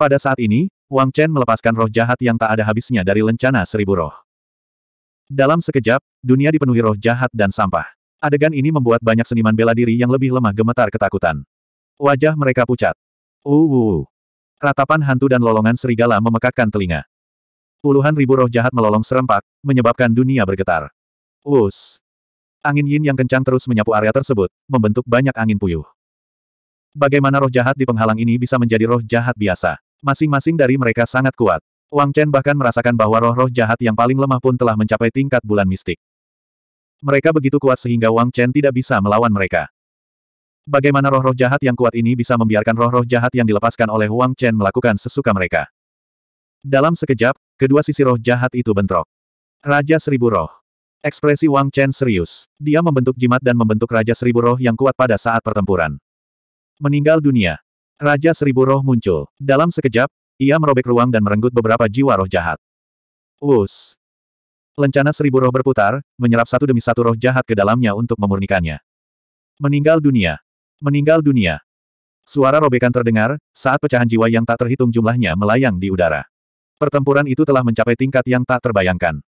Pada saat ini, Wang Chen melepaskan roh jahat yang tak ada habisnya dari lencana seribu roh. Dalam sekejap, dunia dipenuhi roh jahat dan sampah. Adegan ini membuat banyak seniman bela diri yang lebih lemah gemetar ketakutan. Wajah mereka pucat. Uwu. Ratapan hantu dan lolongan serigala memekakkan telinga. Puluhan ribu roh jahat melolong serempak, menyebabkan dunia bergetar. Wus. Angin yin yang kencang terus menyapu area tersebut, membentuk banyak angin puyuh. Bagaimana roh jahat di penghalang ini bisa menjadi roh jahat biasa? Masing-masing dari mereka sangat kuat. Wang Chen bahkan merasakan bahwa roh-roh jahat yang paling lemah pun telah mencapai tingkat bulan mistik. Mereka begitu kuat sehingga Wang Chen tidak bisa melawan mereka. Bagaimana roh-roh jahat yang kuat ini bisa membiarkan roh-roh jahat yang dilepaskan oleh Wang Chen melakukan sesuka mereka? Dalam sekejap, kedua sisi roh jahat itu bentrok. Raja Seribu Roh. Ekspresi Wang Chen serius. Dia membentuk jimat dan membentuk Raja Seribu Roh yang kuat pada saat pertempuran. Meninggal dunia. Raja Seribu Roh muncul. Dalam sekejap, ia merobek ruang dan merenggut beberapa jiwa roh jahat. Wus. Lencana Seribu Roh berputar, menyerap satu demi satu roh jahat ke dalamnya untuk memurnikannya. Meninggal dunia. Meninggal dunia. Suara robekan terdengar, saat pecahan jiwa yang tak terhitung jumlahnya melayang di udara. Pertempuran itu telah mencapai tingkat yang tak terbayangkan.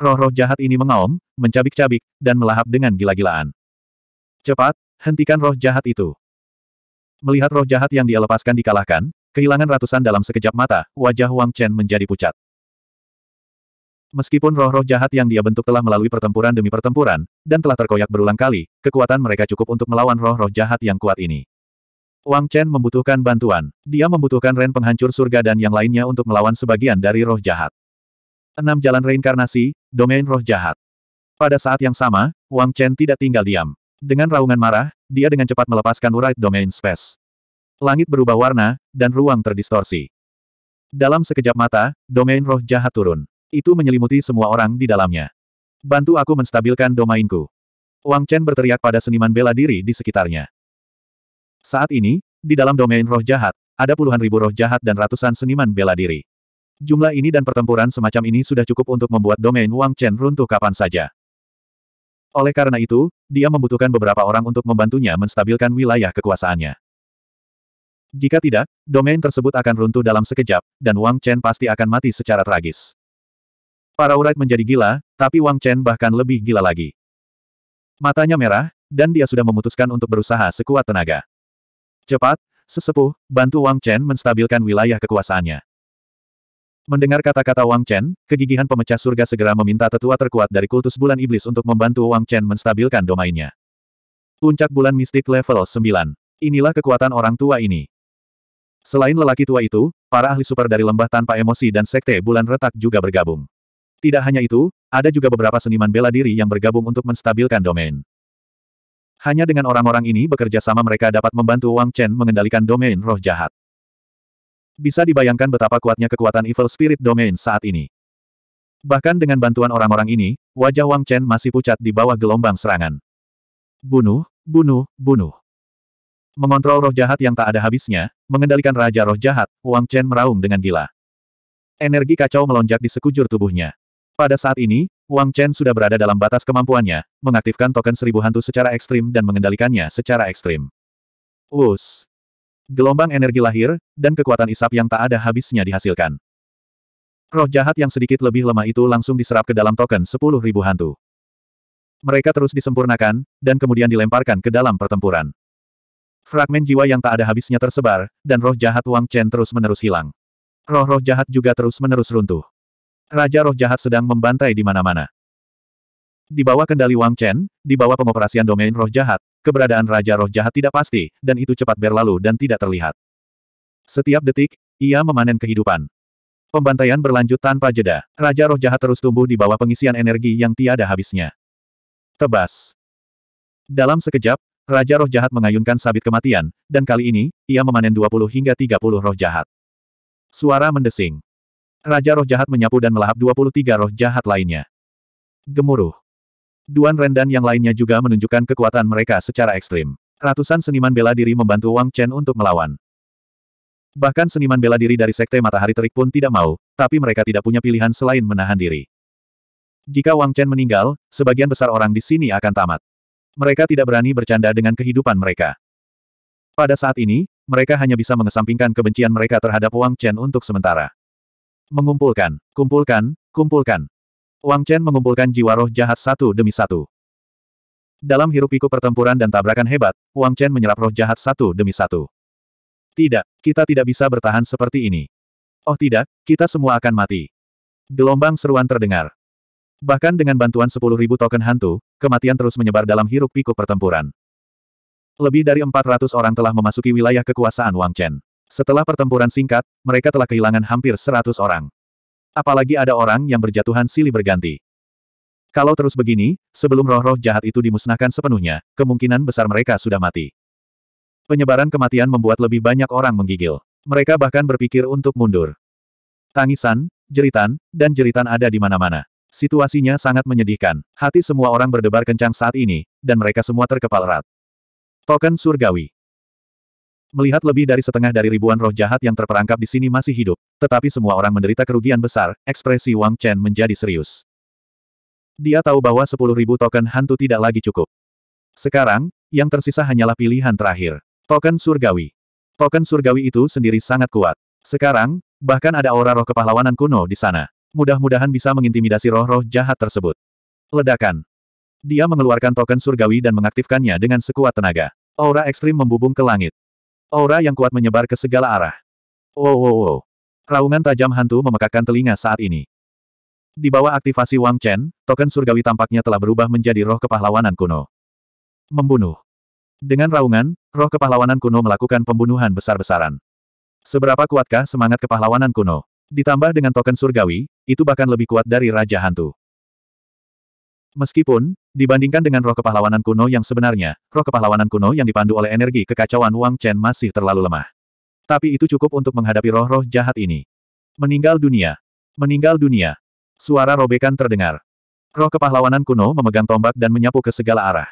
Roh-roh jahat ini mengaum, mencabik-cabik, dan melahap dengan gila-gilaan. Cepat, hentikan roh jahat itu. Melihat roh jahat yang dia lepaskan dikalahkan, kehilangan ratusan dalam sekejap mata, wajah Wang Chen menjadi pucat. Meskipun roh-roh jahat yang dia bentuk telah melalui pertempuran demi pertempuran, dan telah terkoyak berulang kali, kekuatan mereka cukup untuk melawan roh-roh jahat yang kuat ini. Wang Chen membutuhkan bantuan. Dia membutuhkan Ren penghancur surga dan yang lainnya untuk melawan sebagian dari roh jahat. Enam Jalan Reinkarnasi, Domain Roh Jahat Pada saat yang sama, Wang Chen tidak tinggal diam. Dengan raungan marah, dia dengan cepat melepaskan Wright Domain Space. Langit berubah warna, dan ruang terdistorsi. Dalam sekejap mata, domain roh jahat turun. Itu menyelimuti semua orang di dalamnya. Bantu aku menstabilkan domainku. Wang Chen berteriak pada seniman bela diri di sekitarnya. Saat ini, di dalam domain roh jahat, ada puluhan ribu roh jahat dan ratusan seniman bela diri. Jumlah ini dan pertempuran semacam ini sudah cukup untuk membuat domain Wang Chen runtuh kapan saja. Oleh karena itu, dia membutuhkan beberapa orang untuk membantunya menstabilkan wilayah kekuasaannya. Jika tidak, domain tersebut akan runtuh dalam sekejap, dan Wang Chen pasti akan mati secara tragis. Para urat menjadi gila, tapi Wang Chen bahkan lebih gila lagi. Matanya merah, dan dia sudah memutuskan untuk berusaha sekuat tenaga. Cepat, sesepuh, bantu Wang Chen menstabilkan wilayah kekuasaannya. Mendengar kata-kata Wang Chen, kegigihan pemecah surga segera meminta tetua terkuat dari kultus bulan iblis untuk membantu Wang Chen menstabilkan domainnya. Puncak bulan mistik level 9. Inilah kekuatan orang tua ini. Selain lelaki tua itu, para ahli super dari lembah tanpa emosi dan sekte bulan retak juga bergabung. Tidak hanya itu, ada juga beberapa seniman bela diri yang bergabung untuk menstabilkan domain. Hanya dengan orang-orang ini bekerja sama mereka dapat membantu Wang Chen mengendalikan domain roh jahat. Bisa dibayangkan betapa kuatnya kekuatan Evil Spirit Domain saat ini. Bahkan dengan bantuan orang-orang ini, wajah Wang Chen masih pucat di bawah gelombang serangan. Bunuh, bunuh, bunuh. Mengontrol roh jahat yang tak ada habisnya, mengendalikan raja roh jahat, Wang Chen meraung dengan gila. Energi kacau melonjak di sekujur tubuhnya. Pada saat ini, Wang Chen sudah berada dalam batas kemampuannya, mengaktifkan token seribu hantu secara ekstrim dan mengendalikannya secara ekstrim. Us. Gelombang energi lahir, dan kekuatan isap yang tak ada habisnya dihasilkan. Roh jahat yang sedikit lebih lemah itu langsung diserap ke dalam token sepuluh ribu hantu. Mereka terus disempurnakan, dan kemudian dilemparkan ke dalam pertempuran. Fragmen jiwa yang tak ada habisnya tersebar, dan roh jahat Wang Chen terus-menerus hilang. Roh-roh jahat juga terus-menerus runtuh. Raja roh jahat sedang membantai di mana-mana. Di bawah kendali Wang Chen, di bawah pengoperasian domain roh jahat, keberadaan Raja Roh Jahat tidak pasti, dan itu cepat berlalu dan tidak terlihat. Setiap detik, ia memanen kehidupan. Pembantaian berlanjut tanpa jeda. Raja Roh Jahat terus tumbuh di bawah pengisian energi yang tiada habisnya. Tebas. Dalam sekejap, Raja Roh Jahat mengayunkan sabit kematian, dan kali ini, ia memanen 20 hingga 30 roh jahat. Suara mendesing. Raja Roh Jahat menyapu dan melahap 23 roh jahat lainnya. Gemuruh. Duan Ren dan yang lainnya juga menunjukkan kekuatan mereka secara ekstrim. Ratusan seniman bela diri membantu Wang Chen untuk melawan. Bahkan seniman bela diri dari Sekte Matahari Terik pun tidak mau, tapi mereka tidak punya pilihan selain menahan diri. Jika Wang Chen meninggal, sebagian besar orang di sini akan tamat. Mereka tidak berani bercanda dengan kehidupan mereka. Pada saat ini, mereka hanya bisa mengesampingkan kebencian mereka terhadap Wang Chen untuk sementara. Mengumpulkan, kumpulkan, kumpulkan. Wang Chen mengumpulkan jiwa roh jahat satu demi satu. Dalam hirup-pikuk pertempuran dan tabrakan hebat, Wang Chen menyerap roh jahat satu demi satu. Tidak, kita tidak bisa bertahan seperti ini. Oh tidak, kita semua akan mati. Gelombang seruan terdengar. Bahkan dengan bantuan sepuluh ribu token hantu, kematian terus menyebar dalam hiruk-pikuk pertempuran. Lebih dari 400 orang telah memasuki wilayah kekuasaan Wang Chen. Setelah pertempuran singkat, mereka telah kehilangan hampir 100 orang apalagi ada orang yang berjatuhan silih berganti. Kalau terus begini, sebelum roh-roh jahat itu dimusnahkan sepenuhnya, kemungkinan besar mereka sudah mati. Penyebaran kematian membuat lebih banyak orang menggigil. Mereka bahkan berpikir untuk mundur. Tangisan, jeritan, dan jeritan ada di mana-mana. Situasinya sangat menyedihkan. Hati semua orang berdebar kencang saat ini, dan mereka semua terkepal erat. Token surgawi. Melihat lebih dari setengah dari ribuan roh jahat yang terperangkap di sini masih hidup, tetapi semua orang menderita kerugian besar, ekspresi Wang Chen menjadi serius. Dia tahu bahwa sepuluh ribu token hantu tidak lagi cukup. Sekarang, yang tersisa hanyalah pilihan terakhir. Token surgawi. Token surgawi itu sendiri sangat kuat. Sekarang, bahkan ada aura roh kepahlawanan kuno di sana. Mudah-mudahan bisa mengintimidasi roh-roh jahat tersebut. Ledakan. Dia mengeluarkan token surgawi dan mengaktifkannya dengan sekuat tenaga. Aura ekstrim membubung ke langit. Aura yang kuat menyebar ke segala arah. Wow oh, wow oh, wow. Oh. Raungan tajam hantu memekakkan telinga saat ini. Di bawah aktivasi Wang Chen, token surgawi tampaknya telah berubah menjadi roh kepahlawanan kuno. Membunuh. Dengan raungan, roh kepahlawanan kuno melakukan pembunuhan besar-besaran. Seberapa kuatkah semangat kepahlawanan kuno? Ditambah dengan token surgawi, itu bahkan lebih kuat dari Raja Hantu. Meskipun, dibandingkan dengan roh kepahlawanan kuno yang sebenarnya, roh kepahlawanan kuno yang dipandu oleh energi kekacauan Wang Chen masih terlalu lemah. Tapi itu cukup untuk menghadapi roh-roh jahat ini. Meninggal dunia. Meninggal dunia. Suara robekan terdengar. Roh kepahlawanan kuno memegang tombak dan menyapu ke segala arah.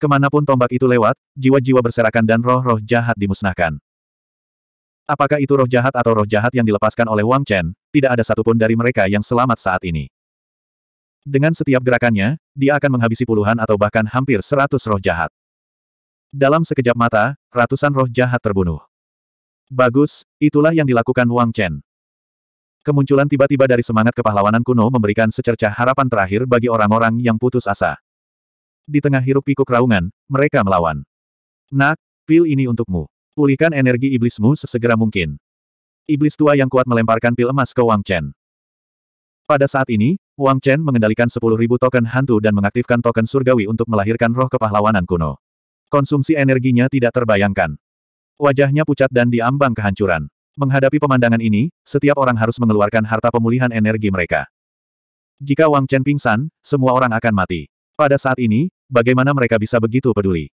Kemanapun tombak itu lewat, jiwa-jiwa berserakan dan roh-roh jahat dimusnahkan. Apakah itu roh jahat atau roh jahat yang dilepaskan oleh Wang Chen, tidak ada satupun dari mereka yang selamat saat ini. Dengan setiap gerakannya, dia akan menghabisi puluhan atau bahkan hampir seratus roh jahat. Dalam sekejap mata, ratusan roh jahat terbunuh. Bagus, itulah yang dilakukan Wang Chen. Kemunculan tiba-tiba dari semangat kepahlawanan kuno memberikan secercah harapan terakhir bagi orang-orang yang putus asa. Di tengah hiruk pikuk raungan, mereka melawan. Nak, pil ini untukmu. Pulihkan energi iblismu sesegera mungkin. Iblis tua yang kuat melemparkan pil emas ke Wang Chen. Pada saat ini, Wang Chen mengendalikan 10.000 token hantu dan mengaktifkan token surgawi untuk melahirkan roh kepahlawanan kuno. Konsumsi energinya tidak terbayangkan. Wajahnya pucat dan diambang kehancuran. Menghadapi pemandangan ini, setiap orang harus mengeluarkan harta pemulihan energi mereka. Jika Wang Chen pingsan, semua orang akan mati. Pada saat ini, bagaimana mereka bisa begitu peduli?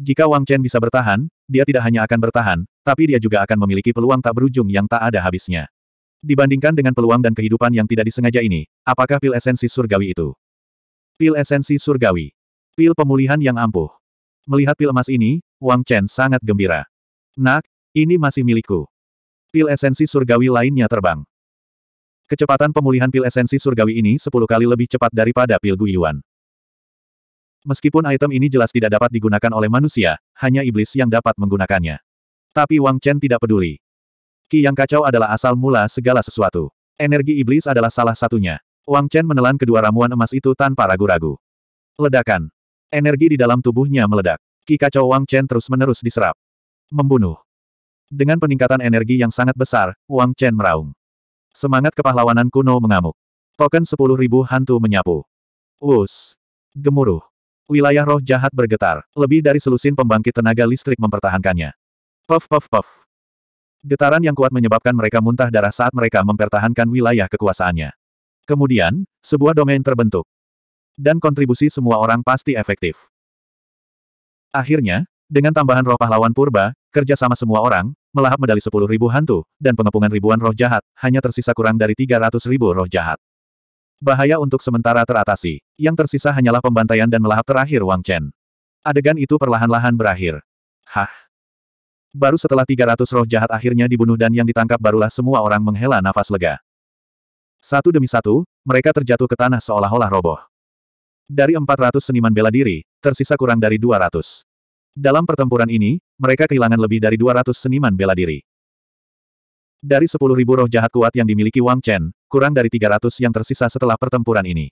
Jika Wang Chen bisa bertahan, dia tidak hanya akan bertahan, tapi dia juga akan memiliki peluang tak berujung yang tak ada habisnya. Dibandingkan dengan peluang dan kehidupan yang tidak disengaja ini, apakah pil esensi surgawi itu? Pil esensi surgawi. Pil pemulihan yang ampuh. Melihat pil emas ini, Wang Chen sangat gembira. Nak, ini masih milikku. Pil esensi surgawi lainnya terbang. Kecepatan pemulihan pil esensi surgawi ini 10 kali lebih cepat daripada pil Guiyuan. Meskipun item ini jelas tidak dapat digunakan oleh manusia, hanya iblis yang dapat menggunakannya. Tapi Wang Chen tidak peduli. Ki yang kacau adalah asal mula segala sesuatu. Energi iblis adalah salah satunya. Wang Chen menelan kedua ramuan emas itu tanpa ragu-ragu. Ledakan. Energi di dalam tubuhnya meledak. Ki kacau Wang Chen terus-menerus diserap. Membunuh. Dengan peningkatan energi yang sangat besar, Wang Chen meraung. Semangat kepahlawanan kuno mengamuk. Token 10.000 hantu menyapu. Wus. Gemuruh. Wilayah roh jahat bergetar. Lebih dari selusin pembangkit tenaga listrik mempertahankannya. Puff puff puff. Getaran yang kuat menyebabkan mereka muntah darah saat mereka mempertahankan wilayah kekuasaannya. Kemudian, sebuah domain terbentuk. Dan kontribusi semua orang pasti efektif. Akhirnya, dengan tambahan roh pahlawan purba, kerja sama semua orang, melahap medali ribu hantu, dan pengepungan ribuan roh jahat, hanya tersisa kurang dari ribu roh jahat. Bahaya untuk sementara teratasi. Yang tersisa hanyalah pembantaian dan melahap terakhir Wang Chen. Adegan itu perlahan-lahan berakhir. Hah? Baru setelah 300 roh jahat akhirnya dibunuh dan yang ditangkap barulah semua orang menghela nafas lega. Satu demi satu, mereka terjatuh ke tanah seolah-olah roboh. Dari 400 seniman bela diri, tersisa kurang dari 200. Dalam pertempuran ini, mereka kehilangan lebih dari 200 seniman bela diri. Dari 10.000 roh jahat kuat yang dimiliki Wang Chen, kurang dari 300 yang tersisa setelah pertempuran ini.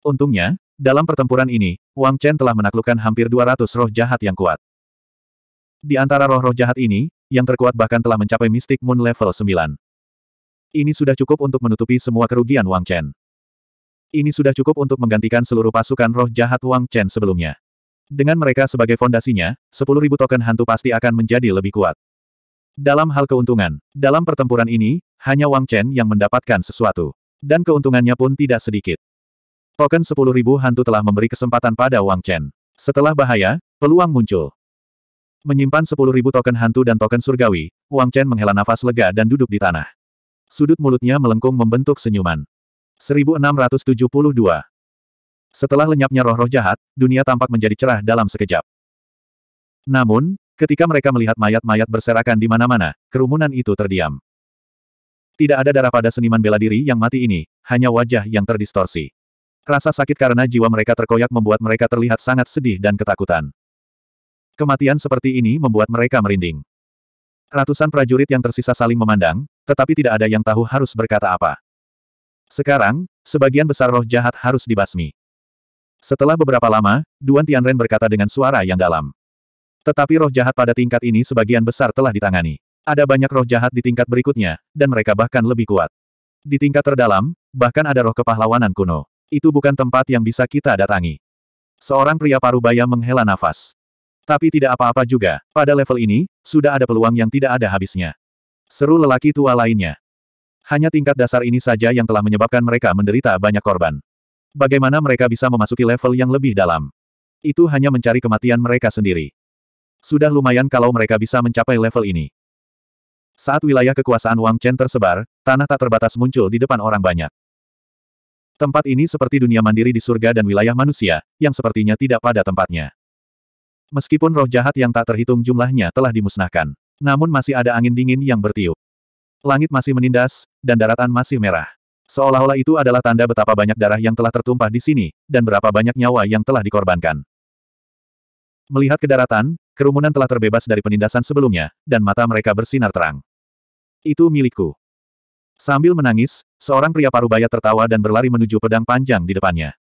Untungnya, dalam pertempuran ini, Wang Chen telah menaklukkan hampir 200 roh jahat yang kuat. Di antara roh-roh jahat ini, yang terkuat bahkan telah mencapai Mystic Moon level 9. Ini sudah cukup untuk menutupi semua kerugian Wang Chen. Ini sudah cukup untuk menggantikan seluruh pasukan roh jahat Wang Chen sebelumnya. Dengan mereka sebagai fondasinya, 10.000 token hantu pasti akan menjadi lebih kuat. Dalam hal keuntungan, dalam pertempuran ini, hanya Wang Chen yang mendapatkan sesuatu. Dan keuntungannya pun tidak sedikit. Token 10.000 hantu telah memberi kesempatan pada Wang Chen. Setelah bahaya, peluang muncul. Menyimpan 10.000 token hantu dan token surgawi, Wang Chen menghela nafas lega dan duduk di tanah. Sudut mulutnya melengkung membentuk senyuman. 1672 Setelah lenyapnya roh-roh jahat, dunia tampak menjadi cerah dalam sekejap. Namun, ketika mereka melihat mayat-mayat berserakan di mana-mana, kerumunan itu terdiam. Tidak ada darah pada seniman bela diri yang mati ini, hanya wajah yang terdistorsi. Rasa sakit karena jiwa mereka terkoyak membuat mereka terlihat sangat sedih dan ketakutan. Kematian seperti ini membuat mereka merinding. Ratusan prajurit yang tersisa saling memandang, tetapi tidak ada yang tahu harus berkata apa. Sekarang, sebagian besar roh jahat harus dibasmi. Setelah beberapa lama, Duan Tianren berkata dengan suara yang dalam. Tetapi roh jahat pada tingkat ini sebagian besar telah ditangani. Ada banyak roh jahat di tingkat berikutnya, dan mereka bahkan lebih kuat. Di tingkat terdalam, bahkan ada roh kepahlawanan kuno. Itu bukan tempat yang bisa kita datangi. Seorang pria parubaya menghela nafas. Tapi tidak apa-apa juga, pada level ini, sudah ada peluang yang tidak ada habisnya. Seru lelaki tua lainnya. Hanya tingkat dasar ini saja yang telah menyebabkan mereka menderita banyak korban. Bagaimana mereka bisa memasuki level yang lebih dalam? Itu hanya mencari kematian mereka sendiri. Sudah lumayan kalau mereka bisa mencapai level ini. Saat wilayah kekuasaan Wang Chen tersebar, tanah tak terbatas muncul di depan orang banyak. Tempat ini seperti dunia mandiri di surga dan wilayah manusia, yang sepertinya tidak pada tempatnya. Meskipun roh jahat yang tak terhitung jumlahnya telah dimusnahkan. Namun masih ada angin dingin yang bertiup. Langit masih menindas, dan daratan masih merah. Seolah-olah itu adalah tanda betapa banyak darah yang telah tertumpah di sini, dan berapa banyak nyawa yang telah dikorbankan. Melihat ke daratan, kerumunan telah terbebas dari penindasan sebelumnya, dan mata mereka bersinar terang. Itu milikku. Sambil menangis, seorang pria parubaya tertawa dan berlari menuju pedang panjang di depannya.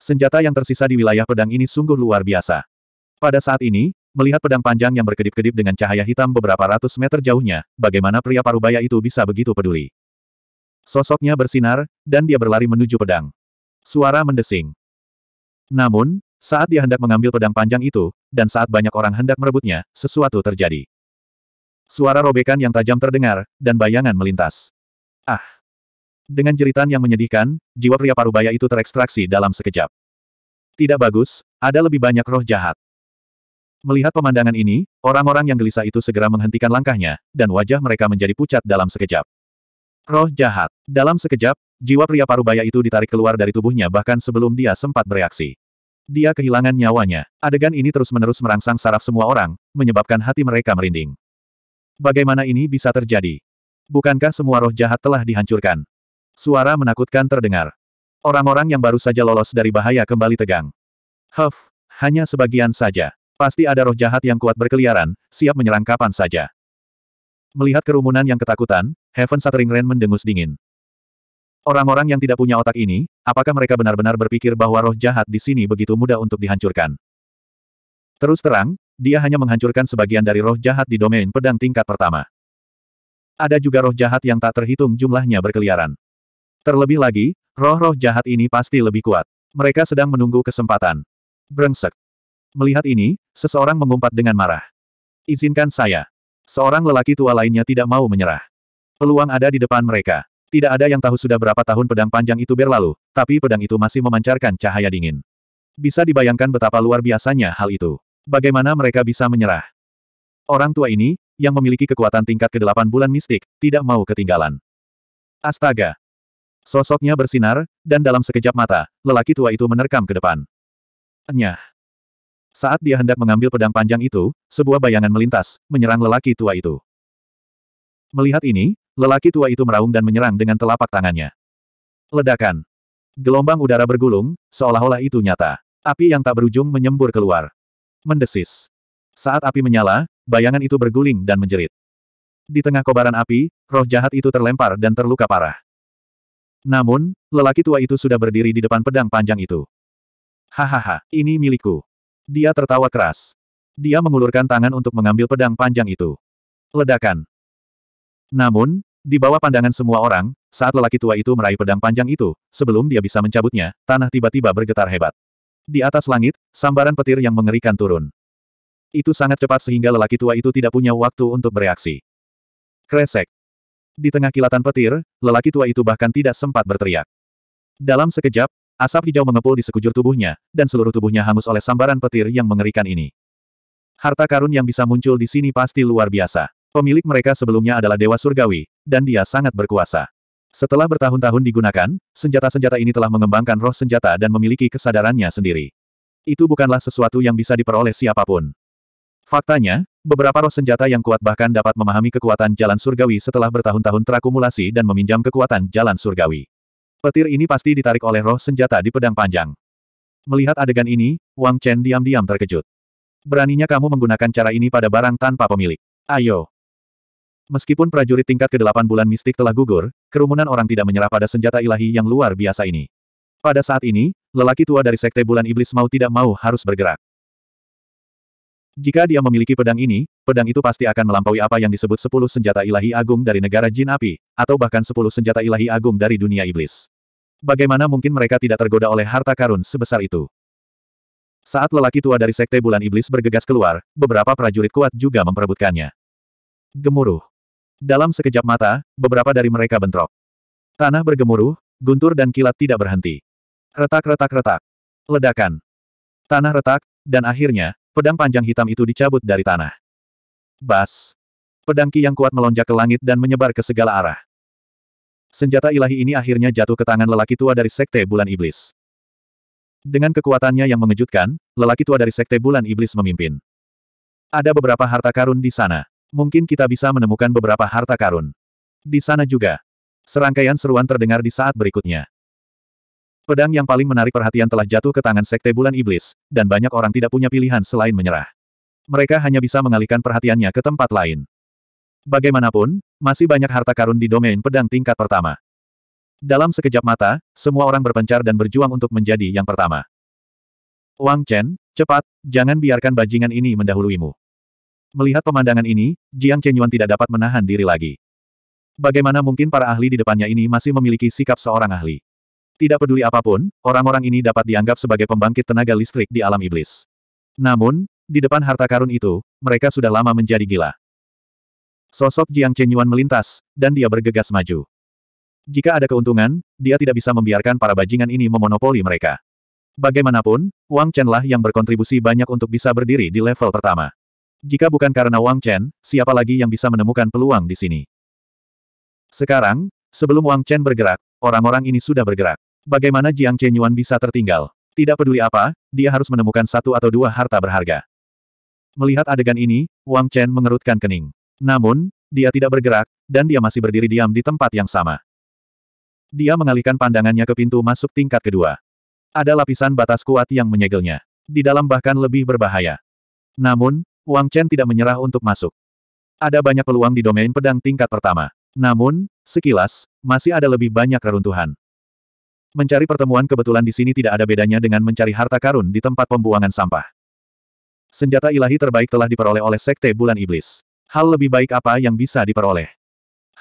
Senjata yang tersisa di wilayah pedang ini sungguh luar biasa. Pada saat ini, melihat pedang panjang yang berkedip-kedip dengan cahaya hitam beberapa ratus meter jauhnya, bagaimana pria parubaya itu bisa begitu peduli. Sosoknya bersinar, dan dia berlari menuju pedang. Suara mendesing. Namun, saat dia hendak mengambil pedang panjang itu, dan saat banyak orang hendak merebutnya, sesuatu terjadi. Suara robekan yang tajam terdengar, dan bayangan melintas. Ah! Dengan jeritan yang menyedihkan, jiwa pria parubaya itu terekstraksi dalam sekejap. Tidak bagus, ada lebih banyak roh jahat. Melihat pemandangan ini, orang-orang yang gelisah itu segera menghentikan langkahnya, dan wajah mereka menjadi pucat dalam sekejap. Roh jahat. Dalam sekejap, jiwa pria parubaya itu ditarik keluar dari tubuhnya bahkan sebelum dia sempat bereaksi. Dia kehilangan nyawanya. Adegan ini terus-menerus merangsang saraf semua orang, menyebabkan hati mereka merinding. Bagaimana ini bisa terjadi? Bukankah semua roh jahat telah dihancurkan? Suara menakutkan terdengar. Orang-orang yang baru saja lolos dari bahaya kembali tegang. Huff, hanya sebagian saja. Pasti ada roh jahat yang kuat berkeliaran, siap menyerang kapan saja. Melihat kerumunan yang ketakutan, Heaven Shattering Rain mendengus dingin. Orang-orang yang tidak punya otak ini, apakah mereka benar-benar berpikir bahwa roh jahat di sini begitu mudah untuk dihancurkan? Terus terang, dia hanya menghancurkan sebagian dari roh jahat di domain pedang tingkat pertama. Ada juga roh jahat yang tak terhitung jumlahnya berkeliaran. Terlebih lagi, roh-roh jahat ini pasti lebih kuat. Mereka sedang menunggu kesempatan. Brengsek. Melihat ini, seseorang mengumpat dengan marah. Izinkan saya. Seorang lelaki tua lainnya tidak mau menyerah. Peluang ada di depan mereka. Tidak ada yang tahu sudah berapa tahun pedang panjang itu berlalu, tapi pedang itu masih memancarkan cahaya dingin. Bisa dibayangkan betapa luar biasanya hal itu. Bagaimana mereka bisa menyerah? Orang tua ini, yang memiliki kekuatan tingkat ke-8 bulan mistik, tidak mau ketinggalan. Astaga! Sosoknya bersinar, dan dalam sekejap mata, lelaki tua itu menerkam ke depan. Enyah! Saat dia hendak mengambil pedang panjang itu, sebuah bayangan melintas, menyerang lelaki tua itu. Melihat ini, lelaki tua itu meraung dan menyerang dengan telapak tangannya. Ledakan. Gelombang udara bergulung, seolah-olah itu nyata. Api yang tak berujung menyembur keluar. Mendesis. Saat api menyala, bayangan itu berguling dan menjerit. Di tengah kobaran api, roh jahat itu terlempar dan terluka parah. Namun, lelaki tua itu sudah berdiri di depan pedang panjang itu. Hahaha, ini milikku. Dia tertawa keras. Dia mengulurkan tangan untuk mengambil pedang panjang itu. Ledakan. Namun, di bawah pandangan semua orang, saat lelaki tua itu meraih pedang panjang itu, sebelum dia bisa mencabutnya, tanah tiba-tiba bergetar hebat. Di atas langit, sambaran petir yang mengerikan turun. Itu sangat cepat sehingga lelaki tua itu tidak punya waktu untuk bereaksi. Kresek. Di tengah kilatan petir, lelaki tua itu bahkan tidak sempat berteriak. Dalam sekejap, Asap hijau mengepul di sekujur tubuhnya, dan seluruh tubuhnya hangus oleh sambaran petir yang mengerikan ini. Harta karun yang bisa muncul di sini pasti luar biasa. Pemilik mereka sebelumnya adalah Dewa Surgawi, dan dia sangat berkuasa. Setelah bertahun-tahun digunakan, senjata-senjata ini telah mengembangkan roh senjata dan memiliki kesadarannya sendiri. Itu bukanlah sesuatu yang bisa diperoleh siapapun. Faktanya, beberapa roh senjata yang kuat bahkan dapat memahami kekuatan jalan surgawi setelah bertahun-tahun terakumulasi dan meminjam kekuatan jalan surgawi. Petir ini pasti ditarik oleh roh senjata di pedang panjang. Melihat adegan ini, Wang Chen diam-diam terkejut. Beraninya kamu menggunakan cara ini pada barang tanpa pemilik. Ayo. Meskipun prajurit tingkat ke-8 bulan mistik telah gugur, kerumunan orang tidak menyerah pada senjata ilahi yang luar biasa ini. Pada saat ini, lelaki tua dari Sekte Bulan Iblis mau tidak mau harus bergerak. Jika dia memiliki pedang ini, pedang itu pasti akan melampaui apa yang disebut sepuluh senjata ilahi agung dari negara jin api, atau bahkan sepuluh senjata ilahi agung dari dunia iblis. Bagaimana mungkin mereka tidak tergoda oleh harta karun sebesar itu? Saat lelaki tua dari Sekte Bulan Iblis bergegas keluar, beberapa prajurit kuat juga memperebutkannya. Gemuruh. Dalam sekejap mata, beberapa dari mereka bentrok. Tanah bergemuruh, guntur dan kilat tidak berhenti. Retak-retak-retak. Ledakan. Tanah retak, dan akhirnya, pedang panjang hitam itu dicabut dari tanah. Bas! Pedang Ki yang kuat melonjak ke langit dan menyebar ke segala arah. Senjata ilahi ini akhirnya jatuh ke tangan lelaki tua dari Sekte Bulan Iblis. Dengan kekuatannya yang mengejutkan, lelaki tua dari Sekte Bulan Iblis memimpin. Ada beberapa harta karun di sana. Mungkin kita bisa menemukan beberapa harta karun. Di sana juga. Serangkaian seruan terdengar di saat berikutnya. Pedang yang paling menarik perhatian telah jatuh ke tangan Sekte Bulan Iblis, dan banyak orang tidak punya pilihan selain menyerah. Mereka hanya bisa mengalihkan perhatiannya ke tempat lain. Bagaimanapun, masih banyak harta karun di domain pedang tingkat pertama. Dalam sekejap mata, semua orang berpencar dan berjuang untuk menjadi yang pertama. Wang Chen, cepat, jangan biarkan bajingan ini mendahuluimu. Melihat pemandangan ini, Jiang Chen Yuan tidak dapat menahan diri lagi. Bagaimana mungkin para ahli di depannya ini masih memiliki sikap seorang ahli? Tidak peduli apapun, orang-orang ini dapat dianggap sebagai pembangkit tenaga listrik di alam iblis. Namun, di depan harta karun itu, mereka sudah lama menjadi gila. Sosok Jiang Chenyuan melintas, dan dia bergegas maju. Jika ada keuntungan, dia tidak bisa membiarkan para bajingan ini memonopoli mereka. Bagaimanapun, Wang Chen lah yang berkontribusi banyak untuk bisa berdiri di level pertama. Jika bukan karena Wang Chen, siapa lagi yang bisa menemukan peluang di sini? Sekarang, sebelum Wang Chen bergerak, orang-orang ini sudah bergerak. Bagaimana Jiang Chenyuan bisa tertinggal? Tidak peduli apa, dia harus menemukan satu atau dua harta berharga. Melihat adegan ini, Wang Chen mengerutkan kening. Namun, dia tidak bergerak, dan dia masih berdiri diam di tempat yang sama. Dia mengalihkan pandangannya ke pintu masuk tingkat kedua. Ada lapisan batas kuat yang menyegelnya. Di dalam bahkan lebih berbahaya. Namun, Wang Chen tidak menyerah untuk masuk. Ada banyak peluang di domain pedang tingkat pertama. Namun, sekilas, masih ada lebih banyak reruntuhan. Mencari pertemuan kebetulan di sini tidak ada bedanya dengan mencari harta karun di tempat pembuangan sampah. Senjata ilahi terbaik telah diperoleh oleh Sekte Bulan Iblis. Hal lebih baik apa yang bisa diperoleh?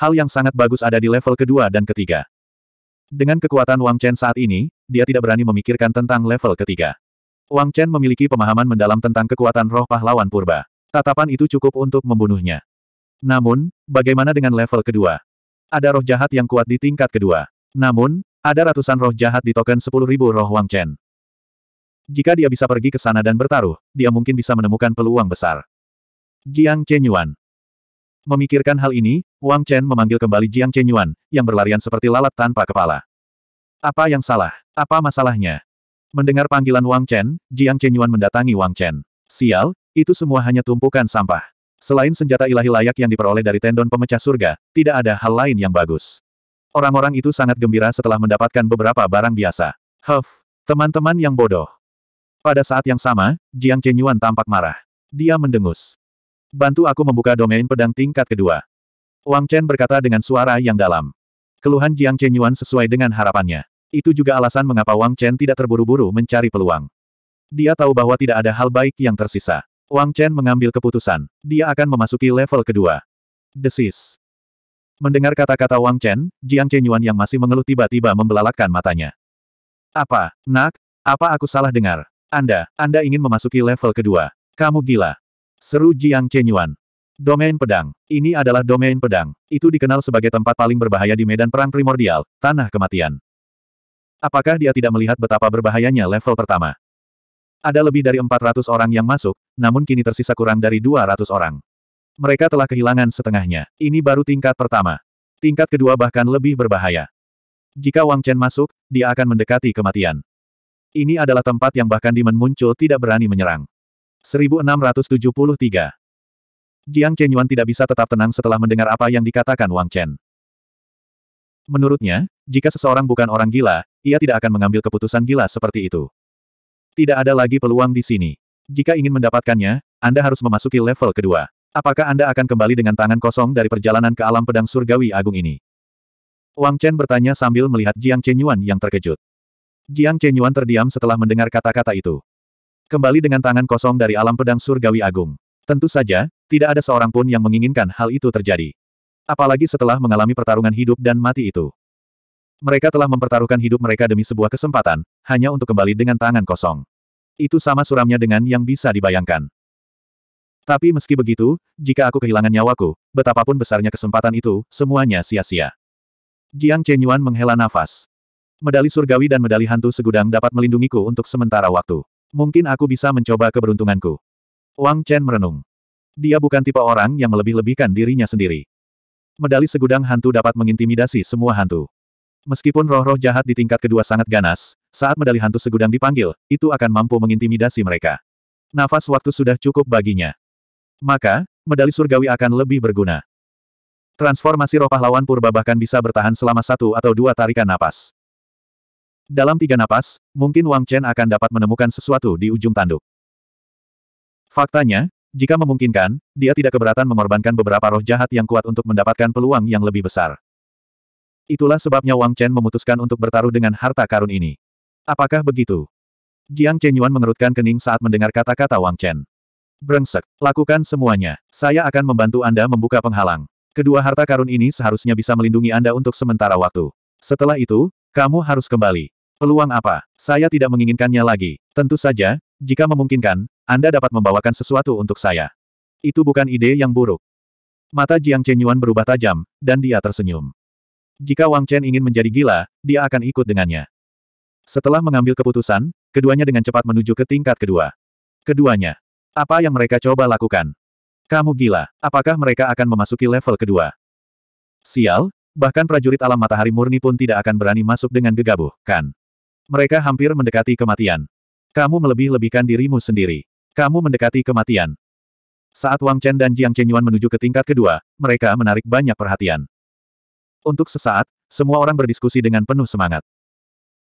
Hal yang sangat bagus ada di level kedua dan ketiga. Dengan kekuatan Wang Chen saat ini, dia tidak berani memikirkan tentang level ketiga. Wang Chen memiliki pemahaman mendalam tentang kekuatan roh pahlawan purba. Tatapan itu cukup untuk membunuhnya. Namun, bagaimana dengan level kedua? Ada roh jahat yang kuat di tingkat kedua. Namun, ada ratusan roh jahat di token 10.000 roh Wang Chen. Jika dia bisa pergi ke sana dan bertaruh, dia mungkin bisa menemukan peluang besar. Jiang Chenyuan. Memikirkan hal ini, Wang Chen memanggil kembali Jiang Chenyuan, yang berlarian seperti lalat tanpa kepala. Apa yang salah? Apa masalahnya? Mendengar panggilan Wang Chen, Jiang Chenyuan mendatangi Wang Chen. Sial, itu semua hanya tumpukan sampah. Selain senjata ilahi layak yang diperoleh dari tendon pemecah surga, tidak ada hal lain yang bagus. Orang-orang itu sangat gembira setelah mendapatkan beberapa barang biasa. Huff, teman-teman yang bodoh. Pada saat yang sama, Jiang Chenyuan tampak marah. Dia mendengus. Bantu aku membuka domain pedang tingkat kedua. Wang Chen berkata dengan suara yang dalam. Keluhan Jiang Chenyuan sesuai dengan harapannya. Itu juga alasan mengapa Wang Chen tidak terburu-buru mencari peluang. Dia tahu bahwa tidak ada hal baik yang tersisa. Wang Chen mengambil keputusan. Dia akan memasuki level kedua. Desis. Mendengar kata-kata Wang Chen, Jiang Chen Yuan yang masih mengeluh tiba-tiba membelalakkan matanya. Apa, nak? Apa aku salah dengar? Anda, Anda ingin memasuki level kedua. Kamu gila. Seru Jiang Chen Yuan. Domain pedang. Ini adalah domain pedang. Itu dikenal sebagai tempat paling berbahaya di medan perang primordial, tanah kematian. Apakah dia tidak melihat betapa berbahayanya level pertama? Ada lebih dari 400 orang yang masuk, namun kini tersisa kurang dari 200 orang. Mereka telah kehilangan setengahnya. Ini baru tingkat pertama. Tingkat kedua bahkan lebih berbahaya. Jika Wang Chen masuk, dia akan mendekati kematian. Ini adalah tempat yang bahkan Dimen muncul tidak berani menyerang. 1673 Jiang Chenyuan tidak bisa tetap tenang setelah mendengar apa yang dikatakan Wang Chen. Menurutnya, jika seseorang bukan orang gila, ia tidak akan mengambil keputusan gila seperti itu. Tidak ada lagi peluang di sini. Jika ingin mendapatkannya, Anda harus memasuki level kedua. Apakah Anda akan kembali dengan tangan kosong dari perjalanan ke alam pedang surgawi agung ini? Wang Chen bertanya sambil melihat Jiang Chenyuan yang terkejut. Jiang Chenyuan terdiam setelah mendengar kata-kata itu. Kembali dengan tangan kosong dari alam pedang surgawi agung. Tentu saja, tidak ada seorang pun yang menginginkan hal itu terjadi. Apalagi setelah mengalami pertarungan hidup dan mati itu. Mereka telah mempertaruhkan hidup mereka demi sebuah kesempatan, hanya untuk kembali dengan tangan kosong. Itu sama suramnya dengan yang bisa dibayangkan. Tapi meski begitu, jika aku kehilangan nyawaku, betapapun besarnya kesempatan itu, semuanya sia-sia. Jiang Chenyuan menghela nafas. Medali surgawi dan medali hantu segudang dapat melindungiku untuk sementara waktu. Mungkin aku bisa mencoba keberuntunganku. Wang Chen merenung. Dia bukan tipe orang yang melebih-lebihkan dirinya sendiri. Medali segudang hantu dapat mengintimidasi semua hantu. Meskipun roh-roh jahat di tingkat kedua sangat ganas, saat medali hantu segudang dipanggil, itu akan mampu mengintimidasi mereka. Nafas waktu sudah cukup baginya. Maka, medali surgawi akan lebih berguna. Transformasi roh pahlawan purba bahkan bisa bertahan selama satu atau dua tarikan napas. Dalam tiga napas, mungkin Wang Chen akan dapat menemukan sesuatu di ujung tanduk. Faktanya, jika memungkinkan, dia tidak keberatan mengorbankan beberapa roh jahat yang kuat untuk mendapatkan peluang yang lebih besar. Itulah sebabnya Wang Chen memutuskan untuk bertaruh dengan harta karun ini. Apakah begitu? Jiang Chenyuan mengerutkan kening saat mendengar kata-kata Wang Chen. Brengsek, lakukan semuanya. Saya akan membantu Anda membuka penghalang. Kedua harta karun ini seharusnya bisa melindungi Anda untuk sementara waktu. Setelah itu, kamu harus kembali. Peluang apa? Saya tidak menginginkannya lagi. Tentu saja, jika memungkinkan, Anda dapat membawakan sesuatu untuk saya. Itu bukan ide yang buruk. Mata Jiang Chen Yuan berubah tajam, dan dia tersenyum. Jika Wang Chen ingin menjadi gila, dia akan ikut dengannya. Setelah mengambil keputusan, keduanya dengan cepat menuju ke tingkat kedua. Keduanya apa yang mereka coba lakukan? Kamu gila, apakah mereka akan memasuki level kedua? Sial, bahkan prajurit alam matahari murni pun tidak akan berani masuk dengan gegabah, kan? Mereka hampir mendekati kematian. Kamu melebih-lebihkan dirimu sendiri. Kamu mendekati kematian. Saat Wang Chen dan Jiang Chenyuan menuju ke tingkat kedua, mereka menarik banyak perhatian. Untuk sesaat, semua orang berdiskusi dengan penuh semangat.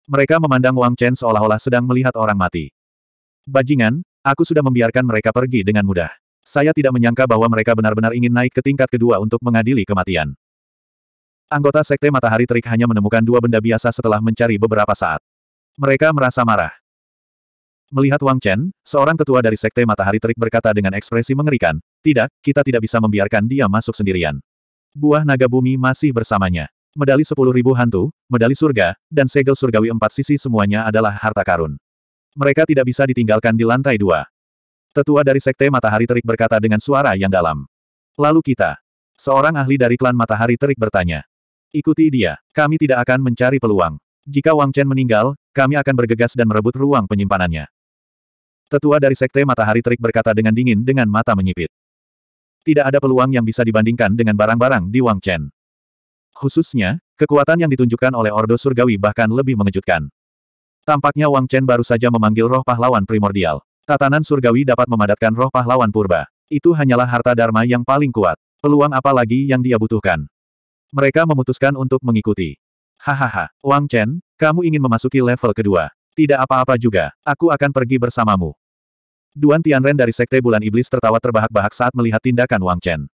Mereka memandang Wang Chen seolah-olah sedang melihat orang mati. Bajingan, Aku sudah membiarkan mereka pergi dengan mudah. Saya tidak menyangka bahwa mereka benar-benar ingin naik ke tingkat kedua untuk mengadili kematian. Anggota Sekte Matahari Terik hanya menemukan dua benda biasa setelah mencari beberapa saat. Mereka merasa marah. Melihat Wang Chen, seorang tetua dari Sekte Matahari Terik berkata dengan ekspresi mengerikan, tidak, kita tidak bisa membiarkan dia masuk sendirian. Buah naga bumi masih bersamanya. Medali sepuluh ribu hantu, medali surga, dan segel surgawi empat sisi semuanya adalah harta karun. Mereka tidak bisa ditinggalkan di lantai dua. Tetua dari Sekte Matahari Terik berkata dengan suara yang dalam. Lalu kita. Seorang ahli dari klan Matahari Terik bertanya. Ikuti dia. Kami tidak akan mencari peluang. Jika Wang Chen meninggal, kami akan bergegas dan merebut ruang penyimpanannya. Tetua dari Sekte Matahari Terik berkata dengan dingin dengan mata menyipit. Tidak ada peluang yang bisa dibandingkan dengan barang-barang di Wang Chen. Khususnya, kekuatan yang ditunjukkan oleh Ordo Surgawi bahkan lebih mengejutkan. Tampaknya Wang Chen baru saja memanggil roh pahlawan primordial. Tatanan surgawi dapat memadatkan roh pahlawan purba. Itu hanyalah harta dharma yang paling kuat. Peluang apa lagi yang dia butuhkan? Mereka memutuskan untuk mengikuti. Hahaha, Wang Chen, kamu ingin memasuki level kedua. Tidak apa-apa juga, aku akan pergi bersamamu. Duan Tianren dari Sekte Bulan Iblis tertawa terbahak-bahak saat melihat tindakan Wang Chen.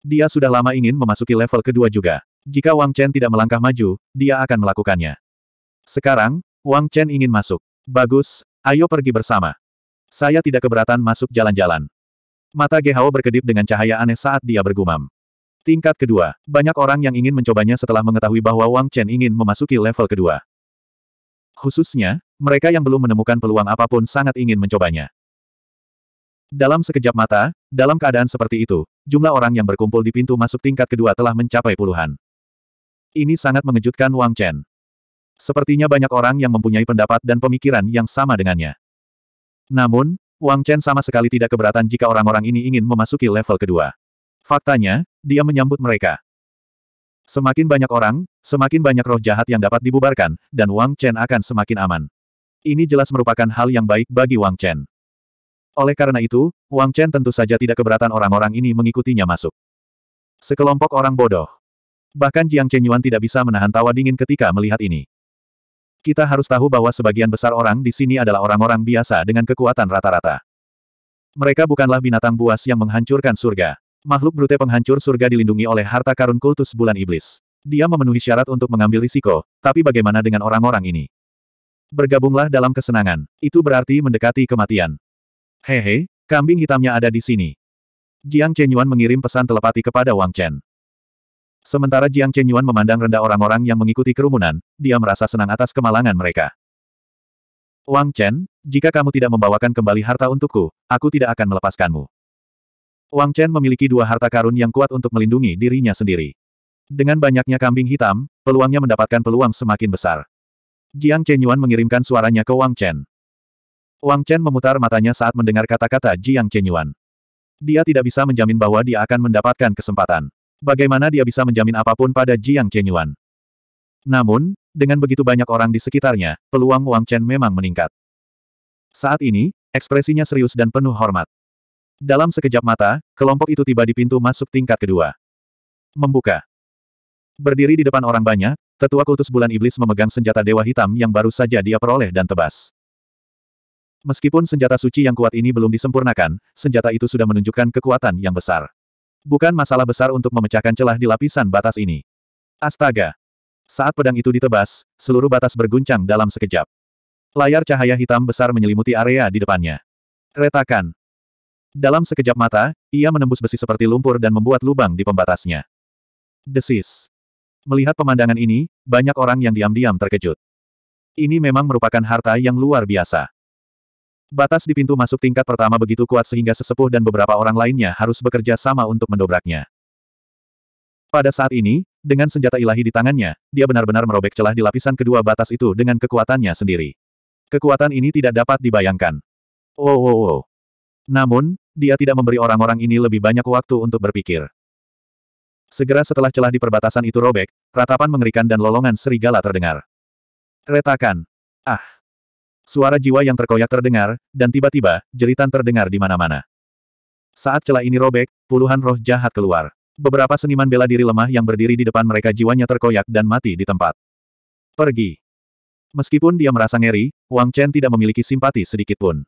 Dia sudah lama ingin memasuki level kedua juga. Jika Wang Chen tidak melangkah maju, dia akan melakukannya. Sekarang, Wang Chen ingin masuk. Bagus, ayo pergi bersama. Saya tidak keberatan masuk jalan-jalan. Mata Ge berkedip dengan cahaya aneh saat dia bergumam. Tingkat kedua, banyak orang yang ingin mencobanya setelah mengetahui bahwa Wang Chen ingin memasuki level kedua. Khususnya, mereka yang belum menemukan peluang apapun sangat ingin mencobanya. Dalam sekejap mata, dalam keadaan seperti itu, jumlah orang yang berkumpul di pintu masuk tingkat kedua telah mencapai puluhan. Ini sangat mengejutkan Wang Chen. Sepertinya banyak orang yang mempunyai pendapat dan pemikiran yang sama dengannya. Namun, Wang Chen sama sekali tidak keberatan jika orang-orang ini ingin memasuki level kedua. Faktanya, dia menyambut mereka. Semakin banyak orang, semakin banyak roh jahat yang dapat dibubarkan, dan Wang Chen akan semakin aman. Ini jelas merupakan hal yang baik bagi Wang Chen. Oleh karena itu, Wang Chen tentu saja tidak keberatan orang-orang ini mengikutinya masuk. Sekelompok orang bodoh. Bahkan Jiang Chenyuan tidak bisa menahan tawa dingin ketika melihat ini. Kita harus tahu bahwa sebagian besar orang di sini adalah orang-orang biasa dengan kekuatan rata-rata. Mereka bukanlah binatang buas yang menghancurkan surga. Makhluk brute penghancur surga dilindungi oleh harta karun kultus bulan iblis. Dia memenuhi syarat untuk mengambil risiko, tapi bagaimana dengan orang-orang ini? Bergabunglah dalam kesenangan. Itu berarti mendekati kematian. Hehe, kambing hitamnya ada di sini. Jiang Chenyuan mengirim pesan telepati kepada Wang Chen. Sementara Jiang Chenyuan memandang rendah orang-orang yang mengikuti kerumunan, dia merasa senang atas kemalangan mereka. Wang Chen, jika kamu tidak membawakan kembali harta untukku, aku tidak akan melepaskanmu. Wang Chen memiliki dua harta karun yang kuat untuk melindungi dirinya sendiri. Dengan banyaknya kambing hitam, peluangnya mendapatkan peluang semakin besar. Jiang Chenyuan mengirimkan suaranya ke Wang Chen. Wang Chen memutar matanya saat mendengar kata-kata Jiang Chenyuan. Dia tidak bisa menjamin bahwa dia akan mendapatkan kesempatan. Bagaimana dia bisa menjamin apapun pada Jiang Chenyuan? Namun, dengan begitu banyak orang di sekitarnya, peluang Wang Chen memang meningkat. Saat ini, ekspresinya serius dan penuh hormat. Dalam sekejap mata, kelompok itu tiba di pintu masuk tingkat kedua. Membuka. Berdiri di depan orang banyak, tetua kultus bulan iblis memegang senjata dewa hitam yang baru saja dia peroleh dan tebas. Meskipun senjata suci yang kuat ini belum disempurnakan, senjata itu sudah menunjukkan kekuatan yang besar bukan masalah besar untuk memecahkan celah di lapisan batas ini. Astaga! Saat pedang itu ditebas, seluruh batas berguncang dalam sekejap. Layar cahaya hitam besar menyelimuti area di depannya. Retakan. Dalam sekejap mata, ia menembus besi seperti lumpur dan membuat lubang di pembatasnya. Desis. Melihat pemandangan ini, banyak orang yang diam-diam terkejut. Ini memang merupakan harta yang luar biasa. Batas di pintu masuk tingkat pertama begitu kuat sehingga sesepuh dan beberapa orang lainnya harus bekerja sama untuk mendobraknya. Pada saat ini, dengan senjata ilahi di tangannya, dia benar-benar merobek celah di lapisan kedua batas itu dengan kekuatannya sendiri. Kekuatan ini tidak dapat dibayangkan. Wow oh, wow oh, wow. Oh. Namun, dia tidak memberi orang-orang ini lebih banyak waktu untuk berpikir. Segera setelah celah di perbatasan itu robek, ratapan mengerikan dan lolongan serigala terdengar. Retakan. Ah. Suara jiwa yang terkoyak terdengar, dan tiba-tiba, jeritan terdengar di mana-mana. Saat celah ini robek, puluhan roh jahat keluar. Beberapa seniman bela diri lemah yang berdiri di depan mereka jiwanya terkoyak dan mati di tempat. Pergi. Meskipun dia merasa ngeri, Wang Chen tidak memiliki simpati sedikitpun.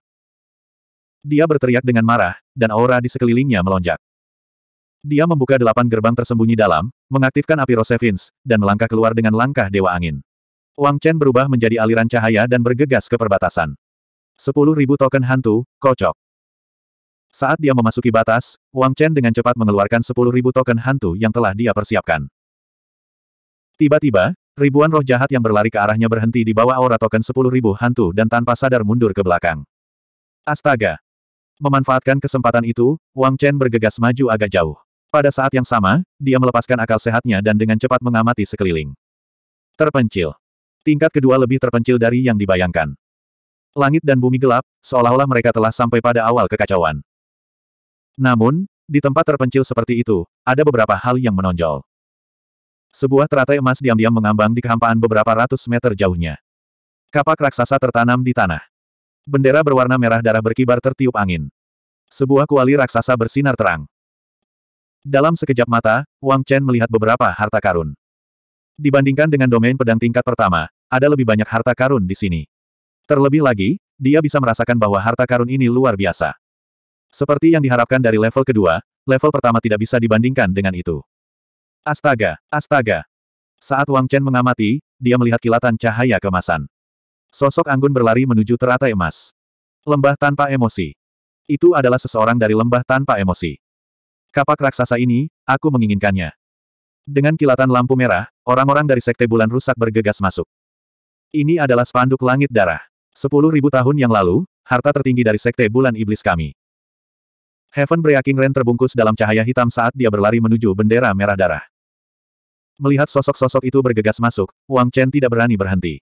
Dia berteriak dengan marah, dan aura di sekelilingnya melonjak. Dia membuka delapan gerbang tersembunyi dalam, mengaktifkan api Rosevins, dan melangkah keluar dengan langkah Dewa Angin. Wang Chen berubah menjadi aliran cahaya dan bergegas ke perbatasan. Sepuluh ribu token hantu, kocok. Saat dia memasuki batas, Wang Chen dengan cepat mengeluarkan sepuluh ribu token hantu yang telah dia persiapkan. Tiba-tiba, ribuan roh jahat yang berlari ke arahnya berhenti di bawah aura token sepuluh ribu hantu dan tanpa sadar mundur ke belakang. Astaga! Memanfaatkan kesempatan itu, Wang Chen bergegas maju agak jauh. Pada saat yang sama, dia melepaskan akal sehatnya dan dengan cepat mengamati sekeliling. Terpencil. Tingkat kedua lebih terpencil dari yang dibayangkan. Langit dan bumi gelap, seolah-olah mereka telah sampai pada awal kekacauan. Namun, di tempat terpencil seperti itu, ada beberapa hal yang menonjol. Sebuah teratai emas diam-diam mengambang di kehampaan beberapa ratus meter jauhnya. Kapak raksasa tertanam di tanah. Bendera berwarna merah darah berkibar tertiup angin. Sebuah kuali raksasa bersinar terang. Dalam sekejap mata, Wang Chen melihat beberapa harta karun. Dibandingkan dengan domain pedang tingkat pertama, ada lebih banyak harta karun di sini. Terlebih lagi, dia bisa merasakan bahwa harta karun ini luar biasa. Seperti yang diharapkan dari level kedua, level pertama tidak bisa dibandingkan dengan itu. Astaga, astaga. Saat Wang Chen mengamati, dia melihat kilatan cahaya kemasan. Sosok anggun berlari menuju teratai emas. Lembah tanpa emosi. Itu adalah seseorang dari lembah tanpa emosi. Kapak raksasa ini, aku menginginkannya. Dengan kilatan lampu merah, orang-orang dari Sekte Bulan Rusak bergegas masuk. Ini adalah spanduk langit darah. Sepuluh ribu tahun yang lalu, harta tertinggi dari Sekte Bulan Iblis kami. Heaven Breaking Ren terbungkus dalam cahaya hitam saat dia berlari menuju bendera merah darah. Melihat sosok-sosok itu bergegas masuk, Wang Chen tidak berani berhenti.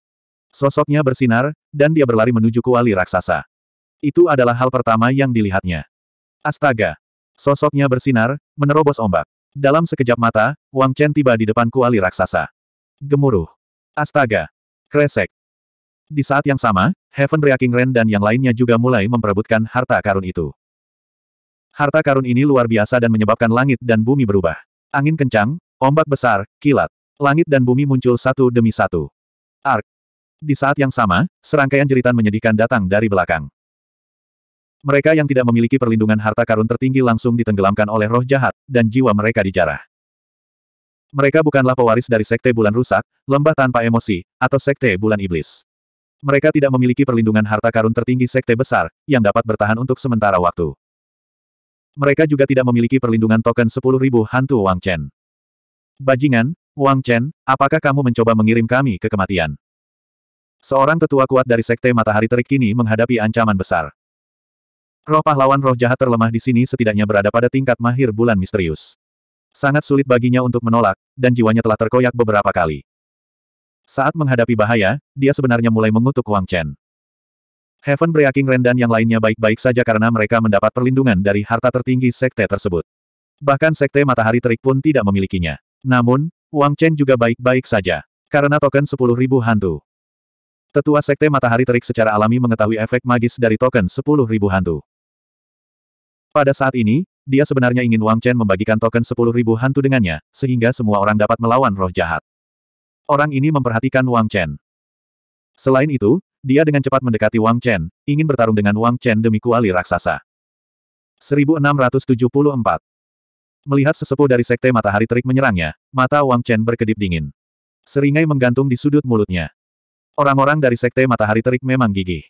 Sosoknya bersinar, dan dia berlari menuju kuali raksasa. Itu adalah hal pertama yang dilihatnya. Astaga! Sosoknya bersinar, menerobos ombak. Dalam sekejap mata, Wang Chen tiba di depan kuali raksasa. Gemuruh. Astaga. Kresek. Di saat yang sama, Heaven Reaking Ren dan yang lainnya juga mulai memperebutkan harta karun itu. Harta karun ini luar biasa dan menyebabkan langit dan bumi berubah. Angin kencang, ombak besar, kilat. Langit dan bumi muncul satu demi satu. Ark. Di saat yang sama, serangkaian jeritan menyedihkan datang dari belakang. Mereka yang tidak memiliki perlindungan harta karun tertinggi langsung ditenggelamkan oleh roh jahat, dan jiwa mereka dijarah. Mereka bukanlah pewaris dari Sekte Bulan Rusak, Lembah Tanpa Emosi, atau Sekte Bulan Iblis. Mereka tidak memiliki perlindungan harta karun tertinggi Sekte Besar, yang dapat bertahan untuk sementara waktu. Mereka juga tidak memiliki perlindungan token 10.000 hantu Wang Chen. Bajingan, Wang Chen, apakah kamu mencoba mengirim kami ke kematian? Seorang tetua kuat dari Sekte Matahari Terik kini menghadapi ancaman besar. Roh pahlawan roh jahat terlemah di sini setidaknya berada pada tingkat mahir bulan misterius. Sangat sulit baginya untuk menolak, dan jiwanya telah terkoyak beberapa kali. Saat menghadapi bahaya, dia sebenarnya mulai mengutuk Wang Chen. Heaven Breaking Ren yang lainnya baik-baik saja karena mereka mendapat perlindungan dari harta tertinggi sekte tersebut. Bahkan sekte matahari terik pun tidak memilikinya. Namun, Wang Chen juga baik-baik saja. Karena token 10.000 hantu. Tetua sekte matahari terik secara alami mengetahui efek magis dari token 10.000 hantu. Pada saat ini, dia sebenarnya ingin Wang Chen membagikan token sepuluh ribu hantu dengannya, sehingga semua orang dapat melawan roh jahat. Orang ini memperhatikan Wang Chen. Selain itu, dia dengan cepat mendekati Wang Chen, ingin bertarung dengan Wang Chen demi kuali raksasa. 1674 Melihat sesepuh dari Sekte Matahari Terik menyerangnya, mata Wang Chen berkedip dingin. Seringai menggantung di sudut mulutnya. Orang-orang dari Sekte Matahari Terik memang gigih.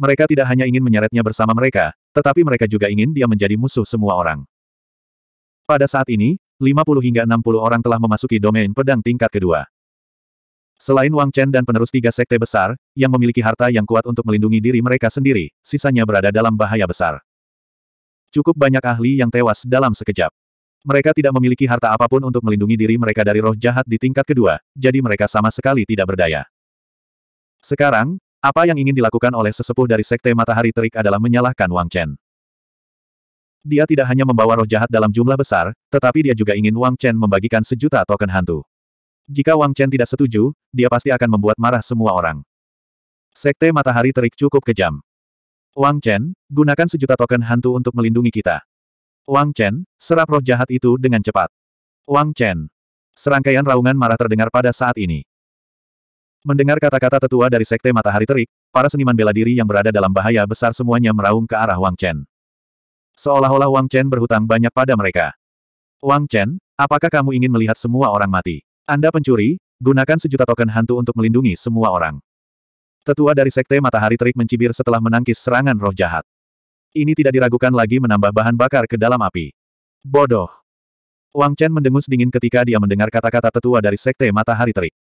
Mereka tidak hanya ingin menyeretnya bersama mereka, tetapi mereka juga ingin dia menjadi musuh semua orang. Pada saat ini, 50 hingga 60 orang telah memasuki domain pedang tingkat kedua. Selain Wang Chen dan penerus tiga sekte besar, yang memiliki harta yang kuat untuk melindungi diri mereka sendiri, sisanya berada dalam bahaya besar. Cukup banyak ahli yang tewas dalam sekejap. Mereka tidak memiliki harta apapun untuk melindungi diri mereka dari roh jahat di tingkat kedua, jadi mereka sama sekali tidak berdaya. Sekarang, apa yang ingin dilakukan oleh sesepuh dari Sekte Matahari Terik adalah menyalahkan Wang Chen. Dia tidak hanya membawa roh jahat dalam jumlah besar, tetapi dia juga ingin Wang Chen membagikan sejuta token hantu. Jika Wang Chen tidak setuju, dia pasti akan membuat marah semua orang. Sekte Matahari Terik cukup kejam. Wang Chen, gunakan sejuta token hantu untuk melindungi kita. Wang Chen, serap roh jahat itu dengan cepat. Wang Chen. Serangkaian raungan marah terdengar pada saat ini. Mendengar kata-kata tetua dari Sekte Matahari Terik, para seniman bela diri yang berada dalam bahaya besar semuanya meraung ke arah Wang Chen. Seolah-olah Wang Chen berhutang banyak pada mereka. Wang Chen, apakah kamu ingin melihat semua orang mati? Anda pencuri, gunakan sejuta token hantu untuk melindungi semua orang. Tetua dari Sekte Matahari Terik mencibir setelah menangkis serangan roh jahat. Ini tidak diragukan lagi menambah bahan bakar ke dalam api. Bodoh. Wang Chen mendengus dingin ketika dia mendengar kata-kata tetua dari Sekte Matahari Terik.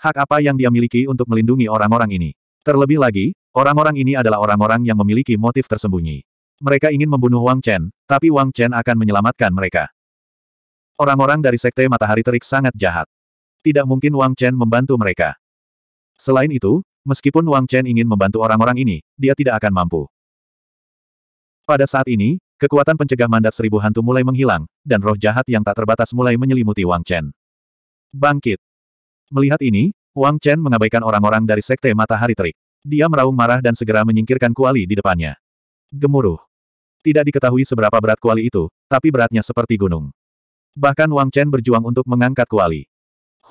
Hak apa yang dia miliki untuk melindungi orang-orang ini? Terlebih lagi, orang-orang ini adalah orang-orang yang memiliki motif tersembunyi. Mereka ingin membunuh Wang Chen, tapi Wang Chen akan menyelamatkan mereka. Orang-orang dari Sekte Matahari Terik sangat jahat. Tidak mungkin Wang Chen membantu mereka. Selain itu, meskipun Wang Chen ingin membantu orang-orang ini, dia tidak akan mampu. Pada saat ini, kekuatan pencegah mandat seribu hantu mulai menghilang, dan roh jahat yang tak terbatas mulai menyelimuti Wang Chen. Bangkit! Melihat ini, Wang Chen mengabaikan orang-orang dari Sekte Matahari Terik. Dia meraung marah dan segera menyingkirkan kuali di depannya. Gemuruh. Tidak diketahui seberapa berat kuali itu, tapi beratnya seperti gunung. Bahkan Wang Chen berjuang untuk mengangkat kuali.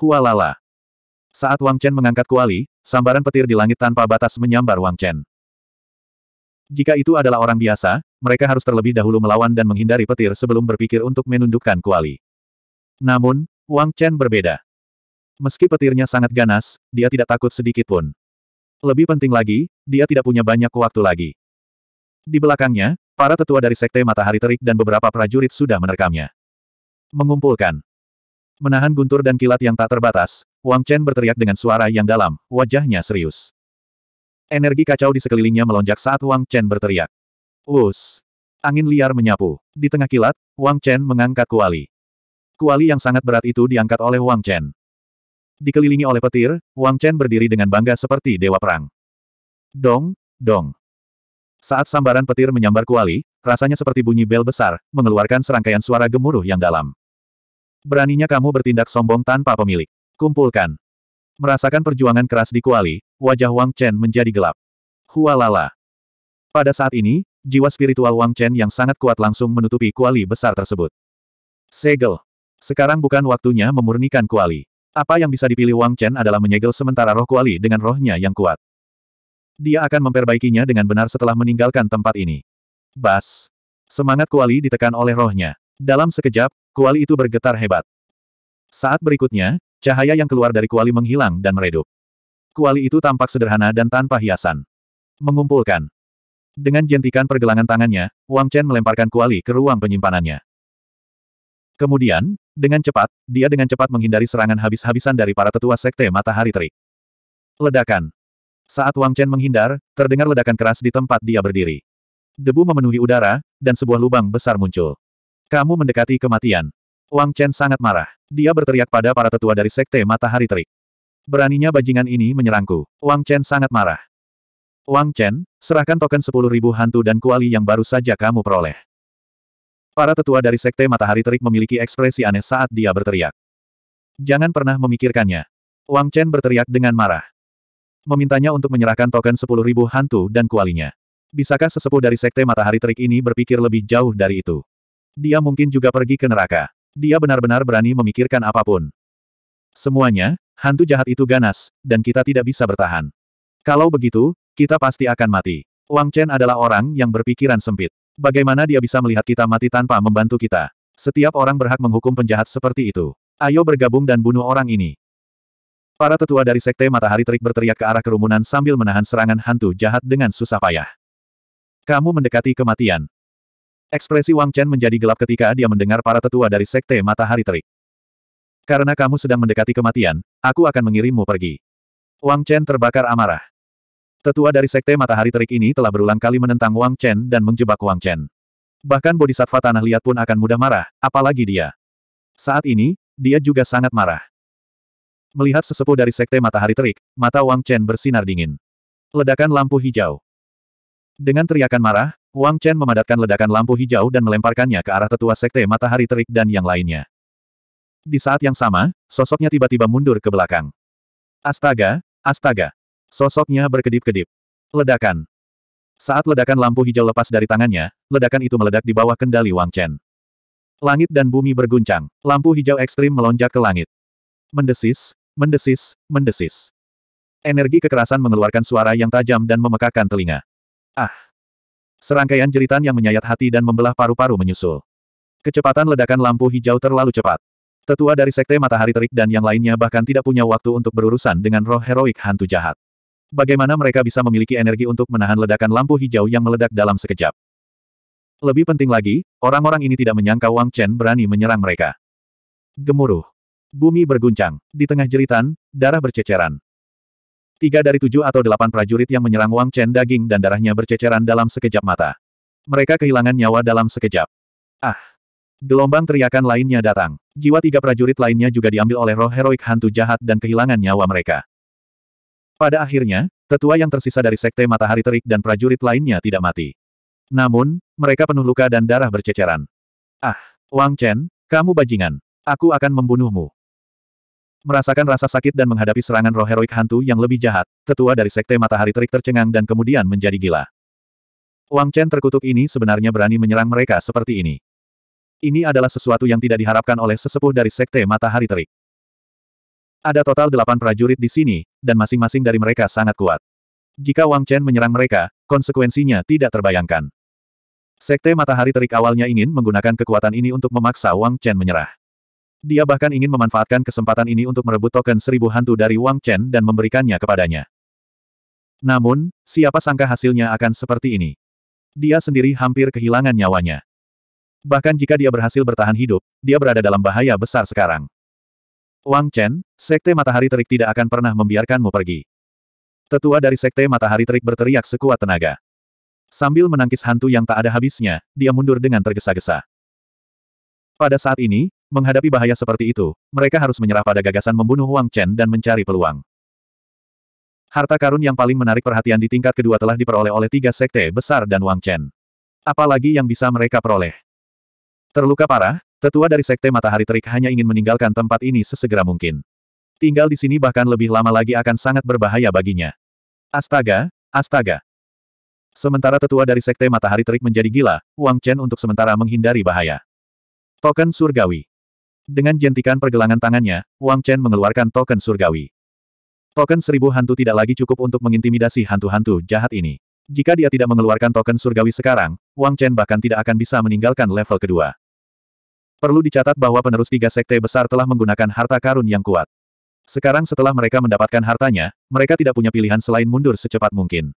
Hualala. Saat Wang Chen mengangkat kuali, sambaran petir di langit tanpa batas menyambar Wang Chen. Jika itu adalah orang biasa, mereka harus terlebih dahulu melawan dan menghindari petir sebelum berpikir untuk menundukkan kuali. Namun, Wang Chen berbeda. Meski petirnya sangat ganas, dia tidak takut sedikit pun. Lebih penting lagi, dia tidak punya banyak waktu lagi. Di belakangnya, para tetua dari Sekte Matahari Terik dan beberapa prajurit sudah menerkamnya. Mengumpulkan. Menahan guntur dan kilat yang tak terbatas, Wang Chen berteriak dengan suara yang dalam, wajahnya serius. Energi kacau di sekelilingnya melonjak saat Wang Chen berteriak. Wus! Angin liar menyapu. Di tengah kilat, Wang Chen mengangkat kuali. Kuali yang sangat berat itu diangkat oleh Wang Chen. Dikelilingi oleh petir, Wang Chen berdiri dengan bangga seperti dewa perang. Dong, dong. Saat sambaran petir menyambar kuali, rasanya seperti bunyi bel besar, mengeluarkan serangkaian suara gemuruh yang dalam. Beraninya kamu bertindak sombong tanpa pemilik. Kumpulkan. Merasakan perjuangan keras di kuali, wajah Wang Chen menjadi gelap. Hualala. Pada saat ini, jiwa spiritual Wang Chen yang sangat kuat langsung menutupi kuali besar tersebut. Segel. Sekarang bukan waktunya memurnikan kuali. Apa yang bisa dipilih Wang Chen adalah menyegel sementara roh kuali dengan rohnya yang kuat. Dia akan memperbaikinya dengan benar setelah meninggalkan tempat ini. Bas. Semangat kuali ditekan oleh rohnya. Dalam sekejap, kuali itu bergetar hebat. Saat berikutnya, cahaya yang keluar dari kuali menghilang dan meredup. Kuali itu tampak sederhana dan tanpa hiasan. Mengumpulkan. Dengan jentikan pergelangan tangannya, Wang Chen melemparkan kuali ke ruang penyimpanannya. Kemudian, dengan cepat, dia dengan cepat menghindari serangan habis-habisan dari para tetua sekte matahari terik. Ledakan. Saat Wang Chen menghindar, terdengar ledakan keras di tempat dia berdiri. Debu memenuhi udara, dan sebuah lubang besar muncul. Kamu mendekati kematian. Wang Chen sangat marah. Dia berteriak pada para tetua dari sekte matahari terik. Beraninya bajingan ini menyerangku. Wang Chen sangat marah. Wang Chen, serahkan token 10.000 hantu dan kuali yang baru saja kamu peroleh. Para tetua dari Sekte Matahari Terik memiliki ekspresi aneh saat dia berteriak. Jangan pernah memikirkannya. Wang Chen berteriak dengan marah. Memintanya untuk menyerahkan token 10.000 hantu dan kualinya. Bisakah sesepuh dari Sekte Matahari Terik ini berpikir lebih jauh dari itu? Dia mungkin juga pergi ke neraka. Dia benar-benar berani memikirkan apapun. Semuanya, hantu jahat itu ganas, dan kita tidak bisa bertahan. Kalau begitu, kita pasti akan mati. Wang Chen adalah orang yang berpikiran sempit. Bagaimana dia bisa melihat kita mati tanpa membantu kita? Setiap orang berhak menghukum penjahat seperti itu. Ayo bergabung dan bunuh orang ini. Para tetua dari Sekte Matahari Terik berteriak ke arah kerumunan sambil menahan serangan hantu jahat dengan susah payah. Kamu mendekati kematian. Ekspresi Wang Chen menjadi gelap ketika dia mendengar para tetua dari Sekte Matahari Terik. Karena kamu sedang mendekati kematian, aku akan mengirimmu pergi. Wang Chen terbakar amarah. Tetua dari Sekte Matahari Terik ini telah berulang kali menentang Wang Chen dan menjebak Wang Chen. Bahkan bodhisattva tanah liat pun akan mudah marah, apalagi dia. Saat ini, dia juga sangat marah. Melihat sesepuh dari Sekte Matahari Terik, mata Wang Chen bersinar dingin. Ledakan lampu hijau. Dengan teriakan marah, Wang Chen memadatkan ledakan lampu hijau dan melemparkannya ke arah tetua sekte matahari terik dan yang lainnya. Di saat yang sama, sosoknya tiba-tiba mundur ke belakang. Astaga, astaga. Sosoknya berkedip-kedip. Ledakan. Saat ledakan lampu hijau lepas dari tangannya, ledakan itu meledak di bawah kendali Wang Chen. Langit dan bumi berguncang, lampu hijau ekstrim melonjak ke langit. Mendesis, mendesis, mendesis. Energi kekerasan mengeluarkan suara yang tajam dan memekakan telinga. Ah! Serangkaian jeritan yang menyayat hati dan membelah paru-paru menyusul. Kecepatan ledakan lampu hijau terlalu cepat. Tetua dari Sekte Matahari Terik dan yang lainnya bahkan tidak punya waktu untuk berurusan dengan roh heroik hantu jahat. Bagaimana mereka bisa memiliki energi untuk menahan ledakan lampu hijau yang meledak dalam sekejap? Lebih penting lagi, orang-orang ini tidak menyangka Wang Chen berani menyerang mereka. Gemuruh. Bumi berguncang. Di tengah jeritan, darah berceceran. Tiga dari tujuh atau delapan prajurit yang menyerang Wang Chen daging dan darahnya berceceran dalam sekejap mata. Mereka kehilangan nyawa dalam sekejap. Ah! Gelombang teriakan lainnya datang. Jiwa tiga prajurit lainnya juga diambil oleh roh heroik hantu jahat dan kehilangan nyawa mereka. Pada akhirnya, tetua yang tersisa dari Sekte Matahari Terik dan prajurit lainnya tidak mati. Namun, mereka penuh luka dan darah berceceran. Ah, Wang Chen, kamu bajingan. Aku akan membunuhmu. Merasakan rasa sakit dan menghadapi serangan roh heroik hantu yang lebih jahat, tetua dari Sekte Matahari Terik tercengang dan kemudian menjadi gila. Wang Chen terkutuk ini sebenarnya berani menyerang mereka seperti ini. Ini adalah sesuatu yang tidak diharapkan oleh sesepuh dari Sekte Matahari Terik. Ada total delapan prajurit di sini, dan masing-masing dari mereka sangat kuat. Jika Wang Chen menyerang mereka, konsekuensinya tidak terbayangkan. Sekte Matahari Terik awalnya ingin menggunakan kekuatan ini untuk memaksa Wang Chen menyerah. Dia bahkan ingin memanfaatkan kesempatan ini untuk merebut token seribu hantu dari Wang Chen dan memberikannya kepadanya. Namun, siapa sangka hasilnya akan seperti ini. Dia sendiri hampir kehilangan nyawanya. Bahkan jika dia berhasil bertahan hidup, dia berada dalam bahaya besar sekarang. Wang Chen, Sekte Matahari Terik tidak akan pernah membiarkanmu pergi. Tetua dari Sekte Matahari Terik berteriak sekuat tenaga. Sambil menangkis hantu yang tak ada habisnya, dia mundur dengan tergesa-gesa. Pada saat ini, menghadapi bahaya seperti itu, mereka harus menyerah pada gagasan membunuh Wang Chen dan mencari peluang. Harta karun yang paling menarik perhatian di tingkat kedua telah diperoleh oleh tiga sekte besar dan Wang Chen. Apalagi yang bisa mereka peroleh. Terluka parah, Tetua dari Sekte Matahari Terik hanya ingin meninggalkan tempat ini sesegera mungkin. Tinggal di sini bahkan lebih lama lagi akan sangat berbahaya baginya. Astaga, astaga. Sementara tetua dari Sekte Matahari Terik menjadi gila, Wang Chen untuk sementara menghindari bahaya. Token Surgawi Dengan jentikan pergelangan tangannya, Wang Chen mengeluarkan token Surgawi. Token seribu hantu tidak lagi cukup untuk mengintimidasi hantu-hantu jahat ini. Jika dia tidak mengeluarkan token surgawi sekarang, Wang Chen bahkan tidak akan bisa meninggalkan level kedua. Perlu dicatat bahwa penerus tiga sekte besar telah menggunakan harta karun yang kuat. Sekarang setelah mereka mendapatkan hartanya, mereka tidak punya pilihan selain mundur secepat mungkin.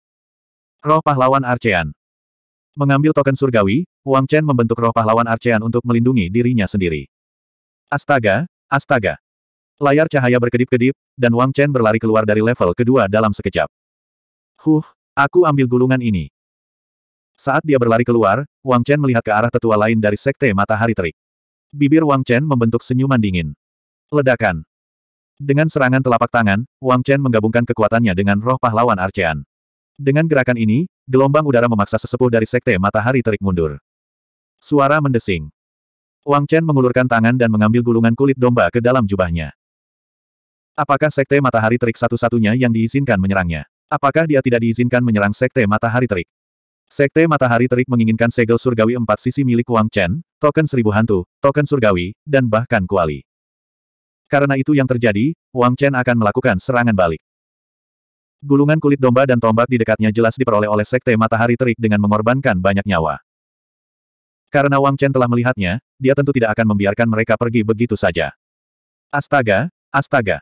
Roh Pahlawan Arcean Mengambil token surgawi, Wang Chen membentuk roh pahlawan Arcean untuk melindungi dirinya sendiri. Astaga, astaga. Layar cahaya berkedip-kedip, dan Wang Chen berlari keluar dari level kedua dalam sekejap. Huh, aku ambil gulungan ini. Saat dia berlari keluar, Wang Chen melihat ke arah tetua lain dari Sekte Matahari Terik. Bibir Wang Chen membentuk senyuman dingin. Ledakan. Dengan serangan telapak tangan, Wang Chen menggabungkan kekuatannya dengan roh pahlawan Archean. Dengan gerakan ini, gelombang udara memaksa sesepuh dari sekte matahari terik mundur. Suara mendesing. Wang Chen mengulurkan tangan dan mengambil gulungan kulit domba ke dalam jubahnya. Apakah sekte matahari terik satu-satunya yang diizinkan menyerangnya? Apakah dia tidak diizinkan menyerang sekte matahari terik? Sekte Matahari Terik menginginkan segel surgawi empat sisi milik Wang Chen, token seribu hantu, token surgawi, dan bahkan kuali. Karena itu yang terjadi, Wang Chen akan melakukan serangan balik. Gulungan kulit domba dan tombak di dekatnya jelas diperoleh oleh Sekte Matahari Terik dengan mengorbankan banyak nyawa. Karena Wang Chen telah melihatnya, dia tentu tidak akan membiarkan mereka pergi begitu saja. Astaga, astaga.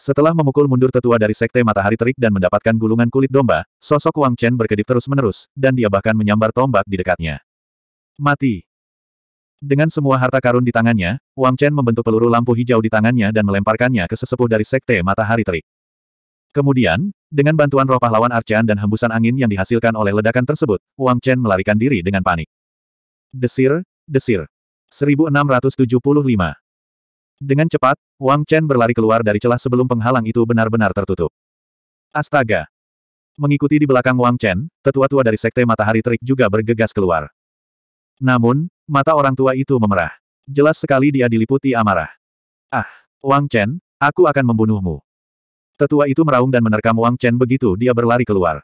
Setelah memukul mundur tetua dari Sekte Matahari Terik dan mendapatkan gulungan kulit domba, sosok Wang Chen berkedip terus-menerus, dan dia bahkan menyambar tombak di dekatnya. Mati. Dengan semua harta karun di tangannya, Wang Chen membentuk peluru lampu hijau di tangannya dan melemparkannya ke sesepuh dari Sekte Matahari Terik. Kemudian, dengan bantuan roh pahlawan Archan dan hembusan angin yang dihasilkan oleh ledakan tersebut, Wang Chen melarikan diri dengan panik. Desir, desir. 1675. Dengan cepat, Wang Chen berlari keluar dari celah sebelum penghalang itu benar-benar tertutup. Astaga! Mengikuti di belakang Wang Chen, tetua tua dari Sekte Matahari Terik juga bergegas keluar. Namun, mata orang tua itu memerah. Jelas sekali dia diliputi amarah. Ah, Wang Chen, aku akan membunuhmu. Tetua itu meraung dan menerkam Wang Chen begitu dia berlari keluar.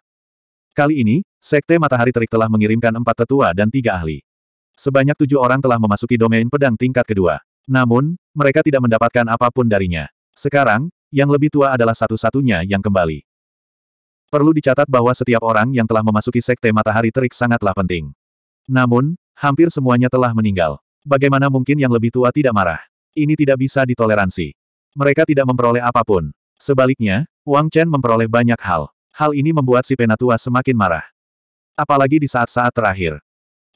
Kali ini, Sekte Matahari Terik telah mengirimkan empat tetua dan tiga ahli. Sebanyak tujuh orang telah memasuki domain pedang tingkat kedua. Namun, mereka tidak mendapatkan apapun darinya. Sekarang, yang lebih tua adalah satu-satunya yang kembali. Perlu dicatat bahwa setiap orang yang telah memasuki sekte matahari terik sangatlah penting. Namun, hampir semuanya telah meninggal. Bagaimana mungkin yang lebih tua tidak marah? Ini tidak bisa ditoleransi. Mereka tidak memperoleh apapun. Sebaliknya, Wang Chen memperoleh banyak hal. Hal ini membuat si penatua semakin marah. Apalagi di saat-saat terakhir.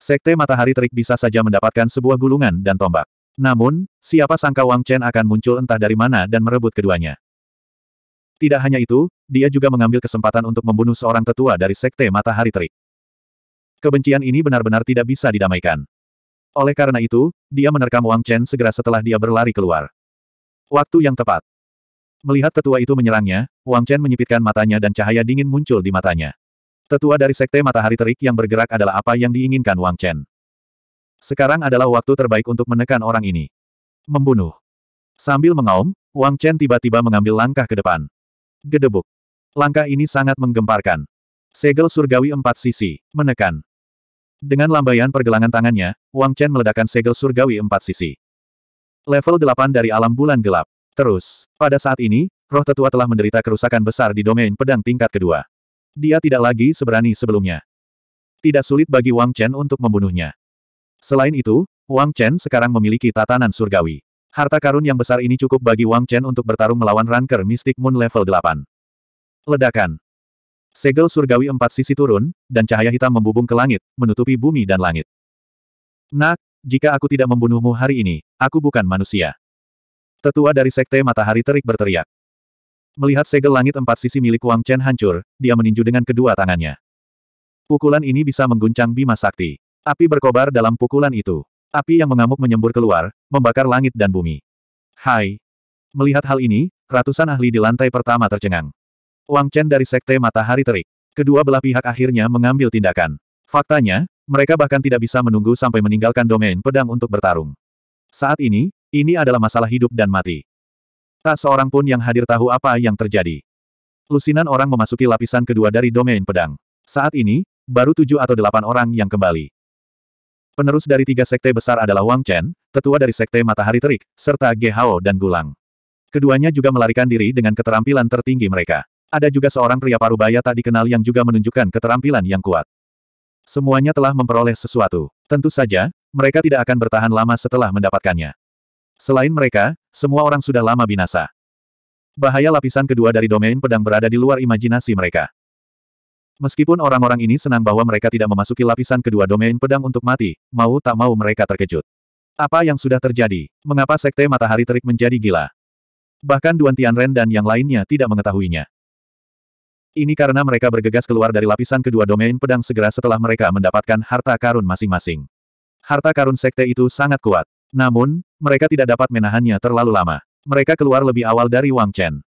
Sekte matahari terik bisa saja mendapatkan sebuah gulungan dan tombak. Namun, siapa sangka Wang Chen akan muncul entah dari mana dan merebut keduanya. Tidak hanya itu, dia juga mengambil kesempatan untuk membunuh seorang tetua dari Sekte Matahari Terik. Kebencian ini benar-benar tidak bisa didamaikan. Oleh karena itu, dia menerkam Wang Chen segera setelah dia berlari keluar. Waktu yang tepat. Melihat tetua itu menyerangnya, Wang Chen menyipitkan matanya dan cahaya dingin muncul di matanya. Tetua dari Sekte Matahari Terik yang bergerak adalah apa yang diinginkan Wang Chen. Sekarang adalah waktu terbaik untuk menekan orang ini. Membunuh. Sambil mengaum, Wang Chen tiba-tiba mengambil langkah ke depan. Gedebuk. Langkah ini sangat menggemparkan. Segel surgawi empat sisi, menekan. Dengan lambaian pergelangan tangannya, Wang Chen meledakkan segel surgawi empat sisi. Level 8 dari alam bulan gelap. Terus, pada saat ini, roh tetua telah menderita kerusakan besar di domain pedang tingkat kedua. Dia tidak lagi seberani sebelumnya. Tidak sulit bagi Wang Chen untuk membunuhnya. Selain itu, Wang Chen sekarang memiliki tatanan surgawi. Harta karun yang besar ini cukup bagi Wang Chen untuk bertarung melawan Ranker Mystic Moon level 8. Ledakan. Segel surgawi empat sisi turun, dan cahaya hitam membubung ke langit, menutupi bumi dan langit. Nak, jika aku tidak membunuhmu hari ini, aku bukan manusia. Tetua dari Sekte Matahari Terik berteriak. Melihat segel langit empat sisi milik Wang Chen hancur, dia meninju dengan kedua tangannya. Pukulan ini bisa mengguncang Bima Sakti. Api berkobar dalam pukulan itu. Api yang mengamuk menyembur keluar, membakar langit dan bumi. Hai! Melihat hal ini, ratusan ahli di lantai pertama tercengang. Wang Chen dari Sekte Matahari Terik. Kedua belah pihak akhirnya mengambil tindakan. Faktanya, mereka bahkan tidak bisa menunggu sampai meninggalkan domain pedang untuk bertarung. Saat ini, ini adalah masalah hidup dan mati. Tak seorang pun yang hadir tahu apa yang terjadi. Lusinan orang memasuki lapisan kedua dari domain pedang. Saat ini, baru tujuh atau delapan orang yang kembali. Penerus dari tiga sekte besar adalah Wang Chen, tetua dari sekte matahari terik, serta Ge Hao dan Gulang. Keduanya juga melarikan diri dengan keterampilan tertinggi mereka. Ada juga seorang pria parubaya tak dikenal yang juga menunjukkan keterampilan yang kuat. Semuanya telah memperoleh sesuatu. Tentu saja, mereka tidak akan bertahan lama setelah mendapatkannya. Selain mereka, semua orang sudah lama binasa. Bahaya lapisan kedua dari domain pedang berada di luar imajinasi mereka. Meskipun orang-orang ini senang bahwa mereka tidak memasuki lapisan kedua domain pedang untuk mati, mau tak mau mereka terkejut. Apa yang sudah terjadi? Mengapa Sekte Matahari Terik menjadi gila? Bahkan Duan Tianren dan yang lainnya tidak mengetahuinya. Ini karena mereka bergegas keluar dari lapisan kedua domain pedang segera setelah mereka mendapatkan harta karun masing-masing. Harta karun Sekte itu sangat kuat. Namun, mereka tidak dapat menahannya terlalu lama. Mereka keluar lebih awal dari Wang Chen.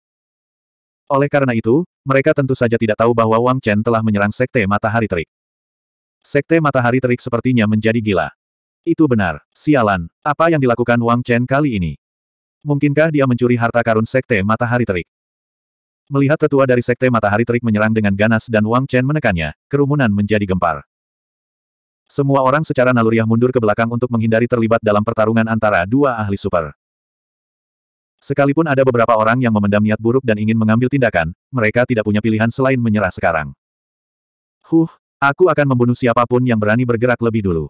Oleh karena itu, mereka tentu saja tidak tahu bahwa Wang Chen telah menyerang Sekte Matahari Terik. Sekte Matahari Terik sepertinya menjadi gila. Itu benar, sialan. Apa yang dilakukan Wang Chen kali ini? Mungkinkah dia mencuri harta karun Sekte Matahari Terik? Melihat tetua dari Sekte Matahari Terik menyerang dengan ganas dan Wang Chen menekannya, kerumunan menjadi gempar. Semua orang secara naluriah mundur ke belakang untuk menghindari terlibat dalam pertarungan antara dua ahli super. Sekalipun ada beberapa orang yang memendam niat buruk dan ingin mengambil tindakan, mereka tidak punya pilihan selain menyerah sekarang. Huh, aku akan membunuh siapapun yang berani bergerak lebih dulu.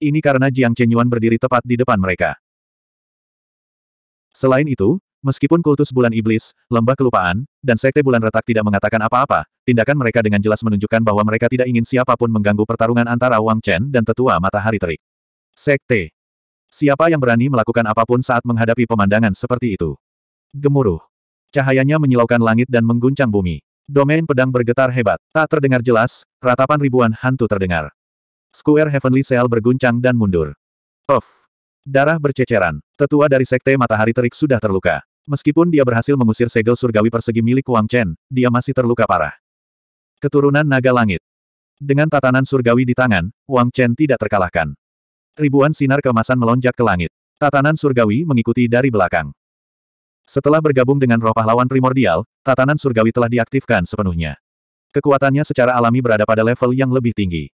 Ini karena Jiang Chenyuan berdiri tepat di depan mereka. Selain itu, meskipun kultus bulan iblis, lembah kelupaan, dan sekte bulan retak tidak mengatakan apa-apa, tindakan mereka dengan jelas menunjukkan bahwa mereka tidak ingin siapapun mengganggu pertarungan antara Wang Chen dan tetua matahari terik. Sekte Siapa yang berani melakukan apapun saat menghadapi pemandangan seperti itu? Gemuruh. Cahayanya menyilaukan langit dan mengguncang bumi. Domain pedang bergetar hebat. Tak terdengar jelas, ratapan ribuan hantu terdengar. Square Heavenly Seal berguncang dan mundur. Of. Darah berceceran. Tetua dari Sekte Matahari Terik sudah terluka. Meskipun dia berhasil mengusir segel surgawi persegi milik Wang Chen, dia masih terluka parah. Keturunan Naga Langit. Dengan tatanan surgawi di tangan, Wang Chen tidak terkalahkan. Ribuan sinar kemasan melonjak ke langit. Tatanan surgawi mengikuti dari belakang. Setelah bergabung dengan roh pahlawan primordial, tatanan surgawi telah diaktifkan sepenuhnya. Kekuatannya secara alami berada pada level yang lebih tinggi.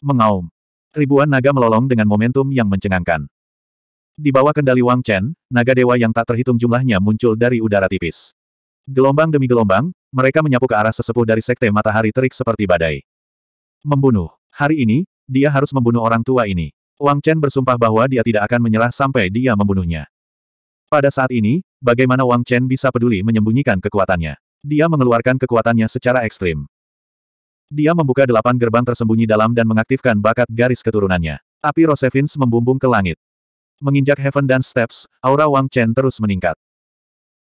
Mengaum. Ribuan naga melolong dengan momentum yang mencengangkan. Di bawah kendali Wang Chen, naga dewa yang tak terhitung jumlahnya muncul dari udara tipis. Gelombang demi gelombang, mereka menyapu ke arah sesepuh dari sekte matahari terik seperti badai. Membunuh. Hari ini, dia harus membunuh orang tua ini. Wang Chen bersumpah bahwa dia tidak akan menyerah sampai dia membunuhnya. Pada saat ini, bagaimana Wang Chen bisa peduli menyembunyikan kekuatannya? Dia mengeluarkan kekuatannya secara ekstrim. Dia membuka delapan gerbang tersembunyi dalam dan mengaktifkan bakat garis keturunannya. Api Rosevins membumbung ke langit. Menginjak Heaven dan Steps, aura Wang Chen terus meningkat.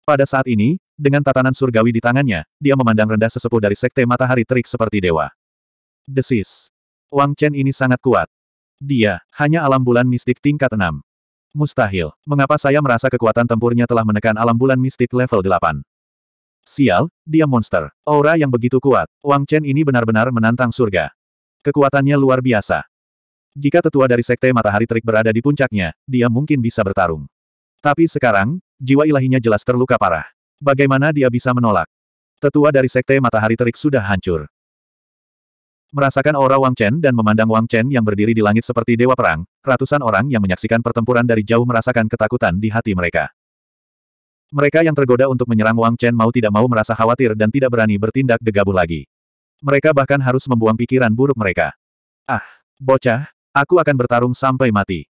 Pada saat ini, dengan tatanan surgawi di tangannya, dia memandang rendah sesepuh dari sekte matahari terik seperti dewa. Desis. Wang Chen ini sangat kuat. Dia, hanya alam bulan mistik tingkat 6. Mustahil, mengapa saya merasa kekuatan tempurnya telah menekan alam bulan mistik level 8. Sial, dia monster. Aura yang begitu kuat, Wang Chen ini benar-benar menantang surga. Kekuatannya luar biasa. Jika tetua dari Sekte Matahari Terik berada di puncaknya, dia mungkin bisa bertarung. Tapi sekarang, jiwa ilahinya jelas terluka parah. Bagaimana dia bisa menolak? Tetua dari Sekte Matahari Terik sudah hancur. Merasakan aura Wang Chen dan memandang Wang Chen yang berdiri di langit seperti dewa perang, ratusan orang yang menyaksikan pertempuran dari jauh merasakan ketakutan di hati mereka. Mereka yang tergoda untuk menyerang Wang Chen mau tidak mau merasa khawatir dan tidak berani bertindak gegabah lagi. Mereka bahkan harus membuang pikiran buruk mereka. Ah, bocah, aku akan bertarung sampai mati.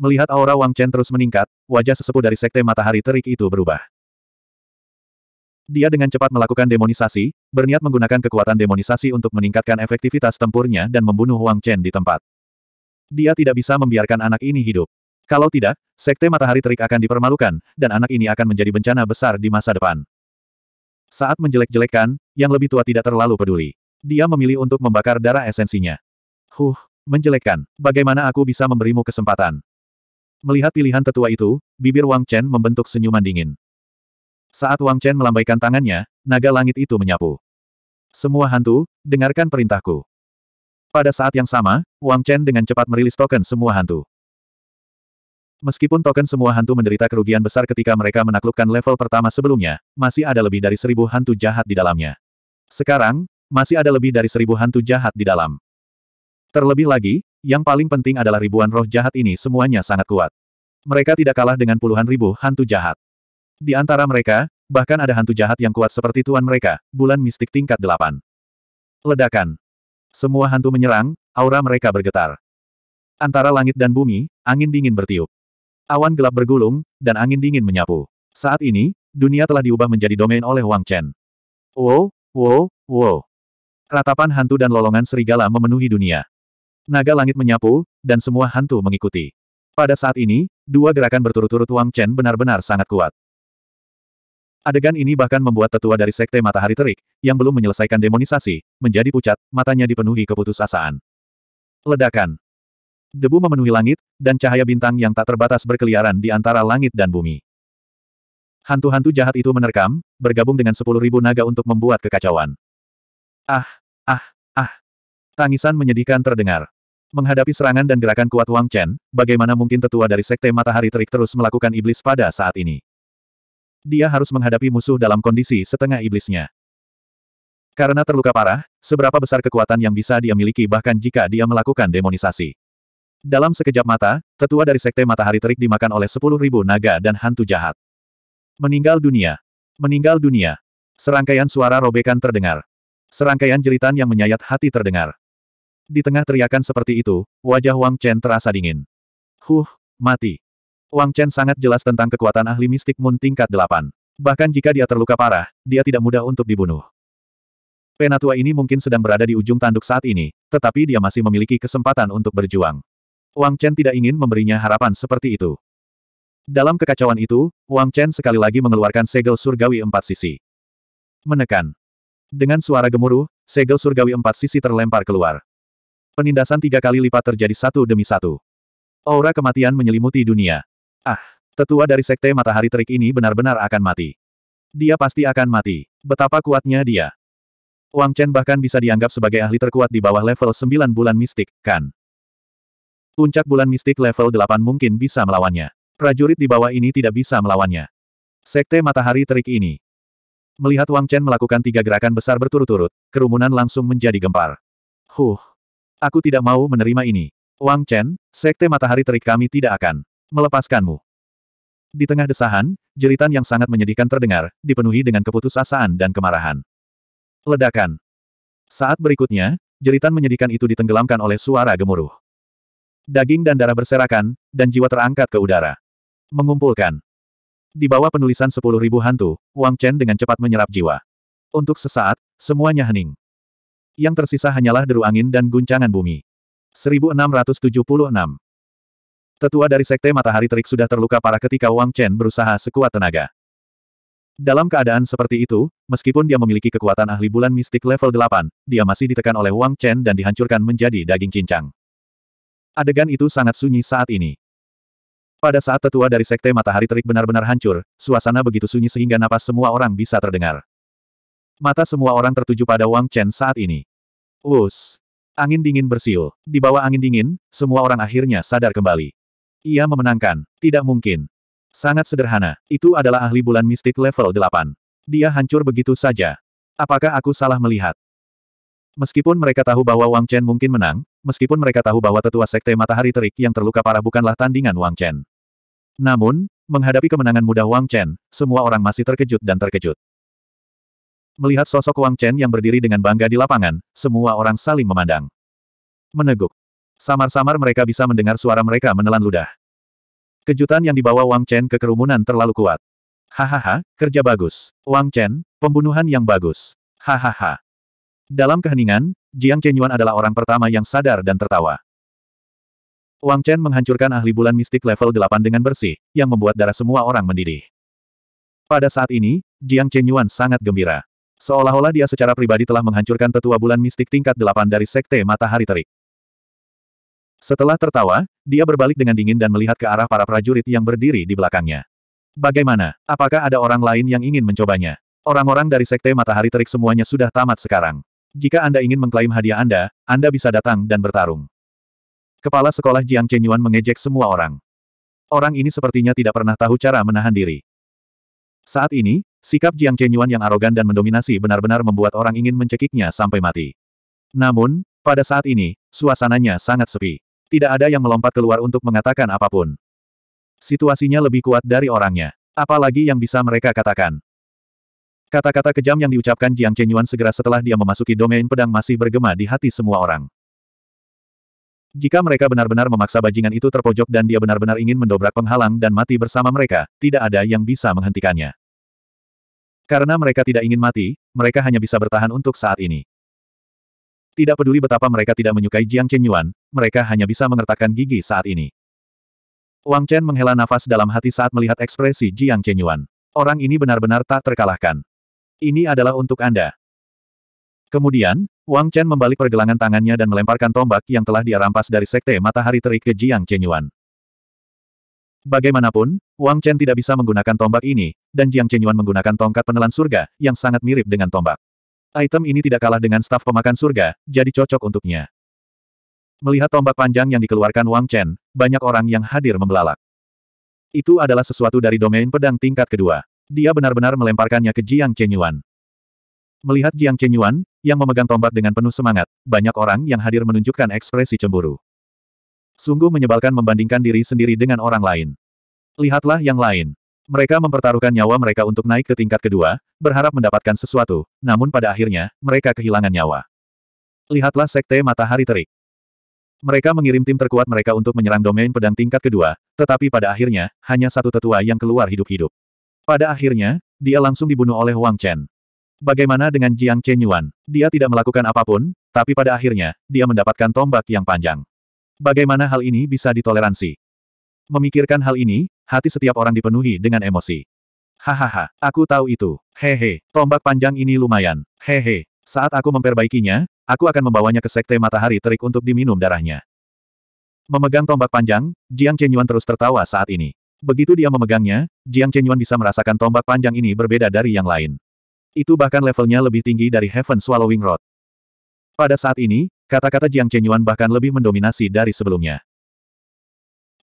Melihat aura Wang Chen terus meningkat, wajah sesepuh dari Sekte Matahari Terik itu berubah. Dia dengan cepat melakukan demonisasi, berniat menggunakan kekuatan demonisasi untuk meningkatkan efektivitas tempurnya dan membunuh Wang Chen di tempat. Dia tidak bisa membiarkan anak ini hidup. Kalau tidak, Sekte Matahari Terik akan dipermalukan, dan anak ini akan menjadi bencana besar di masa depan. Saat menjelek-jelekkan, yang lebih tua tidak terlalu peduli. Dia memilih untuk membakar darah esensinya. Huh, menjelekkan. Bagaimana aku bisa memberimu kesempatan? Melihat pilihan tetua itu, bibir Wang Chen membentuk senyuman dingin. Saat Wang Chen melambaikan tangannya, naga langit itu menyapu. Semua hantu, dengarkan perintahku. Pada saat yang sama, Wang Chen dengan cepat merilis token semua hantu. Meskipun token semua hantu menderita kerugian besar ketika mereka menaklukkan level pertama sebelumnya, masih ada lebih dari seribu hantu jahat di dalamnya. Sekarang, masih ada lebih dari seribu hantu jahat di dalam. Terlebih lagi, yang paling penting adalah ribuan roh jahat ini semuanya sangat kuat. Mereka tidak kalah dengan puluhan ribu hantu jahat. Di antara mereka, bahkan ada hantu jahat yang kuat seperti tuan mereka, bulan mistik tingkat delapan. Ledakan. Semua hantu menyerang, aura mereka bergetar. Antara langit dan bumi, angin dingin bertiup. Awan gelap bergulung, dan angin dingin menyapu. Saat ini, dunia telah diubah menjadi domain oleh Wang Chen. Wow, wow, wow. Ratapan hantu dan lolongan serigala memenuhi dunia. Naga langit menyapu, dan semua hantu mengikuti. Pada saat ini, dua gerakan berturut-turut Wang Chen benar-benar sangat kuat. Adegan ini bahkan membuat tetua dari Sekte Matahari Terik, yang belum menyelesaikan demonisasi, menjadi pucat, matanya dipenuhi keputusasaan. Ledakan. Debu memenuhi langit, dan cahaya bintang yang tak terbatas berkeliaran di antara langit dan bumi. Hantu-hantu jahat itu menerkam, bergabung dengan sepuluh ribu naga untuk membuat kekacauan. Ah, ah, ah. Tangisan menyedihkan terdengar. Menghadapi serangan dan gerakan kuat Wang Chen, bagaimana mungkin tetua dari Sekte Matahari Terik terus melakukan iblis pada saat ini? dia harus menghadapi musuh dalam kondisi setengah iblisnya. Karena terluka parah, seberapa besar kekuatan yang bisa dia miliki bahkan jika dia melakukan demonisasi. Dalam sekejap mata, tetua dari Sekte Matahari Terik dimakan oleh 10.000 naga dan hantu jahat. Meninggal dunia. Meninggal dunia. Serangkaian suara robekan terdengar. Serangkaian jeritan yang menyayat hati terdengar. Di tengah teriakan seperti itu, wajah Wang Chen terasa dingin. Huh, mati. Wang Chen sangat jelas tentang kekuatan ahli mistik Moon tingkat 8. Bahkan jika dia terluka parah, dia tidak mudah untuk dibunuh. Penatua ini mungkin sedang berada di ujung tanduk saat ini, tetapi dia masih memiliki kesempatan untuk berjuang. Wang Chen tidak ingin memberinya harapan seperti itu. Dalam kekacauan itu, Wang Chen sekali lagi mengeluarkan segel surgawi empat sisi. Menekan. Dengan suara gemuruh, segel surgawi empat sisi terlempar keluar. Penindasan tiga kali lipat terjadi satu demi satu. Aura kematian menyelimuti dunia. Ah, tetua dari sekte matahari terik ini benar-benar akan mati. Dia pasti akan mati. Betapa kuatnya dia. Wang Chen bahkan bisa dianggap sebagai ahli terkuat di bawah level 9 bulan mistik, kan? Puncak bulan mistik level 8 mungkin bisa melawannya. Prajurit di bawah ini tidak bisa melawannya. Sekte matahari terik ini. Melihat Wang Chen melakukan tiga gerakan besar berturut-turut, kerumunan langsung menjadi gempar. Huh. Aku tidak mau menerima ini. Wang Chen, sekte matahari terik kami tidak akan. Melepaskanmu. Di tengah desahan, jeritan yang sangat menyedihkan terdengar, dipenuhi dengan keputusasaan dan kemarahan. Ledakan. Saat berikutnya, jeritan menyedihkan itu ditenggelamkan oleh suara gemuruh. Daging dan darah berserakan, dan jiwa terangkat ke udara. Mengumpulkan. Di bawah penulisan sepuluh ribu hantu, Wang Chen dengan cepat menyerap jiwa. Untuk sesaat, semuanya hening. Yang tersisa hanyalah deru angin dan guncangan bumi. 1676 Tetua dari Sekte Matahari Terik sudah terluka parah ketika Wang Chen berusaha sekuat tenaga. Dalam keadaan seperti itu, meskipun dia memiliki kekuatan ahli bulan mistik level 8, dia masih ditekan oleh Wang Chen dan dihancurkan menjadi daging cincang. Adegan itu sangat sunyi saat ini. Pada saat tetua dari Sekte Matahari Terik benar-benar hancur, suasana begitu sunyi sehingga napas semua orang bisa terdengar. Mata semua orang tertuju pada Wang Chen saat ini. Us! Angin dingin bersiul. Di bawah angin dingin, semua orang akhirnya sadar kembali. Ia memenangkan. Tidak mungkin. Sangat sederhana. Itu adalah ahli bulan mistik level 8. Dia hancur begitu saja. Apakah aku salah melihat? Meskipun mereka tahu bahwa Wang Chen mungkin menang, meskipun mereka tahu bahwa tetua sekte matahari terik yang terluka parah bukanlah tandingan Wang Chen. Namun, menghadapi kemenangan mudah Wang Chen, semua orang masih terkejut dan terkejut. Melihat sosok Wang Chen yang berdiri dengan bangga di lapangan, semua orang saling memandang. Meneguk. Samar-samar mereka bisa mendengar suara mereka menelan ludah. Kejutan yang dibawa Wang Chen ke kerumunan terlalu kuat. Hahaha, kerja bagus. Wang Chen, pembunuhan yang bagus. Hahaha. Dalam keheningan, Jiang Chenyuan adalah orang pertama yang sadar dan tertawa. Wang Chen menghancurkan ahli bulan mistik level 8 dengan bersih, yang membuat darah semua orang mendidih. Pada saat ini, Jiang Chenyuan sangat gembira. Seolah-olah dia secara pribadi telah menghancurkan tetua bulan mistik tingkat 8 dari Sekte Matahari Terik. Setelah tertawa, dia berbalik dengan dingin dan melihat ke arah para prajurit yang berdiri di belakangnya. Bagaimana? Apakah ada orang lain yang ingin mencobanya? Orang-orang dari Sekte Matahari Terik semuanya sudah tamat sekarang. Jika Anda ingin mengklaim hadiah Anda, Anda bisa datang dan bertarung. Kepala sekolah Jiang Chenyuan mengejek semua orang. Orang ini sepertinya tidak pernah tahu cara menahan diri. Saat ini, sikap Jiang Chenyuan yang arogan dan mendominasi benar-benar membuat orang ingin mencekiknya sampai mati. Namun, pada saat ini, suasananya sangat sepi. Tidak ada yang melompat keluar untuk mengatakan apapun. Situasinya lebih kuat dari orangnya. Apalagi yang bisa mereka katakan. Kata-kata kejam yang diucapkan Jiang Chenyuan segera setelah dia memasuki domain pedang masih bergema di hati semua orang. Jika mereka benar-benar memaksa bajingan itu terpojok dan dia benar-benar ingin mendobrak penghalang dan mati bersama mereka, tidak ada yang bisa menghentikannya. Karena mereka tidak ingin mati, mereka hanya bisa bertahan untuk saat ini. Tidak peduli betapa mereka tidak menyukai Jiang Chen Yuan, mereka hanya bisa mengertakkan gigi saat ini. Wang Chen menghela nafas dalam hati saat melihat ekspresi Jiang Chen Yuan. Orang ini benar-benar tak terkalahkan. Ini adalah untuk Anda. Kemudian, Wang Chen membalik pergelangan tangannya dan melemparkan tombak yang telah dia rampas dari Sekte Matahari Terik ke Jiang Chen Yuan. Bagaimanapun, Wang Chen tidak bisa menggunakan tombak ini, dan Jiang Chen Yuan menggunakan tongkat penelan surga, yang sangat mirip dengan tombak. Item ini tidak kalah dengan staf pemakan surga, jadi cocok untuknya. Melihat tombak panjang yang dikeluarkan Wang Chen, banyak orang yang hadir membelalak. Itu adalah sesuatu dari domain pedang tingkat kedua. Dia benar-benar melemparkannya ke Jiang Chenyuan. Melihat Jiang Chenyuan, yang memegang tombak dengan penuh semangat, banyak orang yang hadir menunjukkan ekspresi cemburu. Sungguh menyebalkan membandingkan diri sendiri dengan orang lain. Lihatlah yang lain. Mereka mempertaruhkan nyawa mereka untuk naik ke tingkat kedua, berharap mendapatkan sesuatu, namun pada akhirnya, mereka kehilangan nyawa. Lihatlah Sekte Matahari Terik. Mereka mengirim tim terkuat mereka untuk menyerang domain pedang tingkat kedua, tetapi pada akhirnya, hanya satu tetua yang keluar hidup-hidup. Pada akhirnya, dia langsung dibunuh oleh Wang Chen. Bagaimana dengan Jiang Chen Yuan? Dia tidak melakukan apapun, tapi pada akhirnya, dia mendapatkan tombak yang panjang. Bagaimana hal ini bisa ditoleransi? Memikirkan hal ini, hati setiap orang dipenuhi dengan emosi. Hahaha, aku tahu itu. Hehe, tombak panjang ini lumayan. Hehe, saat aku memperbaikinya, aku akan membawanya ke sekte matahari terik untuk diminum darahnya. Memegang tombak panjang, Jiang Chenyuan terus tertawa saat ini. Begitu dia memegangnya, Jiang Chenyuan bisa merasakan tombak panjang ini berbeda dari yang lain. Itu bahkan levelnya lebih tinggi dari Heaven Swallowing Rod. Pada saat ini, kata-kata Jiang Chenyuan bahkan lebih mendominasi dari sebelumnya.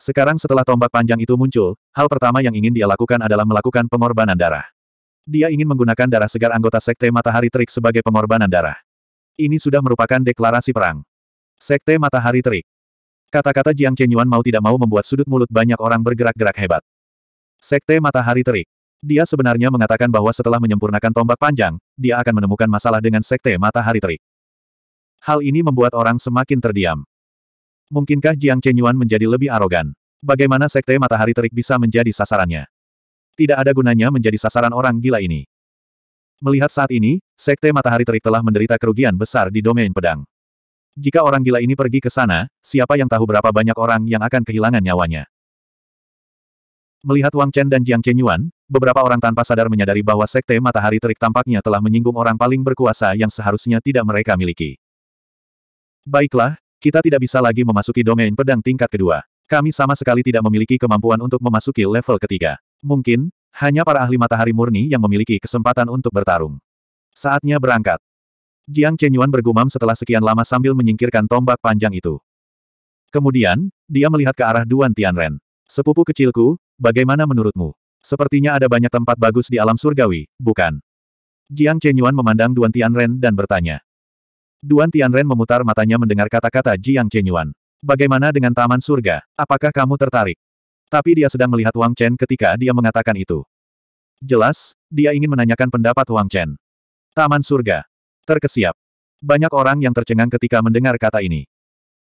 Sekarang setelah tombak panjang itu muncul, hal pertama yang ingin dia lakukan adalah melakukan pengorbanan darah. Dia ingin menggunakan darah segar anggota Sekte Matahari Terik sebagai pengorbanan darah. Ini sudah merupakan deklarasi perang. Sekte Matahari Terik. Kata-kata Jiang Chenyuan mau tidak mau membuat sudut mulut banyak orang bergerak-gerak hebat. Sekte Matahari Terik. Dia sebenarnya mengatakan bahwa setelah menyempurnakan tombak panjang, dia akan menemukan masalah dengan Sekte Matahari Terik. Hal ini membuat orang semakin terdiam. Mungkinkah Jiang Chenyuan menjadi lebih arogan? Bagaimana sekte matahari terik bisa menjadi sasarannya? Tidak ada gunanya menjadi sasaran orang gila ini. Melihat saat ini, sekte matahari terik telah menderita kerugian besar di domain pedang. Jika orang gila ini pergi ke sana, siapa yang tahu berapa banyak orang yang akan kehilangan nyawanya? Melihat Wang Chen dan Jiang Chenyuan, beberapa orang tanpa sadar menyadari bahwa sekte matahari terik tampaknya telah menyinggung orang paling berkuasa yang seharusnya tidak mereka miliki. Baiklah, kita tidak bisa lagi memasuki domain pedang tingkat kedua. Kami sama sekali tidak memiliki kemampuan untuk memasuki level ketiga. Mungkin, hanya para ahli matahari murni yang memiliki kesempatan untuk bertarung. Saatnya berangkat. Jiang Chenyuan bergumam setelah sekian lama sambil menyingkirkan tombak panjang itu. Kemudian, dia melihat ke arah Duan Tianren. Sepupu kecilku, bagaimana menurutmu? Sepertinya ada banyak tempat bagus di alam surgawi, bukan? Jiang Chenyuan memandang Duan Tianren dan bertanya. Duan Tianren memutar matanya mendengar kata-kata Jiang Chenyuan. Bagaimana dengan Taman Surga? Apakah kamu tertarik? Tapi dia sedang melihat Wang Chen ketika dia mengatakan itu. Jelas, dia ingin menanyakan pendapat Wang Chen. Taman Surga. Terkesiap. Banyak orang yang tercengang ketika mendengar kata ini.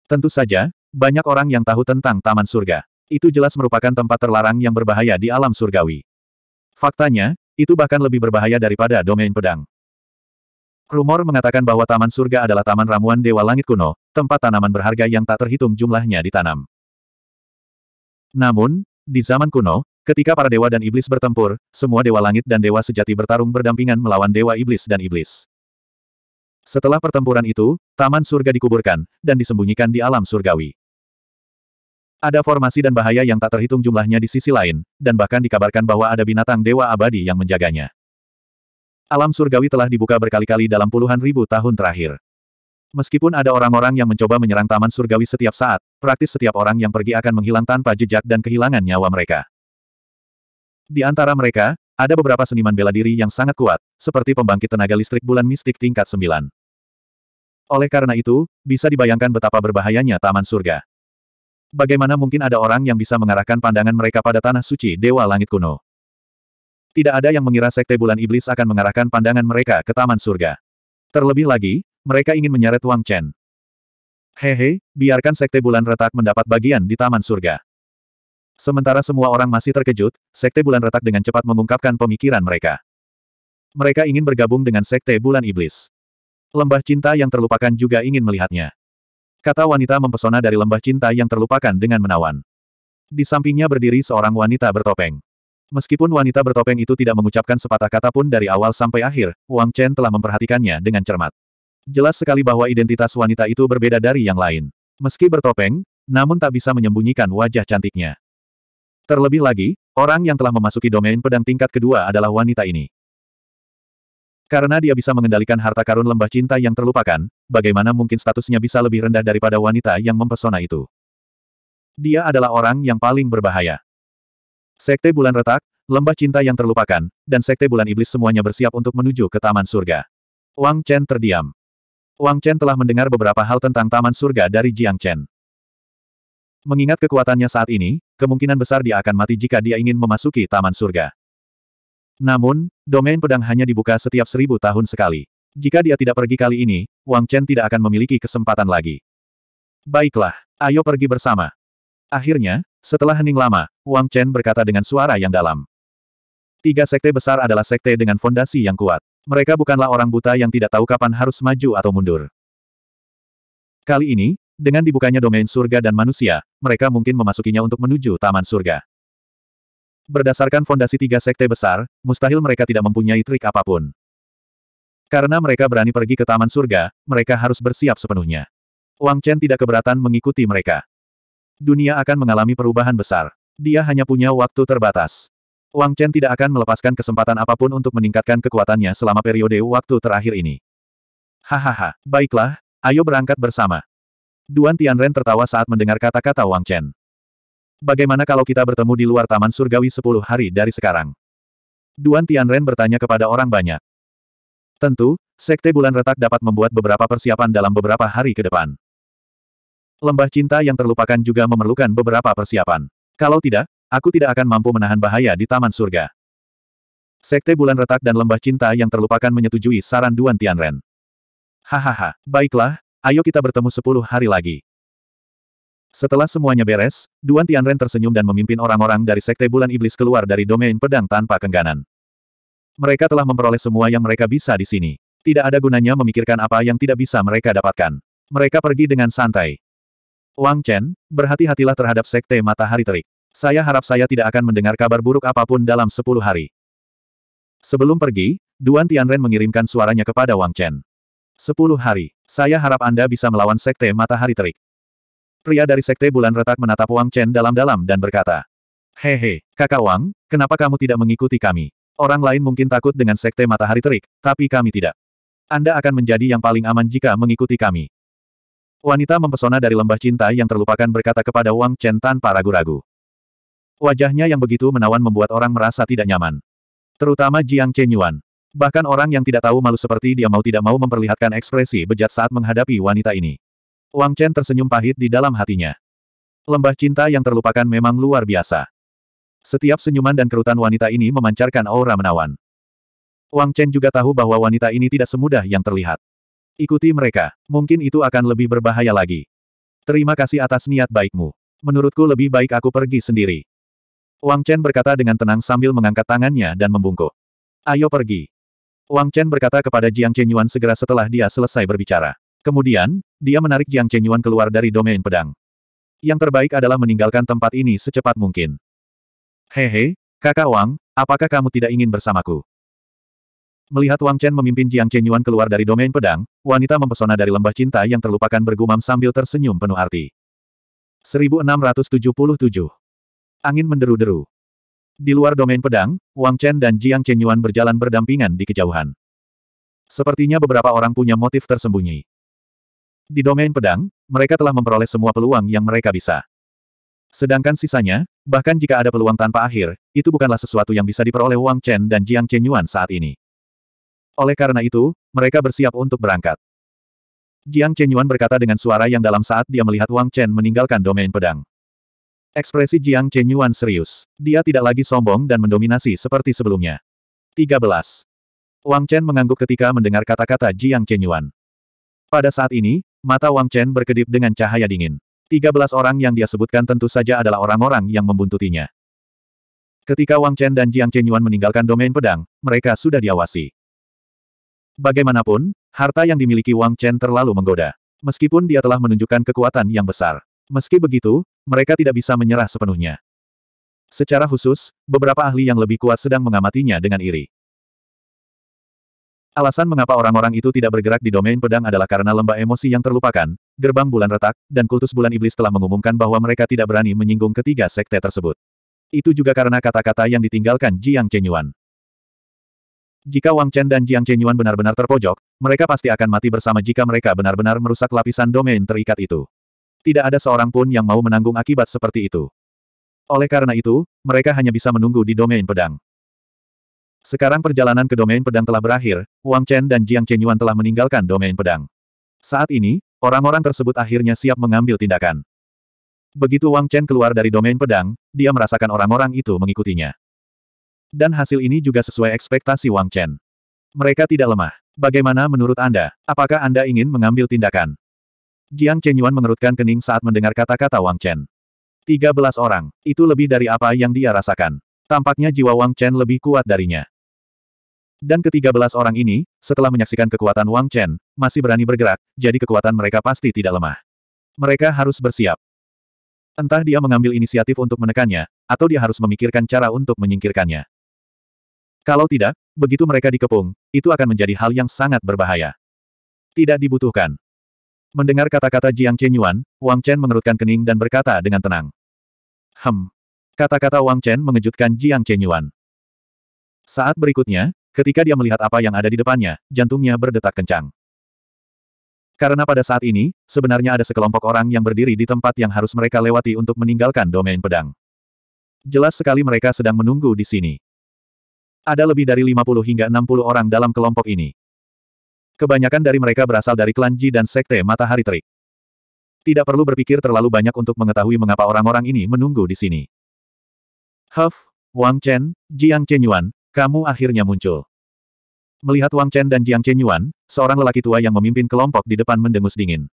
Tentu saja, banyak orang yang tahu tentang Taman Surga. Itu jelas merupakan tempat terlarang yang berbahaya di alam surgawi. Faktanya, itu bahkan lebih berbahaya daripada domain pedang. Rumor mengatakan bahwa Taman Surga adalah taman ramuan Dewa Langit kuno, tempat tanaman berharga yang tak terhitung jumlahnya ditanam. Namun, di zaman kuno, ketika para dewa dan iblis bertempur, semua dewa langit dan dewa sejati bertarung berdampingan melawan dewa iblis dan iblis. Setelah pertempuran itu, Taman Surga dikuburkan, dan disembunyikan di alam surgawi. Ada formasi dan bahaya yang tak terhitung jumlahnya di sisi lain, dan bahkan dikabarkan bahwa ada binatang dewa abadi yang menjaganya. Alam surgawi telah dibuka berkali-kali dalam puluhan ribu tahun terakhir. Meskipun ada orang-orang yang mencoba menyerang taman surgawi setiap saat, praktis setiap orang yang pergi akan menghilang tanpa jejak dan kehilangan nyawa mereka. Di antara mereka, ada beberapa seniman bela diri yang sangat kuat, seperti pembangkit tenaga listrik bulan mistik tingkat 9. Oleh karena itu, bisa dibayangkan betapa berbahayanya taman surga. Bagaimana mungkin ada orang yang bisa mengarahkan pandangan mereka pada tanah suci Dewa Langit Kuno? tidak ada yang mengira Sekte Bulan Iblis akan mengarahkan pandangan mereka ke Taman Surga. Terlebih lagi, mereka ingin menyeret Wang Chen. Hehe, biarkan Sekte Bulan Retak mendapat bagian di Taman Surga. Sementara semua orang masih terkejut, Sekte Bulan Retak dengan cepat mengungkapkan pemikiran mereka. Mereka ingin bergabung dengan Sekte Bulan Iblis. Lembah cinta yang terlupakan juga ingin melihatnya. Kata wanita mempesona dari lembah cinta yang terlupakan dengan menawan. Di sampingnya berdiri seorang wanita bertopeng. Meskipun wanita bertopeng itu tidak mengucapkan sepatah kata pun dari awal sampai akhir, Wang Chen telah memperhatikannya dengan cermat. Jelas sekali bahwa identitas wanita itu berbeda dari yang lain. Meski bertopeng, namun tak bisa menyembunyikan wajah cantiknya. Terlebih lagi, orang yang telah memasuki domain pedang tingkat kedua adalah wanita ini. Karena dia bisa mengendalikan harta karun lembah cinta yang terlupakan, bagaimana mungkin statusnya bisa lebih rendah daripada wanita yang mempesona itu? Dia adalah orang yang paling berbahaya. Sekte Bulan Retak, Lembah Cinta yang Terlupakan, dan Sekte Bulan Iblis semuanya bersiap untuk menuju ke Taman Surga. Wang Chen terdiam. Wang Chen telah mendengar beberapa hal tentang Taman Surga dari Jiang Chen. Mengingat kekuatannya saat ini, kemungkinan besar dia akan mati jika dia ingin memasuki Taman Surga. Namun, domain pedang hanya dibuka setiap seribu tahun sekali. Jika dia tidak pergi kali ini, Wang Chen tidak akan memiliki kesempatan lagi. Baiklah, ayo pergi bersama. Akhirnya, setelah hening lama, Wang Chen berkata dengan suara yang dalam. Tiga sekte besar adalah sekte dengan fondasi yang kuat. Mereka bukanlah orang buta yang tidak tahu kapan harus maju atau mundur. Kali ini, dengan dibukanya domain surga dan manusia, mereka mungkin memasukinya untuk menuju taman surga. Berdasarkan fondasi tiga sekte besar, mustahil mereka tidak mempunyai trik apapun. Karena mereka berani pergi ke taman surga, mereka harus bersiap sepenuhnya. Wang Chen tidak keberatan mengikuti mereka. Dunia akan mengalami perubahan besar. Dia hanya punya waktu terbatas. Wang Chen tidak akan melepaskan kesempatan apapun untuk meningkatkan kekuatannya selama periode waktu terakhir ini. Hahaha, baiklah, ayo berangkat bersama. Duan Tianren tertawa saat mendengar kata-kata Wang Chen. Bagaimana kalau kita bertemu di luar Taman Surgawi 10 hari dari sekarang? Duan Tianren bertanya kepada orang banyak. Tentu, Sekte Bulan Retak dapat membuat beberapa persiapan dalam beberapa hari ke depan. Lembah cinta yang terlupakan juga memerlukan beberapa persiapan. Kalau tidak, aku tidak akan mampu menahan bahaya di Taman Surga. Sekte Bulan Retak dan Lembah Cinta yang terlupakan menyetujui saran Duan Tianren. Hahaha, baiklah, ayo kita bertemu sepuluh hari lagi. Setelah semuanya beres, Duan Tianren tersenyum dan memimpin orang-orang dari Sekte Bulan Iblis keluar dari domain pedang tanpa kengganan. Mereka telah memperoleh semua yang mereka bisa di sini. Tidak ada gunanya memikirkan apa yang tidak bisa mereka dapatkan. Mereka pergi dengan santai. Wang Chen, berhati-hatilah terhadap Sekte Matahari Terik. Saya harap saya tidak akan mendengar kabar buruk apapun dalam sepuluh hari. Sebelum pergi, Duan Tianren mengirimkan suaranya kepada Wang Chen. Sepuluh hari, saya harap Anda bisa melawan Sekte Matahari Terik. Pria dari Sekte Bulan Retak menatap Wang Chen dalam-dalam dan berkata, Hehe, kakak Wang, kenapa kamu tidak mengikuti kami? Orang lain mungkin takut dengan Sekte Matahari Terik, tapi kami tidak. Anda akan menjadi yang paling aman jika mengikuti kami. Wanita mempesona dari lembah cinta yang terlupakan berkata kepada Wang Chen tanpa ragu-ragu. Wajahnya yang begitu menawan membuat orang merasa tidak nyaman. Terutama Jiang Chenyuan. Bahkan orang yang tidak tahu malu seperti dia mau tidak mau memperlihatkan ekspresi bejat saat menghadapi wanita ini. Wang Chen tersenyum pahit di dalam hatinya. Lembah cinta yang terlupakan memang luar biasa. Setiap senyuman dan kerutan wanita ini memancarkan aura menawan. Wang Chen juga tahu bahwa wanita ini tidak semudah yang terlihat. Ikuti mereka. Mungkin itu akan lebih berbahaya lagi. Terima kasih atas niat baikmu. Menurutku lebih baik aku pergi sendiri. Wang Chen berkata dengan tenang sambil mengangkat tangannya dan membungkuk. Ayo pergi. Wang Chen berkata kepada Jiang Chen Yuan segera setelah dia selesai berbicara. Kemudian, dia menarik Jiang Chen Yuan keluar dari domain pedang. Yang terbaik adalah meninggalkan tempat ini secepat mungkin. Hehe, kakak Wang, apakah kamu tidak ingin bersamaku? Melihat Wang Chen memimpin Jiang Chen Yuan keluar dari domain pedang, wanita mempesona dari lembah cinta yang terlupakan bergumam sambil tersenyum penuh arti. 1677 Angin menderu-deru. Di luar domain pedang, Wang Chen dan Jiang Chen Yuan berjalan berdampingan di kejauhan. Sepertinya beberapa orang punya motif tersembunyi. Di domain pedang, mereka telah memperoleh semua peluang yang mereka bisa. Sedangkan sisanya, bahkan jika ada peluang tanpa akhir, itu bukanlah sesuatu yang bisa diperoleh Wang Chen dan Jiang Chen Yuan saat ini. Oleh karena itu, mereka bersiap untuk berangkat. Jiang Chenyuan berkata dengan suara yang dalam saat dia melihat Wang Chen meninggalkan domain pedang. Ekspresi Jiang Chenyuan serius. Dia tidak lagi sombong dan mendominasi seperti sebelumnya. 13. Wang Chen mengangguk ketika mendengar kata-kata Jiang Chenyuan. Pada saat ini, mata Wang Chen berkedip dengan cahaya dingin. 13 orang yang dia sebutkan tentu saja adalah orang-orang yang membuntutinya. Ketika Wang Chen dan Jiang Chenyuan meninggalkan domain pedang, mereka sudah diawasi. Bagaimanapun, harta yang dimiliki Wang Chen terlalu menggoda. Meskipun dia telah menunjukkan kekuatan yang besar. Meski begitu, mereka tidak bisa menyerah sepenuhnya. Secara khusus, beberapa ahli yang lebih kuat sedang mengamatinya dengan iri. Alasan mengapa orang-orang itu tidak bergerak di domain pedang adalah karena lembah emosi yang terlupakan, gerbang bulan retak, dan kultus bulan iblis telah mengumumkan bahwa mereka tidak berani menyinggung ketiga sekte tersebut. Itu juga karena kata-kata yang ditinggalkan Jiang Chenyuan. Jika Wang Chen dan Jiang Chen Yuan benar-benar terpojok, mereka pasti akan mati bersama jika mereka benar-benar merusak lapisan domain terikat itu. Tidak ada seorang pun yang mau menanggung akibat seperti itu. Oleh karena itu, mereka hanya bisa menunggu di domain pedang. Sekarang perjalanan ke domain pedang telah berakhir, Wang Chen dan Jiang Chen Yuan telah meninggalkan domain pedang. Saat ini, orang-orang tersebut akhirnya siap mengambil tindakan. Begitu Wang Chen keluar dari domain pedang, dia merasakan orang-orang itu mengikutinya dan hasil ini juga sesuai ekspektasi Wang Chen. Mereka tidak lemah. Bagaimana menurut Anda? Apakah Anda ingin mengambil tindakan? Jiang Chenyuan mengerutkan kening saat mendengar kata-kata Wang Chen. 13 orang, itu lebih dari apa yang dia rasakan. Tampaknya jiwa Wang Chen lebih kuat darinya. Dan ketiga belas orang ini, setelah menyaksikan kekuatan Wang Chen, masih berani bergerak, jadi kekuatan mereka pasti tidak lemah. Mereka harus bersiap. Entah dia mengambil inisiatif untuk menekannya, atau dia harus memikirkan cara untuk menyingkirkannya. Kalau tidak, begitu mereka dikepung, itu akan menjadi hal yang sangat berbahaya. Tidak dibutuhkan. Mendengar kata-kata Jiang Chenyuan, Wang Chen mengerutkan kening dan berkata dengan tenang. Hem. Kata-kata Wang Chen mengejutkan Jiang Chenyuan. Saat berikutnya, ketika dia melihat apa yang ada di depannya, jantungnya berdetak kencang. Karena pada saat ini, sebenarnya ada sekelompok orang yang berdiri di tempat yang harus mereka lewati untuk meninggalkan domain pedang. Jelas sekali mereka sedang menunggu di sini. Ada lebih dari 50 hingga 60 orang dalam kelompok ini. Kebanyakan dari mereka berasal dari klan Ji dan Sekte Matahari Terik. Tidak perlu berpikir terlalu banyak untuk mengetahui mengapa orang-orang ini menunggu di sini. Huff, Wang Chen, Jiang Chenyuan, kamu akhirnya muncul. Melihat Wang Chen dan Jiang Chenyuan, seorang lelaki tua yang memimpin kelompok di depan mendengus dingin.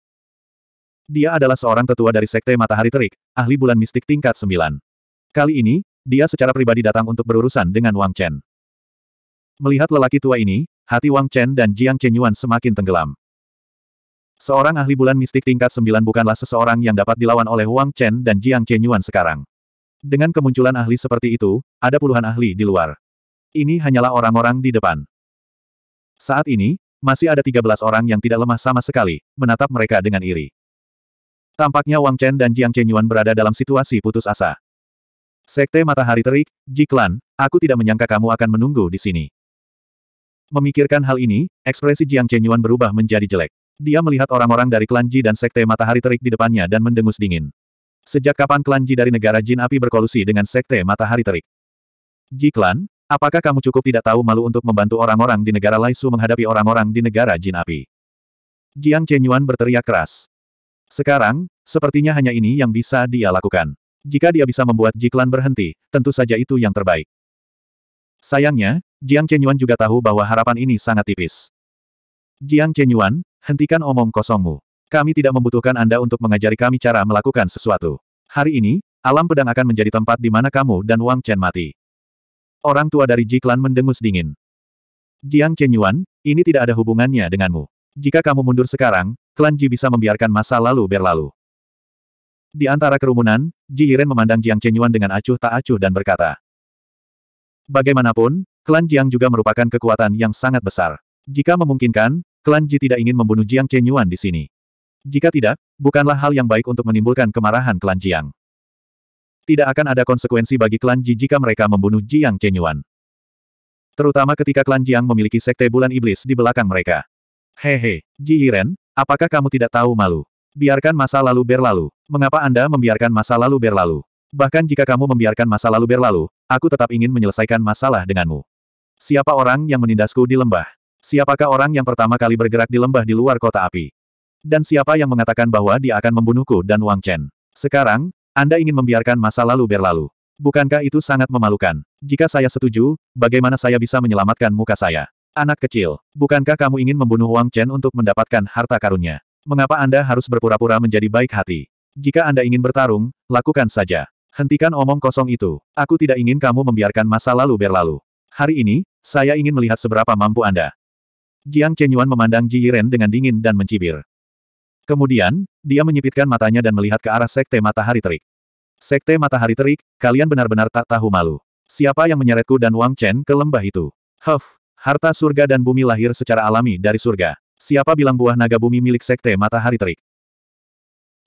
Dia adalah seorang tetua dari Sekte Matahari Terik, ahli bulan mistik tingkat 9. Kali ini, dia secara pribadi datang untuk berurusan dengan Wang Chen. Melihat lelaki tua ini, hati Wang Chen dan Jiang Chenyuan semakin tenggelam. Seorang ahli bulan mistik tingkat sembilan bukanlah seseorang yang dapat dilawan oleh Wang Chen dan Jiang Chenyuan sekarang. Dengan kemunculan ahli seperti itu, ada puluhan ahli di luar. Ini hanyalah orang-orang di depan. Saat ini, masih ada 13 orang yang tidak lemah sama sekali, menatap mereka dengan iri. Tampaknya Wang Chen dan Jiang Chenyuan berada dalam situasi putus asa. Sekte Matahari Terik, Jiklan, aku tidak menyangka kamu akan menunggu di sini. Memikirkan hal ini, ekspresi Jiang Chenyuan berubah menjadi jelek. Dia melihat orang-orang dari klan Ji dan sekte matahari terik di depannya dan mendengus dingin. Sejak kapan klan Ji dari negara Jin api berkolusi dengan sekte matahari terik? Ji klan, apakah kamu cukup tidak tahu malu untuk membantu orang-orang di negara Lai Su menghadapi orang-orang di negara Jin api? Jiang Chenyuan berteriak keras. Sekarang, sepertinya hanya ini yang bisa dia lakukan. Jika dia bisa membuat Ji klan berhenti, tentu saja itu yang terbaik. Sayangnya, Jiang Chenyuan juga tahu bahwa harapan ini sangat tipis. Jiang Chenyuan, hentikan omong kosongmu. Kami tidak membutuhkan Anda untuk mengajari kami cara melakukan sesuatu. Hari ini, alam pedang akan menjadi tempat di mana kamu dan Wang Chen mati. Orang tua dari Ji Jiklan mendengus dingin. Jiang Chenyuan, ini tidak ada hubungannya denganmu. Jika kamu mundur sekarang, klan Ji bisa membiarkan masa lalu berlalu. Di antara kerumunan, Ji Yiren memandang Jiang Chenyuan dengan acuh tak acuh dan berkata, Bagaimanapun, klan Jiang juga merupakan kekuatan yang sangat besar. Jika memungkinkan, klan Ji tidak ingin membunuh Jiang Chenyuan di sini. Jika tidak, bukanlah hal yang baik untuk menimbulkan kemarahan klan Jiang. Tidak akan ada konsekuensi bagi klan Ji jika mereka membunuh Jiang Chenyuan. Terutama ketika klan Jiang memiliki sekte bulan iblis di belakang mereka. Hehe, Ji Yiren, apakah kamu tidak tahu malu? Biarkan masa lalu berlalu. Mengapa Anda membiarkan masa lalu berlalu? Bahkan jika kamu membiarkan masa lalu berlalu, aku tetap ingin menyelesaikan masalah denganmu. Siapa orang yang menindasku di lembah? Siapakah orang yang pertama kali bergerak di lembah di luar kota api? Dan siapa yang mengatakan bahwa dia akan membunuhku dan Wang Chen? Sekarang, Anda ingin membiarkan masa lalu berlalu. Bukankah itu sangat memalukan? Jika saya setuju, bagaimana saya bisa menyelamatkan muka saya? Anak kecil, bukankah kamu ingin membunuh Wang Chen untuk mendapatkan harta karunnya? Mengapa Anda harus berpura-pura menjadi baik hati? Jika Anda ingin bertarung, lakukan saja. Hentikan omong kosong itu. Aku tidak ingin kamu membiarkan masa lalu berlalu. Hari ini, saya ingin melihat seberapa mampu Anda. Jiang Chenyuan memandang Ji Yiren dengan dingin dan mencibir. Kemudian, dia menyipitkan matanya dan melihat ke arah Sekte Matahari Terik. Sekte Matahari Terik, kalian benar-benar tak tahu malu. Siapa yang menyeretku dan Wang Chen ke lembah itu? Huff, harta surga dan bumi lahir secara alami dari surga. Siapa bilang buah naga bumi milik Sekte Matahari Terik?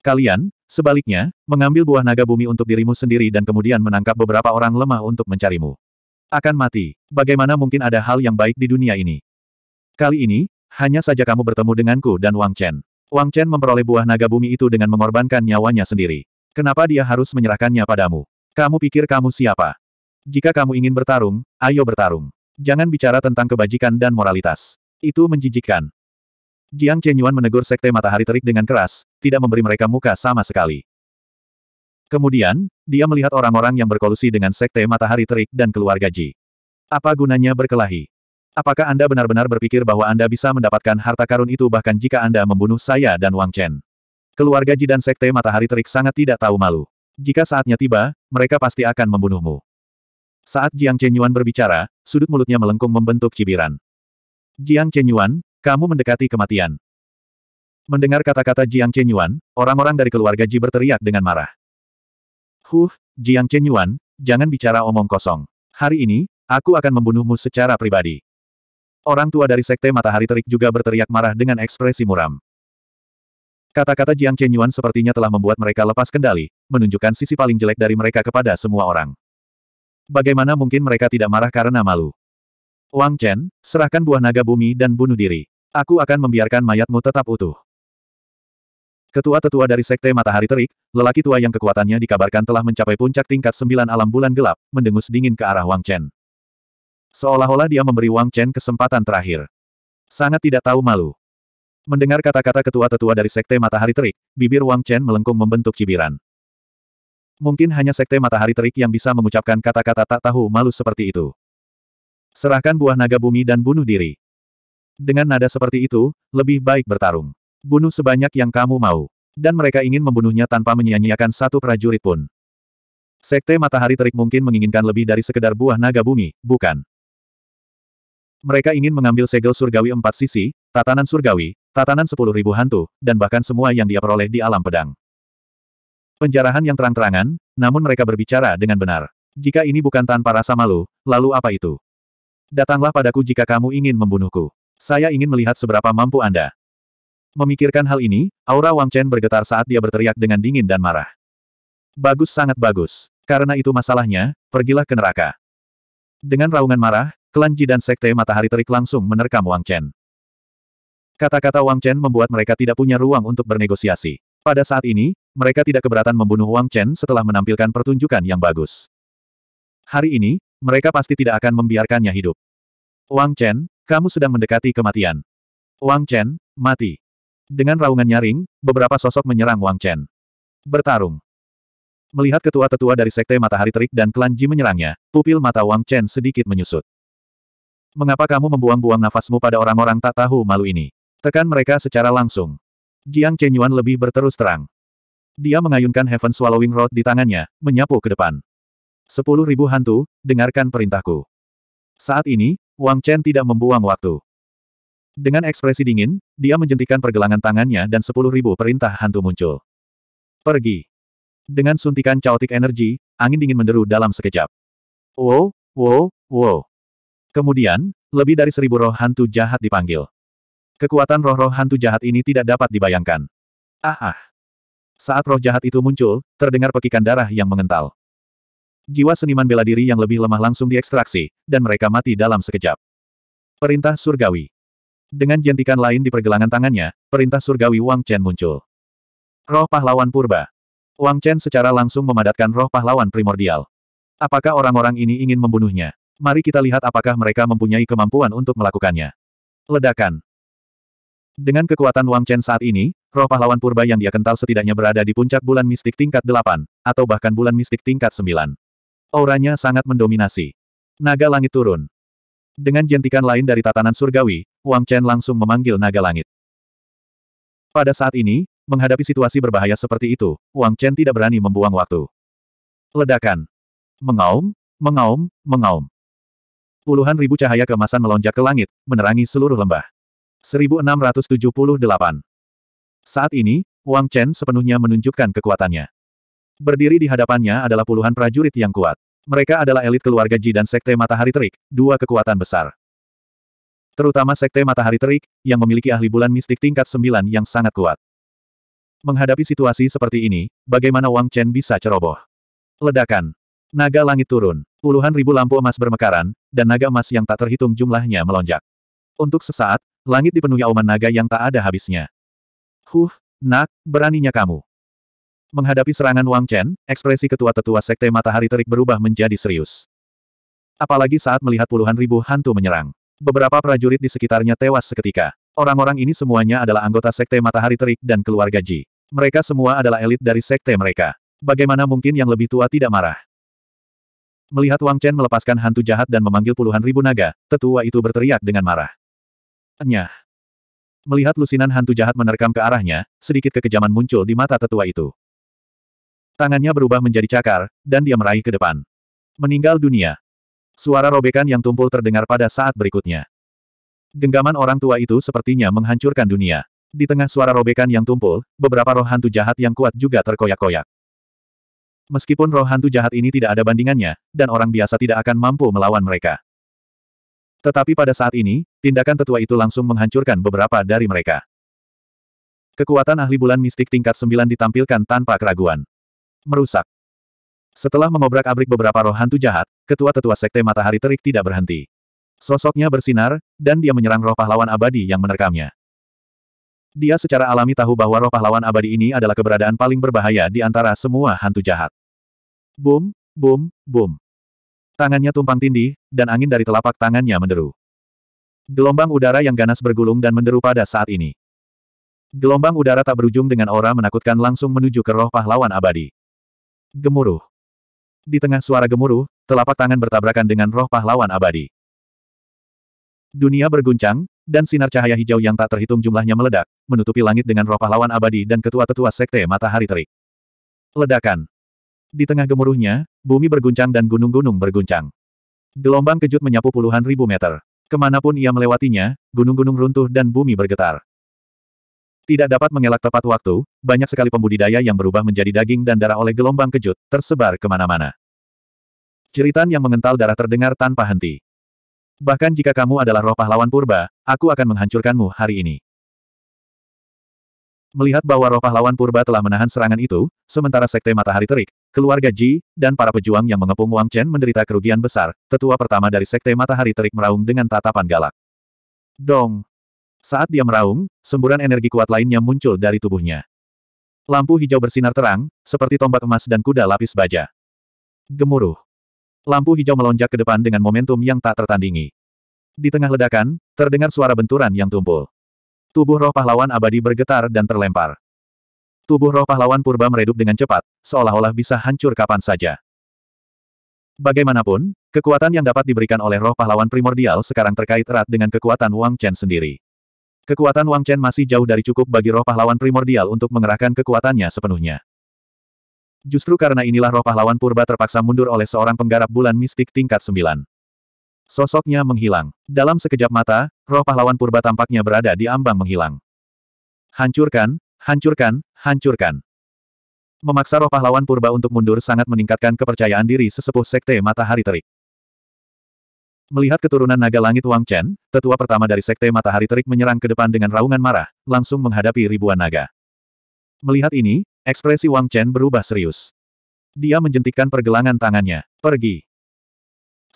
Kalian, Sebaliknya, mengambil buah naga bumi untuk dirimu sendiri dan kemudian menangkap beberapa orang lemah untuk mencarimu. Akan mati. Bagaimana mungkin ada hal yang baik di dunia ini? Kali ini, hanya saja kamu bertemu denganku dan Wang Chen. Wang Chen memperoleh buah naga bumi itu dengan mengorbankan nyawanya sendiri. Kenapa dia harus menyerahkannya padamu? Kamu pikir kamu siapa? Jika kamu ingin bertarung, ayo bertarung. Jangan bicara tentang kebajikan dan moralitas. Itu menjijikkan. Jiang Chenyuan menegur Sekte Matahari Terik dengan keras, tidak memberi mereka muka sama sekali. Kemudian, dia melihat orang-orang yang berkolusi dengan Sekte Matahari Terik dan keluarga Ji. Apa gunanya berkelahi? Apakah Anda benar-benar berpikir bahwa Anda bisa mendapatkan harta karun itu bahkan jika Anda membunuh saya dan Wang Chen? Keluarga Ji dan Sekte Matahari Terik sangat tidak tahu malu. Jika saatnya tiba, mereka pasti akan membunuhmu. Saat Jiang Chenyuan berbicara, sudut mulutnya melengkung membentuk cibiran. Jiang Chenyuan, kamu mendekati kematian. Mendengar kata-kata Jiang Chenyuan, orang-orang dari keluarga Ji berteriak dengan marah. Huh, Jiang Chenyuan, jangan bicara omong kosong. Hari ini, aku akan membunuhmu secara pribadi. Orang tua dari Sekte Matahari Terik juga berteriak marah dengan ekspresi muram. Kata-kata Jiang Chenyuan sepertinya telah membuat mereka lepas kendali, menunjukkan sisi paling jelek dari mereka kepada semua orang. Bagaimana mungkin mereka tidak marah karena malu? Wang Chen, serahkan buah naga bumi dan bunuh diri. Aku akan membiarkan mayatmu tetap utuh. Ketua tetua dari Sekte Matahari Terik, lelaki tua yang kekuatannya dikabarkan telah mencapai puncak tingkat sembilan alam bulan gelap, mendengus dingin ke arah Wang Chen. Seolah-olah dia memberi Wang Chen kesempatan terakhir. Sangat tidak tahu malu. Mendengar kata-kata ketua tetua dari Sekte Matahari Terik, bibir Wang Chen melengkung membentuk cibiran. Mungkin hanya Sekte Matahari Terik yang bisa mengucapkan kata-kata tak tahu malu seperti itu. Serahkan buah naga bumi dan bunuh diri. Dengan nada seperti itu, lebih baik bertarung. Bunuh sebanyak yang kamu mau. Dan mereka ingin membunuhnya tanpa menyia-nyiakan satu prajurit pun. Sekte Matahari Terik mungkin menginginkan lebih dari sekedar buah naga bumi, bukan? Mereka ingin mengambil segel surgawi empat sisi, tatanan surgawi, tatanan sepuluh ribu hantu, dan bahkan semua yang dia peroleh di alam pedang. Penjarahan yang terang-terangan, namun mereka berbicara dengan benar. Jika ini bukan tanpa rasa malu, lalu apa itu? Datanglah padaku jika kamu ingin membunuhku. Saya ingin melihat seberapa mampu Anda. Memikirkan hal ini, aura Wang Chen bergetar saat dia berteriak dengan dingin dan marah. Bagus sangat bagus. Karena itu masalahnya, pergilah ke neraka. Dengan raungan marah, klan dan Sekte Matahari Terik langsung menerkam Wang Chen. Kata-kata Wang Chen membuat mereka tidak punya ruang untuk bernegosiasi. Pada saat ini, mereka tidak keberatan membunuh Wang Chen setelah menampilkan pertunjukan yang bagus. Hari ini, mereka pasti tidak akan membiarkannya hidup. Wang Chen, kamu sedang mendekati kematian. Wang Chen, mati. Dengan raungan nyaring, beberapa sosok menyerang Wang Chen. Bertarung. Melihat ketua-tetua dari Sekte Matahari Terik dan klan Ji menyerangnya, pupil mata Wang Chen sedikit menyusut. Mengapa kamu membuang-buang nafasmu pada orang-orang tak tahu malu ini? Tekan mereka secara langsung. Jiang Chen Yuan lebih berterus terang. Dia mengayunkan Heaven Swallowing Rod di tangannya, menyapu ke depan. Sepuluh ribu hantu, dengarkan perintahku. Saat ini, Wang Chen tidak membuang waktu. Dengan ekspresi dingin, dia menjentikan pergelangan tangannya dan sepuluh ribu perintah hantu muncul. Pergi. Dengan suntikan caotik energi, angin dingin menderu dalam sekejap. Wow, wow, wow. Kemudian, lebih dari seribu roh hantu jahat dipanggil. Kekuatan roh-roh hantu jahat ini tidak dapat dibayangkan. Ah ah. Saat roh jahat itu muncul, terdengar pekikan darah yang mengental. Jiwa seniman bela diri yang lebih lemah langsung diekstraksi, dan mereka mati dalam sekejap. Perintah Surgawi Dengan jentikan lain di pergelangan tangannya, perintah Surgawi Wang Chen muncul. Roh Pahlawan Purba Wang Chen secara langsung memadatkan roh pahlawan primordial. Apakah orang-orang ini ingin membunuhnya? Mari kita lihat apakah mereka mempunyai kemampuan untuk melakukannya. Ledakan Dengan kekuatan Wang Chen saat ini, roh pahlawan purba yang dia kental setidaknya berada di puncak bulan mistik tingkat 8, atau bahkan bulan mistik tingkat 9. Auranya sangat mendominasi. Naga langit turun. Dengan jentikan lain dari tatanan surgawi, Wang Chen langsung memanggil naga langit. Pada saat ini, menghadapi situasi berbahaya seperti itu, Wang Chen tidak berani membuang waktu. Ledakan. Mengaum, mengaum, mengaum. Puluhan ribu cahaya kemasan melonjak ke langit, menerangi seluruh lembah. 1678. Saat ini, Wang Chen sepenuhnya menunjukkan kekuatannya. Berdiri di hadapannya adalah puluhan prajurit yang kuat. Mereka adalah elit keluarga Ji dan Sekte Matahari Terik, dua kekuatan besar. Terutama Sekte Matahari Terik, yang memiliki ahli bulan mistik tingkat 9 yang sangat kuat. Menghadapi situasi seperti ini, bagaimana Wang Chen bisa ceroboh? Ledakan. Naga langit turun, puluhan ribu lampu emas bermekaran, dan naga emas yang tak terhitung jumlahnya melonjak. Untuk sesaat, langit dipenuhi auman naga yang tak ada habisnya. Huh, nak, beraninya kamu. Menghadapi serangan Wang Chen, ekspresi ketua tetua Sekte Matahari Terik berubah menjadi serius. Apalagi saat melihat puluhan ribu hantu menyerang. Beberapa prajurit di sekitarnya tewas seketika. Orang-orang ini semuanya adalah anggota Sekte Matahari Terik dan keluarga Ji. Mereka semua adalah elit dari sekte mereka. Bagaimana mungkin yang lebih tua tidak marah? Melihat Wang Chen melepaskan hantu jahat dan memanggil puluhan ribu naga, tetua itu berteriak dengan marah. Enyah. Melihat lusinan hantu jahat menerkam ke arahnya, sedikit kekejaman muncul di mata tetua itu. Tangannya berubah menjadi cakar, dan dia meraih ke depan. Meninggal dunia. Suara robekan yang tumpul terdengar pada saat berikutnya. Genggaman orang tua itu sepertinya menghancurkan dunia. Di tengah suara robekan yang tumpul, beberapa roh hantu jahat yang kuat juga terkoyak-koyak. Meskipun roh hantu jahat ini tidak ada bandingannya, dan orang biasa tidak akan mampu melawan mereka. Tetapi pada saat ini, tindakan tetua itu langsung menghancurkan beberapa dari mereka. Kekuatan ahli bulan mistik tingkat 9 ditampilkan tanpa keraguan. Merusak. Setelah mengobrak-abrik beberapa roh hantu jahat, ketua-tetua sekte matahari terik tidak berhenti. Sosoknya bersinar, dan dia menyerang roh pahlawan abadi yang menerkamnya. Dia secara alami tahu bahwa roh pahlawan abadi ini adalah keberadaan paling berbahaya di antara semua hantu jahat. Boom, boom, boom. Tangannya tumpang tindih, dan angin dari telapak tangannya menderu. Gelombang udara yang ganas bergulung dan menderu pada saat ini. Gelombang udara tak berujung dengan aura menakutkan langsung menuju ke roh pahlawan abadi. Gemuruh. Di tengah suara gemuruh, telapak tangan bertabrakan dengan roh pahlawan abadi. Dunia berguncang, dan sinar cahaya hijau yang tak terhitung jumlahnya meledak, menutupi langit dengan roh pahlawan abadi dan ketua-tetua sekte matahari terik. Ledakan. Di tengah gemuruhnya, bumi berguncang dan gunung-gunung berguncang. Gelombang kejut menyapu puluhan ribu meter. Kemanapun ia melewatinya, gunung-gunung runtuh dan bumi bergetar. Tidak dapat mengelak tepat waktu, banyak sekali pembudidaya yang berubah menjadi daging dan darah oleh gelombang kejut, tersebar kemana-mana. Ceritan yang mengental darah terdengar tanpa henti. Bahkan jika kamu adalah roh pahlawan purba, aku akan menghancurkanmu hari ini. Melihat bahwa roh pahlawan purba telah menahan serangan itu, sementara sekte matahari terik, keluarga Ji, dan para pejuang yang mengepung Wang Chen menderita kerugian besar, tetua pertama dari sekte matahari terik meraung dengan tatapan galak. Dong! Saat dia meraung, semburan energi kuat lainnya muncul dari tubuhnya. Lampu hijau bersinar terang, seperti tombak emas dan kuda lapis baja. Gemuruh. Lampu hijau melonjak ke depan dengan momentum yang tak tertandingi. Di tengah ledakan, terdengar suara benturan yang tumpul. Tubuh roh pahlawan abadi bergetar dan terlempar. Tubuh roh pahlawan purba meredup dengan cepat, seolah-olah bisa hancur kapan saja. Bagaimanapun, kekuatan yang dapat diberikan oleh roh pahlawan primordial sekarang terkait erat dengan kekuatan Wang Chen sendiri. Kekuatan Wang Chen masih jauh dari cukup bagi roh pahlawan primordial untuk mengerahkan kekuatannya sepenuhnya. Justru karena inilah roh pahlawan purba terpaksa mundur oleh seorang penggarap bulan mistik tingkat 9. Sosoknya menghilang. Dalam sekejap mata, roh pahlawan purba tampaknya berada di ambang menghilang. Hancurkan, hancurkan, hancurkan. Memaksa roh pahlawan purba untuk mundur sangat meningkatkan kepercayaan diri sesepuh Sekte Matahari Terik. Melihat keturunan naga langit Wang Chen, tetua pertama dari Sekte Matahari Terik menyerang ke depan dengan raungan marah, langsung menghadapi ribuan naga. Melihat ini, ekspresi Wang Chen berubah serius. Dia menjentikkan pergelangan tangannya. Pergi.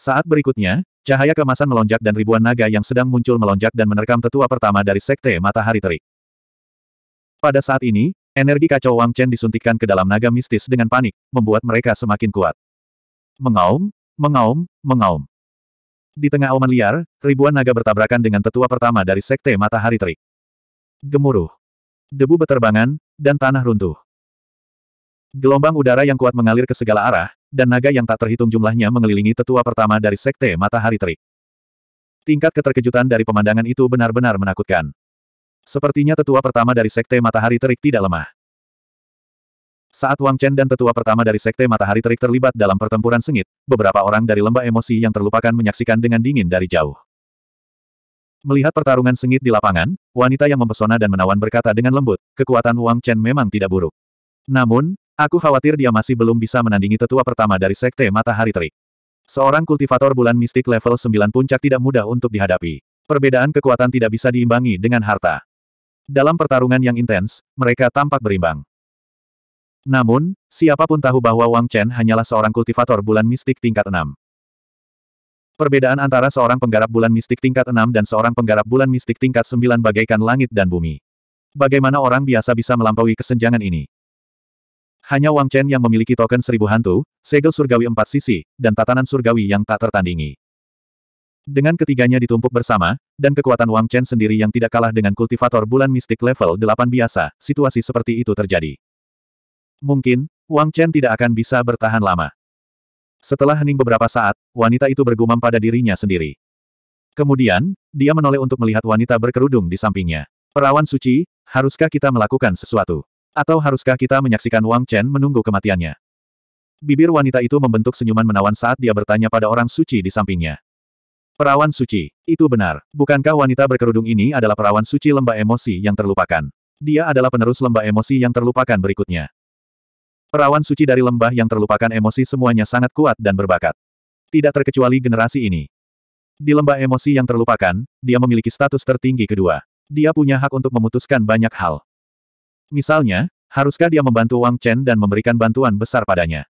Saat berikutnya, cahaya kemasan melonjak dan ribuan naga yang sedang muncul melonjak dan menerkam tetua pertama dari Sekte Matahari Terik. Pada saat ini, energi kacau Wang Chen disuntikkan ke dalam naga mistis dengan panik, membuat mereka semakin kuat. Mengaum, mengaum, mengaum. Di tengah auman liar, ribuan naga bertabrakan dengan tetua pertama dari Sekte Matahari Terik. Gemuruh. Debu beterbangan, dan tanah runtuh. Gelombang udara yang kuat mengalir ke segala arah, dan naga yang tak terhitung jumlahnya mengelilingi tetua pertama dari Sekte Matahari Terik. Tingkat keterkejutan dari pemandangan itu benar-benar menakutkan. Sepertinya tetua pertama dari Sekte Matahari Terik tidak lemah. Saat Wang Chen dan tetua pertama dari Sekte Matahari Terik terlibat dalam pertempuran sengit, beberapa orang dari lembah emosi yang terlupakan menyaksikan dengan dingin dari jauh. Melihat pertarungan sengit di lapangan, wanita yang mempesona dan menawan berkata dengan lembut, kekuatan Wang Chen memang tidak buruk. Namun, aku khawatir dia masih belum bisa menandingi tetua pertama dari Sekte Matahari Terik. Seorang kultivator bulan mistik level 9 puncak tidak mudah untuk dihadapi. Perbedaan kekuatan tidak bisa diimbangi dengan harta. Dalam pertarungan yang intens, mereka tampak berimbang. Namun, siapapun tahu bahwa Wang Chen hanyalah seorang kultivator bulan mistik tingkat 6. Perbedaan antara seorang penggarap bulan mistik tingkat 6 dan seorang penggarap bulan mistik tingkat 9 bagaikan langit dan bumi. Bagaimana orang biasa bisa melampaui kesenjangan ini? Hanya Wang Chen yang memiliki token seribu hantu, segel surgawi empat sisi, dan tatanan surgawi yang tak tertandingi. Dengan ketiganya ditumpuk bersama, dan kekuatan Wang Chen sendiri yang tidak kalah dengan kultivator bulan mistik level 8 biasa, situasi seperti itu terjadi. Mungkin, Wang Chen tidak akan bisa bertahan lama. Setelah hening beberapa saat, wanita itu bergumam pada dirinya sendiri. Kemudian, dia menoleh untuk melihat wanita berkerudung di sampingnya. Perawan suci, haruskah kita melakukan sesuatu? Atau haruskah kita menyaksikan Wang Chen menunggu kematiannya? Bibir wanita itu membentuk senyuman menawan saat dia bertanya pada orang suci di sampingnya. Perawan suci, itu benar. Bukankah wanita berkerudung ini adalah perawan suci lembah emosi yang terlupakan? Dia adalah penerus lembah emosi yang terlupakan berikutnya. Perawan suci dari lembah yang terlupakan emosi semuanya sangat kuat dan berbakat. Tidak terkecuali generasi ini. Di lembah emosi yang terlupakan, dia memiliki status tertinggi kedua. Dia punya hak untuk memutuskan banyak hal. Misalnya, haruskah dia membantu Wang Chen dan memberikan bantuan besar padanya?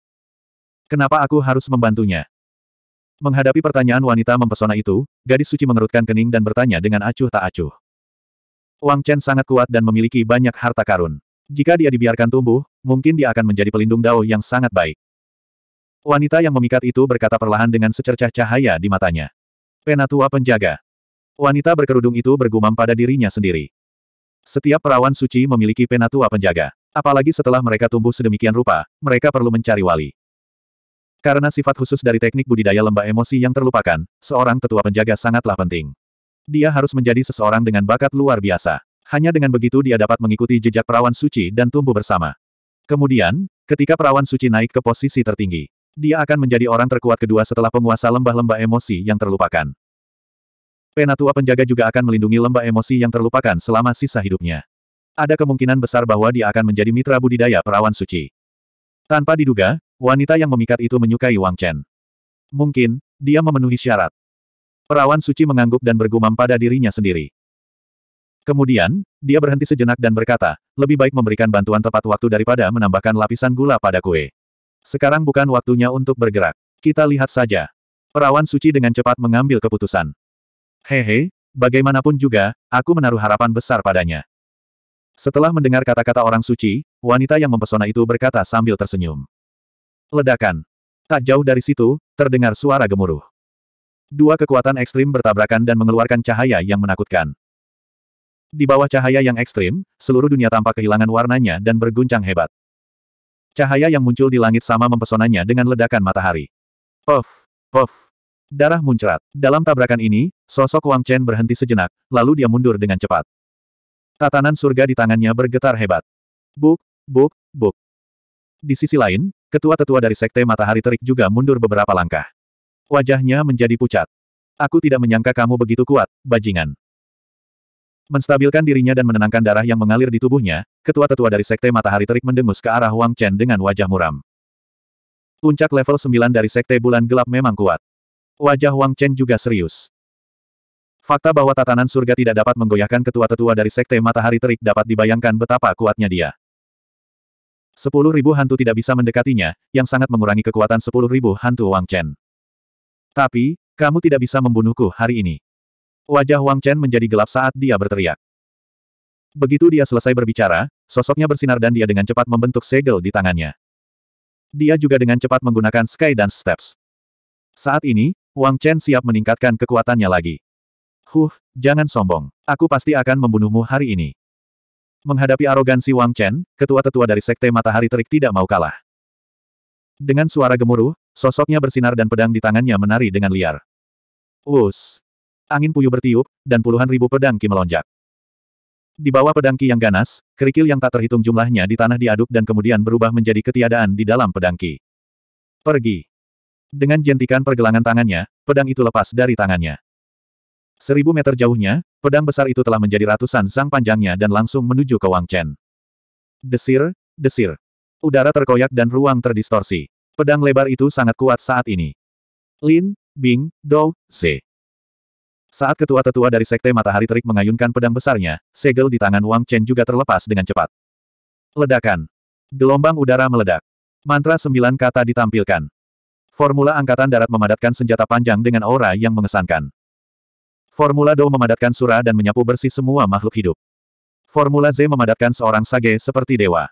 Kenapa aku harus membantunya? Menghadapi pertanyaan wanita mempesona itu, gadis suci mengerutkan kening dan bertanya dengan acuh tak acuh. Wang Chen sangat kuat dan memiliki banyak harta karun. Jika dia dibiarkan tumbuh, mungkin dia akan menjadi pelindung Dao yang sangat baik. Wanita yang memikat itu berkata perlahan dengan secercah cahaya di matanya. Penatua penjaga. Wanita berkerudung itu bergumam pada dirinya sendiri. Setiap perawan suci memiliki penatua penjaga. Apalagi setelah mereka tumbuh sedemikian rupa, mereka perlu mencari wali. Karena sifat khusus dari teknik budidaya lembah emosi yang terlupakan, seorang tetua penjaga sangatlah penting. Dia harus menjadi seseorang dengan bakat luar biasa. Hanya dengan begitu dia dapat mengikuti jejak perawan suci dan tumbuh bersama. Kemudian, ketika perawan suci naik ke posisi tertinggi, dia akan menjadi orang terkuat kedua setelah penguasa lembah-lembah emosi yang terlupakan. Penatua penjaga juga akan melindungi lembah emosi yang terlupakan selama sisa hidupnya. Ada kemungkinan besar bahwa dia akan menjadi mitra budidaya perawan suci. Tanpa diduga, wanita yang memikat itu menyukai Wang Chen. Mungkin, dia memenuhi syarat. Perawan suci mengangguk dan bergumam pada dirinya sendiri. Kemudian, dia berhenti sejenak dan berkata, lebih baik memberikan bantuan tepat waktu daripada menambahkan lapisan gula pada kue. Sekarang bukan waktunya untuk bergerak. Kita lihat saja. Perawan suci dengan cepat mengambil keputusan. Hehe, bagaimanapun juga, aku menaruh harapan besar padanya. Setelah mendengar kata-kata orang suci, wanita yang mempesona itu berkata sambil tersenyum. Ledakan. Tak jauh dari situ, terdengar suara gemuruh. Dua kekuatan ekstrim bertabrakan dan mengeluarkan cahaya yang menakutkan. Di bawah cahaya yang ekstrim, seluruh dunia tampak kehilangan warnanya dan berguncang hebat. Cahaya yang muncul di langit sama mempesonanya dengan ledakan matahari. Puff, puff. Darah muncrat. Dalam tabrakan ini, sosok Wang Chen berhenti sejenak, lalu dia mundur dengan cepat. Tatanan surga di tangannya bergetar hebat. Buk, buk, buk. Di sisi lain, ketua-tetua dari Sekte Matahari Terik juga mundur beberapa langkah. Wajahnya menjadi pucat. Aku tidak menyangka kamu begitu kuat, bajingan. Menstabilkan dirinya dan menenangkan darah yang mengalir di tubuhnya, ketua-tetua dari Sekte Matahari Terik mendengus ke arah Wang Chen dengan wajah muram. Puncak level 9 dari Sekte Bulan Gelap memang kuat. Wajah Wang Chen juga serius. Fakta bahwa tatanan surga tidak dapat menggoyahkan ketua-tetua dari Sekte Matahari Terik dapat dibayangkan betapa kuatnya dia. Sepuluh ribu hantu tidak bisa mendekatinya, yang sangat mengurangi kekuatan sepuluh ribu hantu Wang Chen. Tapi, kamu tidak bisa membunuhku hari ini. Wajah Wang Chen menjadi gelap saat dia berteriak. Begitu dia selesai berbicara, sosoknya bersinar dan dia dengan cepat membentuk segel di tangannya. Dia juga dengan cepat menggunakan Sky Dance Steps. Saat ini, Wang Chen siap meningkatkan kekuatannya lagi. Huh, jangan sombong. Aku pasti akan membunuhmu hari ini. Menghadapi arogansi Wang Chen, ketua-tetua dari Sekte Matahari Terik tidak mau kalah. Dengan suara gemuruh, sosoknya bersinar dan pedang di tangannya menari dengan liar. Wus! Angin puyuh bertiup, dan puluhan ribu pedang ki melonjak. Di bawah pedangki yang ganas, kerikil yang tak terhitung jumlahnya di tanah diaduk dan kemudian berubah menjadi ketiadaan di dalam pedangki. Pergi. Dengan jentikan pergelangan tangannya, pedang itu lepas dari tangannya. Seribu meter jauhnya, pedang besar itu telah menjadi ratusan sang panjangnya dan langsung menuju ke Wang Chen. Desir, desir. Udara terkoyak dan ruang terdistorsi. Pedang lebar itu sangat kuat saat ini. Lin, Bing, Dou, Z. Saat ketua tetua dari Sekte Matahari Terik mengayunkan pedang besarnya, segel di tangan Wang Chen juga terlepas dengan cepat. Ledakan. Gelombang udara meledak. Mantra sembilan kata ditampilkan. Formula Angkatan Darat memadatkan senjata panjang dengan aura yang mengesankan. Formula Do memadatkan sura dan menyapu bersih semua makhluk hidup. Formula Z memadatkan seorang sage seperti dewa.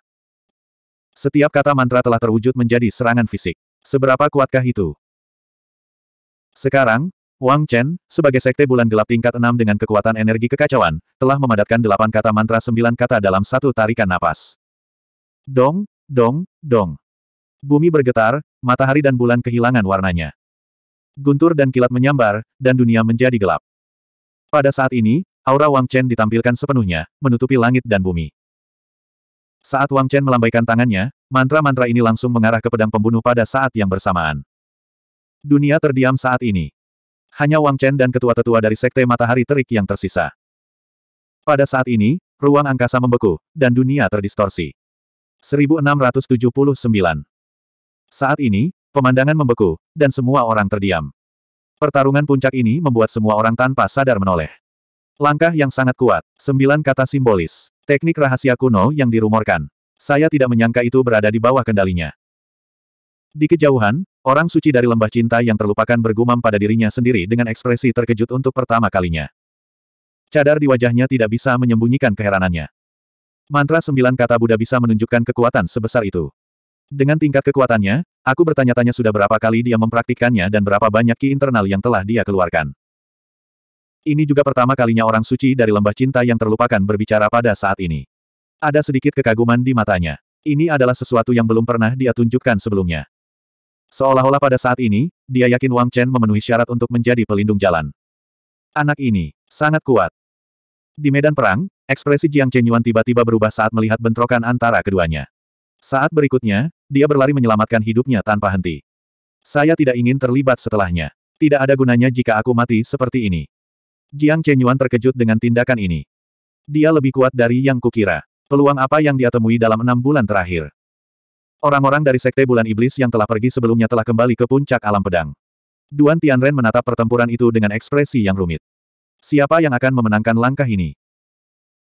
Setiap kata mantra telah terwujud menjadi serangan fisik. Seberapa kuatkah itu? Sekarang, Wang Chen, sebagai sekte bulan gelap tingkat 6 dengan kekuatan energi kekacauan, telah memadatkan delapan kata mantra sembilan kata dalam satu tarikan napas. Dong, dong, dong. Bumi bergetar, matahari dan bulan kehilangan warnanya. Guntur dan kilat menyambar, dan dunia menjadi gelap. Pada saat ini, aura Wang Chen ditampilkan sepenuhnya, menutupi langit dan bumi. Saat Wang Chen melambaikan tangannya, mantra-mantra ini langsung mengarah ke pedang pembunuh pada saat yang bersamaan. Dunia terdiam saat ini hanya Wang Chen dan ketua-tetua dari Sekte Matahari Terik yang tersisa. Pada saat ini, ruang angkasa membeku, dan dunia terdistorsi. 1679 Saat ini, pemandangan membeku, dan semua orang terdiam. Pertarungan puncak ini membuat semua orang tanpa sadar menoleh. Langkah yang sangat kuat, sembilan kata simbolis, teknik rahasia kuno yang dirumorkan. Saya tidak menyangka itu berada di bawah kendalinya. Di kejauhan, Orang suci dari lembah cinta yang terlupakan bergumam pada dirinya sendiri dengan ekspresi terkejut untuk pertama kalinya. Cadar di wajahnya tidak bisa menyembunyikan keheranannya. Mantra sembilan kata Buddha bisa menunjukkan kekuatan sebesar itu. Dengan tingkat kekuatannya, aku bertanya-tanya sudah berapa kali dia mempraktikkannya dan berapa banyak ki internal yang telah dia keluarkan. Ini juga pertama kalinya orang suci dari lembah cinta yang terlupakan berbicara pada saat ini. Ada sedikit kekaguman di matanya. Ini adalah sesuatu yang belum pernah dia tunjukkan sebelumnya. Seolah-olah pada saat ini, dia yakin Wang Chen memenuhi syarat untuk menjadi pelindung jalan. Anak ini, sangat kuat. Di medan perang, ekspresi Jiang Chen Yuan tiba-tiba berubah saat melihat bentrokan antara keduanya. Saat berikutnya, dia berlari menyelamatkan hidupnya tanpa henti. Saya tidak ingin terlibat setelahnya. Tidak ada gunanya jika aku mati seperti ini. Jiang Chen Yuan terkejut dengan tindakan ini. Dia lebih kuat dari yang kukira. Peluang apa yang dia temui dalam enam bulan terakhir? Orang-orang dari Sekte Bulan Iblis yang telah pergi sebelumnya telah kembali ke puncak alam pedang. Duan Tianren menatap pertempuran itu dengan ekspresi yang rumit. Siapa yang akan memenangkan langkah ini?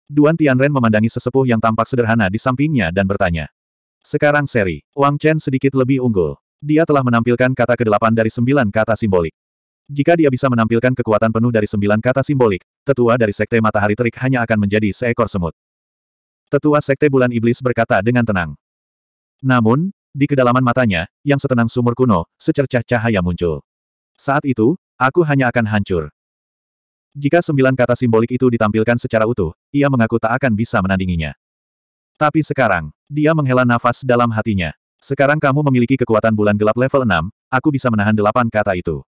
Duan Tianren memandangi sesepuh yang tampak sederhana di sampingnya dan bertanya. Sekarang seri, Wang Chen sedikit lebih unggul. Dia telah menampilkan kata ke-8 dari sembilan kata simbolik. Jika dia bisa menampilkan kekuatan penuh dari sembilan kata simbolik, tetua dari Sekte Matahari Terik hanya akan menjadi seekor semut. Tetua Sekte Bulan Iblis berkata dengan tenang. Namun, di kedalaman matanya, yang setenang sumur kuno, secercah cahaya muncul. Saat itu, aku hanya akan hancur. Jika sembilan kata simbolik itu ditampilkan secara utuh, ia mengaku tak akan bisa menandinginya. Tapi sekarang, dia menghela nafas dalam hatinya. Sekarang kamu memiliki kekuatan bulan gelap level 6, aku bisa menahan delapan kata itu.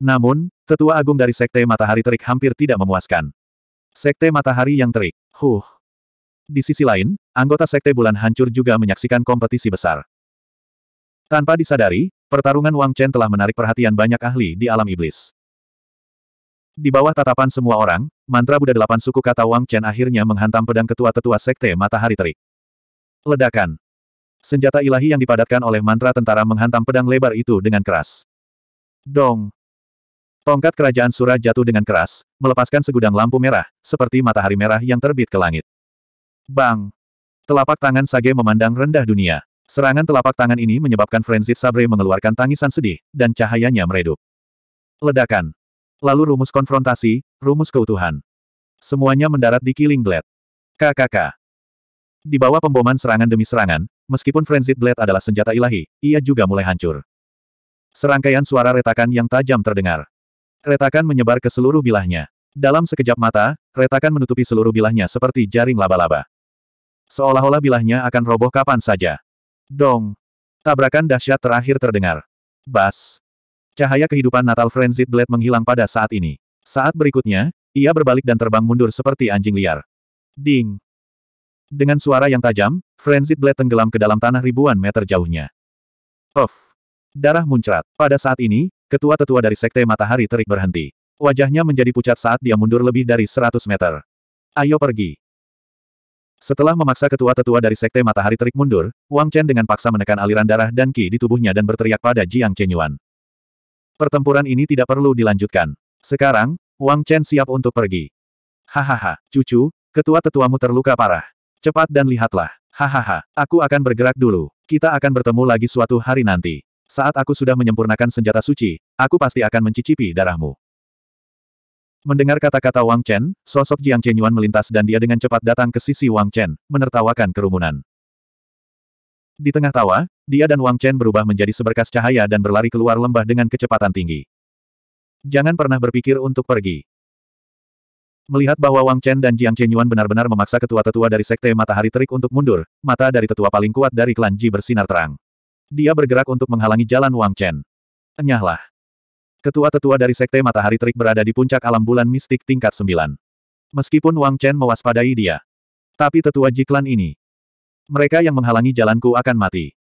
Namun, tetua agung dari Sekte Matahari Terik hampir tidak memuaskan. Sekte Matahari yang terik. Huh. Di sisi lain, anggota Sekte Bulan Hancur juga menyaksikan kompetisi besar. Tanpa disadari, pertarungan Wang Chen telah menarik perhatian banyak ahli di alam iblis. Di bawah tatapan semua orang, mantra Buddha delapan suku kata Wang Chen akhirnya menghantam pedang ketua-tetua Sekte Matahari Terik. Ledakan. Senjata ilahi yang dipadatkan oleh mantra tentara menghantam pedang lebar itu dengan keras. Dong. Tongkat kerajaan Surah jatuh dengan keras, melepaskan segudang lampu merah, seperti matahari merah yang terbit ke langit. Bang! Telapak tangan Sage memandang rendah dunia. Serangan telapak tangan ini menyebabkan Frenzied Sabre mengeluarkan tangisan sedih, dan cahayanya meredup. Ledakan. Lalu rumus konfrontasi, rumus keutuhan. Semuanya mendarat di Killing Blade. KKK. Di bawah pemboman serangan demi serangan, meskipun Frenzied Blade adalah senjata ilahi, ia juga mulai hancur. Serangkaian suara retakan yang tajam terdengar. Retakan menyebar ke seluruh bilahnya. Dalam sekejap mata, retakan menutupi seluruh bilahnya seperti jaring laba-laba. Seolah-olah bilahnya akan roboh kapan saja. Dong! Tabrakan dahsyat terakhir terdengar. Bas! Cahaya kehidupan Natal Frenzied Blade menghilang pada saat ini. Saat berikutnya, ia berbalik dan terbang mundur seperti anjing liar. Ding! Dengan suara yang tajam, Frenzied Blade tenggelam ke dalam tanah ribuan meter jauhnya. Of. Darah muncrat. Pada saat ini, ketua-tetua dari Sekte Matahari Terik berhenti. Wajahnya menjadi pucat saat dia mundur lebih dari 100 meter. Ayo pergi. Setelah memaksa ketua-tetua dari Sekte Matahari Terik mundur, Wang Chen dengan paksa menekan aliran darah dan ki di tubuhnya dan berteriak pada Jiang Chenyuan. Pertempuran ini tidak perlu dilanjutkan. Sekarang, Wang Chen siap untuk pergi. Hahaha, cucu, ketua-tetuamu terluka parah. Cepat dan lihatlah. Hahaha, aku akan bergerak dulu. Kita akan bertemu lagi suatu hari nanti. Saat aku sudah menyempurnakan senjata suci, aku pasti akan mencicipi darahmu. Mendengar kata-kata Wang Chen, sosok Jiang Chen Yuan melintas dan dia dengan cepat datang ke sisi Wang Chen, menertawakan kerumunan. Di tengah tawa, dia dan Wang Chen berubah menjadi seberkas cahaya dan berlari keluar lembah dengan kecepatan tinggi. Jangan pernah berpikir untuk pergi. Melihat bahwa Wang Chen dan Jiang Chen Yuan benar-benar memaksa ketua-tetua dari Sekte Matahari Terik untuk mundur, mata dari tetua paling kuat dari klan Ji bersinar terang. Dia bergerak untuk menghalangi jalan Wang Chen. Enyahlah. Ketua-tetua dari Sekte Matahari Terik berada di puncak alam bulan mistik tingkat 9. Meskipun Wang Chen mewaspadai dia. Tapi tetua Jiklan ini. Mereka yang menghalangi jalanku akan mati.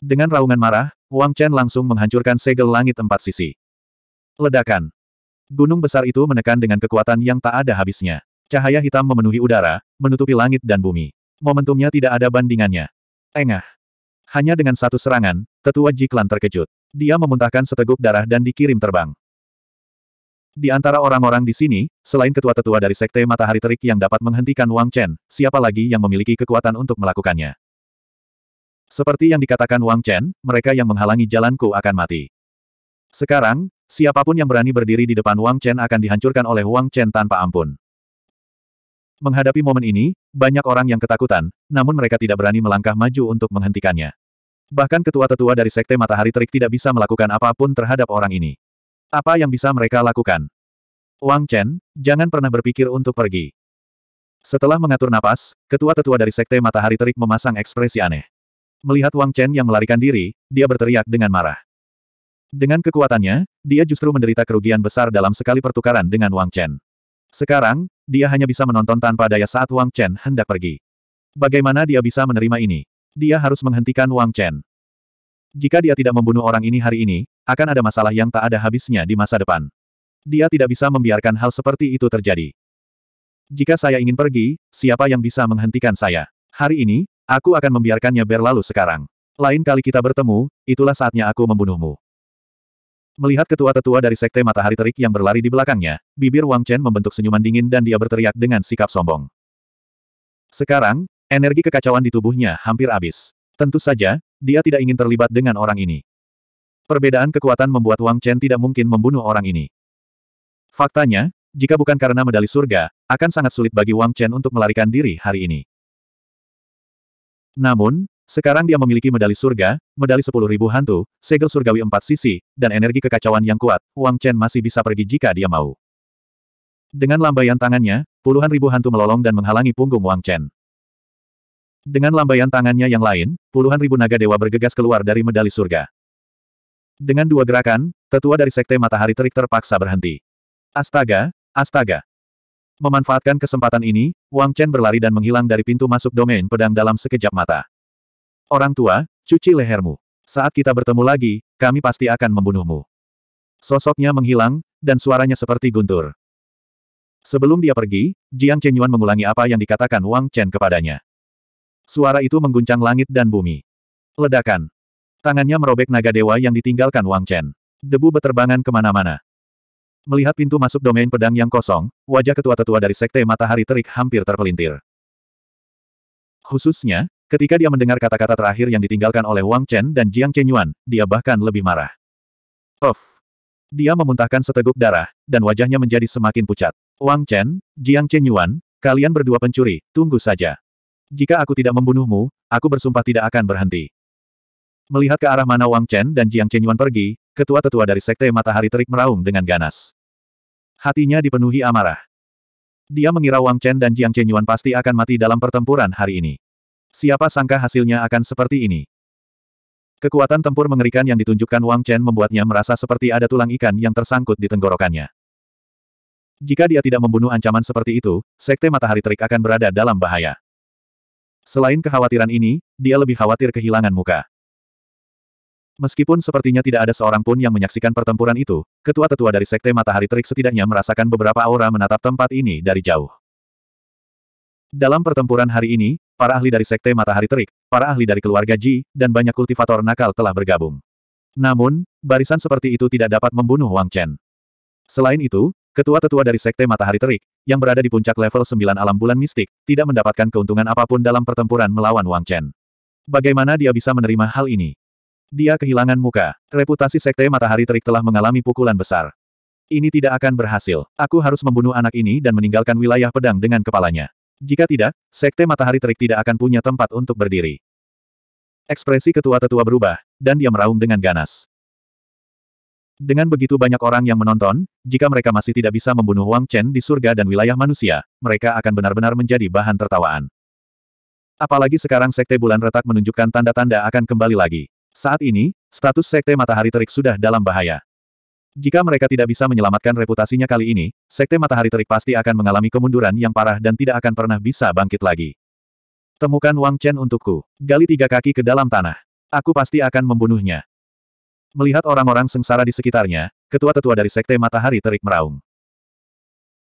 Dengan raungan marah, Wang Chen langsung menghancurkan segel langit empat sisi. Ledakan. Gunung besar itu menekan dengan kekuatan yang tak ada habisnya. Cahaya hitam memenuhi udara, menutupi langit dan bumi. Momentumnya tidak ada bandingannya. Engah. Hanya dengan satu serangan, tetua Jiklan terkejut. Dia memuntahkan seteguk darah dan dikirim terbang. Di antara orang-orang di sini, selain ketua-tetua dari Sekte Matahari Terik yang dapat menghentikan Wang Chen, siapa lagi yang memiliki kekuatan untuk melakukannya? Seperti yang dikatakan Wang Chen, mereka yang menghalangi jalanku akan mati. Sekarang, siapapun yang berani berdiri di depan Wang Chen akan dihancurkan oleh Wang Chen tanpa ampun. Menghadapi momen ini, banyak orang yang ketakutan, namun mereka tidak berani melangkah maju untuk menghentikannya. Bahkan ketua tetua dari Sekte Matahari Terik tidak bisa melakukan apapun terhadap orang ini. Apa yang bisa mereka lakukan? Wang Chen, jangan pernah berpikir untuk pergi. Setelah mengatur napas, ketua-tetua dari Sekte Matahari Terik memasang ekspresi aneh. Melihat Wang Chen yang melarikan diri, dia berteriak dengan marah. Dengan kekuatannya, dia justru menderita kerugian besar dalam sekali pertukaran dengan Wang Chen. Sekarang, dia hanya bisa menonton tanpa daya saat Wang Chen hendak pergi. Bagaimana dia bisa menerima ini? Dia harus menghentikan Wang Chen. Jika dia tidak membunuh orang ini hari ini, akan ada masalah yang tak ada habisnya di masa depan. Dia tidak bisa membiarkan hal seperti itu terjadi. Jika saya ingin pergi, siapa yang bisa menghentikan saya? Hari ini, aku akan membiarkannya berlalu sekarang. Lain kali kita bertemu, itulah saatnya aku membunuhmu. Melihat ketua-tetua dari Sekte Matahari Terik yang berlari di belakangnya, bibir Wang Chen membentuk senyuman dingin dan dia berteriak dengan sikap sombong. Sekarang, Energi kekacauan di tubuhnya hampir habis. Tentu saja, dia tidak ingin terlibat dengan orang ini. Perbedaan kekuatan membuat Wang Chen tidak mungkin membunuh orang ini. Faktanya, jika bukan karena medali surga, akan sangat sulit bagi Wang Chen untuk melarikan diri hari ini. Namun, sekarang dia memiliki medali surga, medali sepuluh ribu hantu, segel surgawi empat sisi, dan energi kekacauan yang kuat, Wang Chen masih bisa pergi jika dia mau. Dengan lambaian tangannya, puluhan ribu hantu melolong dan menghalangi punggung Wang Chen. Dengan lambaian tangannya yang lain, puluhan ribu naga dewa bergegas keluar dari medali surga. Dengan dua gerakan, tetua dari Sekte Matahari Terik terpaksa berhenti. Astaga, astaga. Memanfaatkan kesempatan ini, Wang Chen berlari dan menghilang dari pintu masuk domain pedang dalam sekejap mata. Orang tua, cuci lehermu. Saat kita bertemu lagi, kami pasti akan membunuhmu. Sosoknya menghilang, dan suaranya seperti guntur. Sebelum dia pergi, Jiang Chenyuan mengulangi apa yang dikatakan Wang Chen kepadanya. Suara itu mengguncang langit dan bumi. Ledakan. Tangannya merobek naga dewa yang ditinggalkan Wang Chen. Debu beterbangan kemana-mana. Melihat pintu masuk domain pedang yang kosong, wajah ketua-tetua dari Sekte Matahari Terik hampir terpelintir. Khususnya, ketika dia mendengar kata-kata terakhir yang ditinggalkan oleh Wang Chen dan Jiang Chen Yuan, dia bahkan lebih marah. Of! Dia memuntahkan seteguk darah, dan wajahnya menjadi semakin pucat. Wang Chen, Jiang Chen Yuan, kalian berdua pencuri, tunggu saja. Jika aku tidak membunuhmu, aku bersumpah tidak akan berhenti. Melihat ke arah mana Wang Chen dan Jiang Chenyuan pergi, ketua-tetua dari Sekte Matahari Terik meraung dengan ganas. Hatinya dipenuhi amarah. Dia mengira Wang Chen dan Jiang Chenyuan pasti akan mati dalam pertempuran hari ini. Siapa sangka hasilnya akan seperti ini. Kekuatan tempur mengerikan yang ditunjukkan Wang Chen membuatnya merasa seperti ada tulang ikan yang tersangkut di tenggorokannya. Jika dia tidak membunuh ancaman seperti itu, Sekte Matahari Terik akan berada dalam bahaya. Selain kekhawatiran ini, dia lebih khawatir kehilangan muka. Meskipun sepertinya tidak ada seorang pun yang menyaksikan pertempuran itu, ketua-tetua dari Sekte Matahari Terik setidaknya merasakan beberapa aura menatap tempat ini dari jauh. Dalam pertempuran hari ini, para ahli dari Sekte Matahari Terik, para ahli dari keluarga Ji, dan banyak kultivator nakal telah bergabung. Namun, barisan seperti itu tidak dapat membunuh Wang Chen. Selain itu, Ketua-tetua dari Sekte Matahari Terik, yang berada di puncak level 9 alam bulan mistik, tidak mendapatkan keuntungan apapun dalam pertempuran melawan Wang Chen. Bagaimana dia bisa menerima hal ini? Dia kehilangan muka. Reputasi Sekte Matahari Terik telah mengalami pukulan besar. Ini tidak akan berhasil. Aku harus membunuh anak ini dan meninggalkan wilayah pedang dengan kepalanya. Jika tidak, Sekte Matahari Terik tidak akan punya tempat untuk berdiri. Ekspresi ketua-tetua berubah, dan dia meraung dengan ganas. Dengan begitu banyak orang yang menonton, jika mereka masih tidak bisa membunuh Wang Chen di surga dan wilayah manusia, mereka akan benar-benar menjadi bahan tertawaan. Apalagi sekarang Sekte Bulan Retak menunjukkan tanda-tanda akan kembali lagi. Saat ini, status Sekte Matahari Terik sudah dalam bahaya. Jika mereka tidak bisa menyelamatkan reputasinya kali ini, Sekte Matahari Terik pasti akan mengalami kemunduran yang parah dan tidak akan pernah bisa bangkit lagi. Temukan Wang Chen untukku. Gali tiga kaki ke dalam tanah. Aku pasti akan membunuhnya. Melihat orang-orang sengsara di sekitarnya, ketua-tetua dari Sekte Matahari Terik meraung.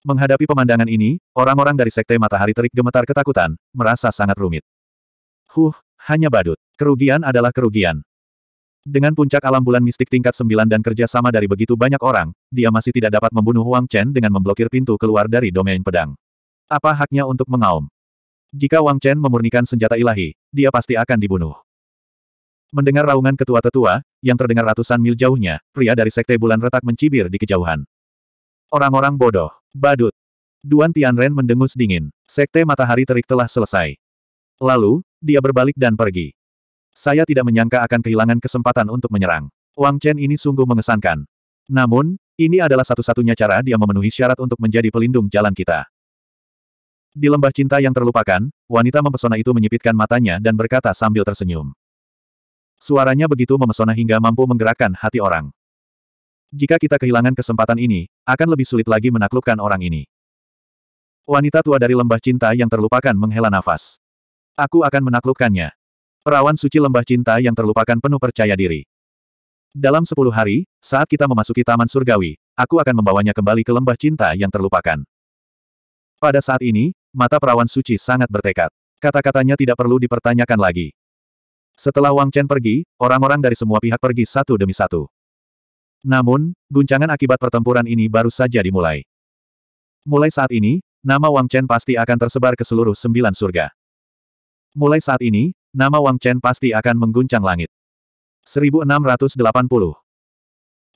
Menghadapi pemandangan ini, orang-orang dari Sekte Matahari Terik gemetar ketakutan, merasa sangat rumit. Huh, hanya badut. Kerugian adalah kerugian. Dengan puncak alam bulan mistik tingkat 9 dan kerjasama dari begitu banyak orang, dia masih tidak dapat membunuh Wang Chen dengan memblokir pintu keluar dari domain pedang. Apa haknya untuk mengaum? Jika Wang Chen memurnikan senjata ilahi, dia pasti akan dibunuh. Mendengar raungan ketua tetua, yang terdengar ratusan mil jauhnya, pria dari sekte bulan retak mencibir di kejauhan. Orang-orang bodoh. Badut. Duan Tianren mendengus dingin. Sekte matahari terik telah selesai. Lalu, dia berbalik dan pergi. Saya tidak menyangka akan kehilangan kesempatan untuk menyerang. Wang Chen ini sungguh mengesankan. Namun, ini adalah satu-satunya cara dia memenuhi syarat untuk menjadi pelindung jalan kita. Di lembah cinta yang terlupakan, wanita mempesona itu menyipitkan matanya dan berkata sambil tersenyum. Suaranya begitu memesona hingga mampu menggerakkan hati orang. Jika kita kehilangan kesempatan ini, akan lebih sulit lagi menaklukkan orang ini. Wanita tua dari lembah cinta yang terlupakan menghela nafas. Aku akan menaklukkannya. Perawan suci lembah cinta yang terlupakan penuh percaya diri. Dalam sepuluh hari, saat kita memasuki Taman Surgawi, aku akan membawanya kembali ke lembah cinta yang terlupakan. Pada saat ini, mata perawan suci sangat bertekad. Kata-katanya tidak perlu dipertanyakan lagi. Setelah Wang Chen pergi, orang-orang dari semua pihak pergi satu demi satu. Namun, guncangan akibat pertempuran ini baru saja dimulai. Mulai saat ini, nama Wang Chen pasti akan tersebar ke seluruh sembilan surga. Mulai saat ini, nama Wang Chen pasti akan mengguncang langit. 1680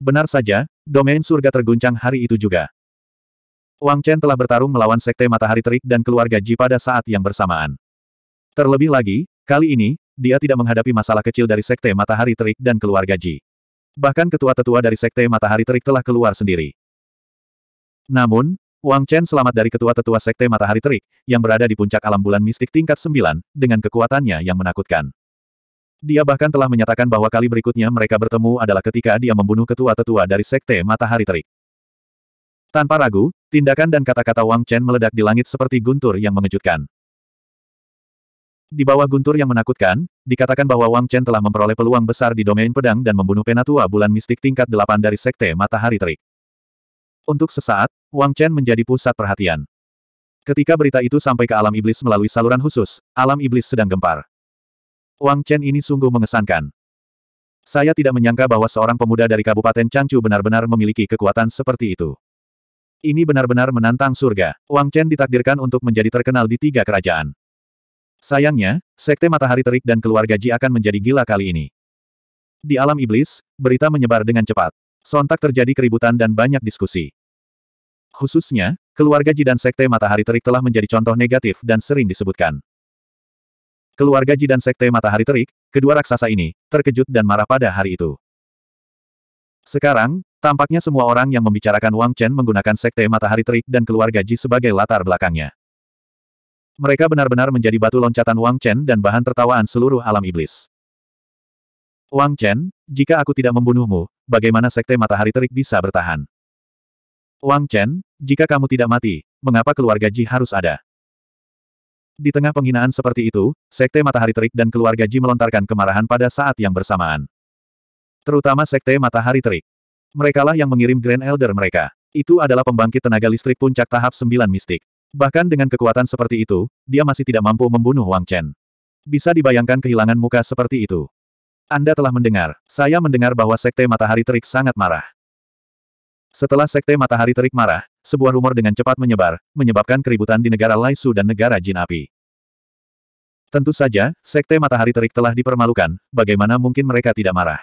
Benar saja, domain surga terguncang hari itu juga. Wang Chen telah bertarung melawan Sekte Matahari Terik dan keluarga Ji pada saat yang bersamaan. Terlebih lagi, Kali ini, dia tidak menghadapi masalah kecil dari Sekte Matahari Terik dan keluarga Ji. Bahkan ketua-tetua dari Sekte Matahari Terik telah keluar sendiri. Namun, Wang Chen selamat dari ketua-tetua Sekte Matahari Terik, yang berada di puncak alam bulan mistik tingkat 9, dengan kekuatannya yang menakutkan. Dia bahkan telah menyatakan bahwa kali berikutnya mereka bertemu adalah ketika dia membunuh ketua-tetua dari Sekte Matahari Terik. Tanpa ragu, tindakan dan kata-kata Wang Chen meledak di langit seperti guntur yang mengejutkan. Di bawah guntur yang menakutkan, dikatakan bahwa Wang Chen telah memperoleh peluang besar di domain pedang dan membunuh penatua bulan mistik tingkat delapan dari Sekte Matahari Terik. Untuk sesaat, Wang Chen menjadi pusat perhatian. Ketika berita itu sampai ke alam iblis melalui saluran khusus, alam iblis sedang gempar. Wang Chen ini sungguh mengesankan. Saya tidak menyangka bahwa seorang pemuda dari Kabupaten Changchu benar-benar memiliki kekuatan seperti itu. Ini benar-benar menantang surga. Wang Chen ditakdirkan untuk menjadi terkenal di tiga kerajaan. Sayangnya, Sekte Matahari Terik dan keluarga Ji akan menjadi gila kali ini. Di alam iblis, berita menyebar dengan cepat. Sontak terjadi keributan dan banyak diskusi. Khususnya, keluarga Ji dan Sekte Matahari Terik telah menjadi contoh negatif dan sering disebutkan. Keluarga Ji dan Sekte Matahari Terik, kedua raksasa ini, terkejut dan marah pada hari itu. Sekarang, tampaknya semua orang yang membicarakan Wang Chen menggunakan Sekte Matahari Terik dan keluarga Ji sebagai latar belakangnya. Mereka benar-benar menjadi batu loncatan Wang Chen dan bahan tertawaan seluruh alam iblis. Wang Chen, jika aku tidak membunuhmu, bagaimana Sekte Matahari Terik bisa bertahan? Wang Chen, jika kamu tidak mati, mengapa keluarga Ji harus ada? Di tengah penghinaan seperti itu, Sekte Matahari Terik dan keluarga Ji melontarkan kemarahan pada saat yang bersamaan. Terutama Sekte Matahari Terik. Merekalah yang mengirim Grand Elder mereka. Itu adalah pembangkit tenaga listrik puncak tahap 9 mistik. Bahkan dengan kekuatan seperti itu, dia masih tidak mampu membunuh Wang Chen. Bisa dibayangkan kehilangan muka seperti itu. Anda telah mendengar, saya mendengar bahwa Sekte Matahari Terik sangat marah. Setelah Sekte Matahari Terik marah, sebuah rumor dengan cepat menyebar, menyebabkan keributan di negara Laisu dan negara Jin Api. Tentu saja, Sekte Matahari Terik telah dipermalukan, bagaimana mungkin mereka tidak marah?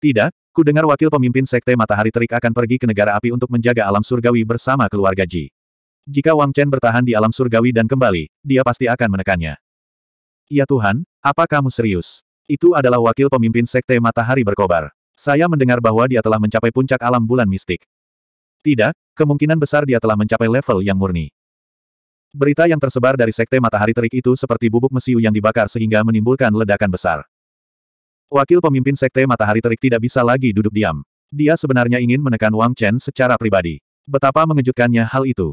Tidak, ku dengar wakil pemimpin Sekte Matahari Terik akan pergi ke negara api untuk menjaga alam surgawi bersama keluarga Ji. Jika Wang Chen bertahan di alam surgawi dan kembali, dia pasti akan menekannya. Ya Tuhan, apa kamu serius? Itu adalah wakil pemimpin Sekte Matahari Berkobar. Saya mendengar bahwa dia telah mencapai puncak alam bulan mistik. Tidak, kemungkinan besar dia telah mencapai level yang murni. Berita yang tersebar dari Sekte Matahari Terik itu seperti bubuk mesiu yang dibakar sehingga menimbulkan ledakan besar. Wakil pemimpin Sekte Matahari Terik tidak bisa lagi duduk diam. Dia sebenarnya ingin menekan Wang Chen secara pribadi. Betapa mengejutkannya hal itu.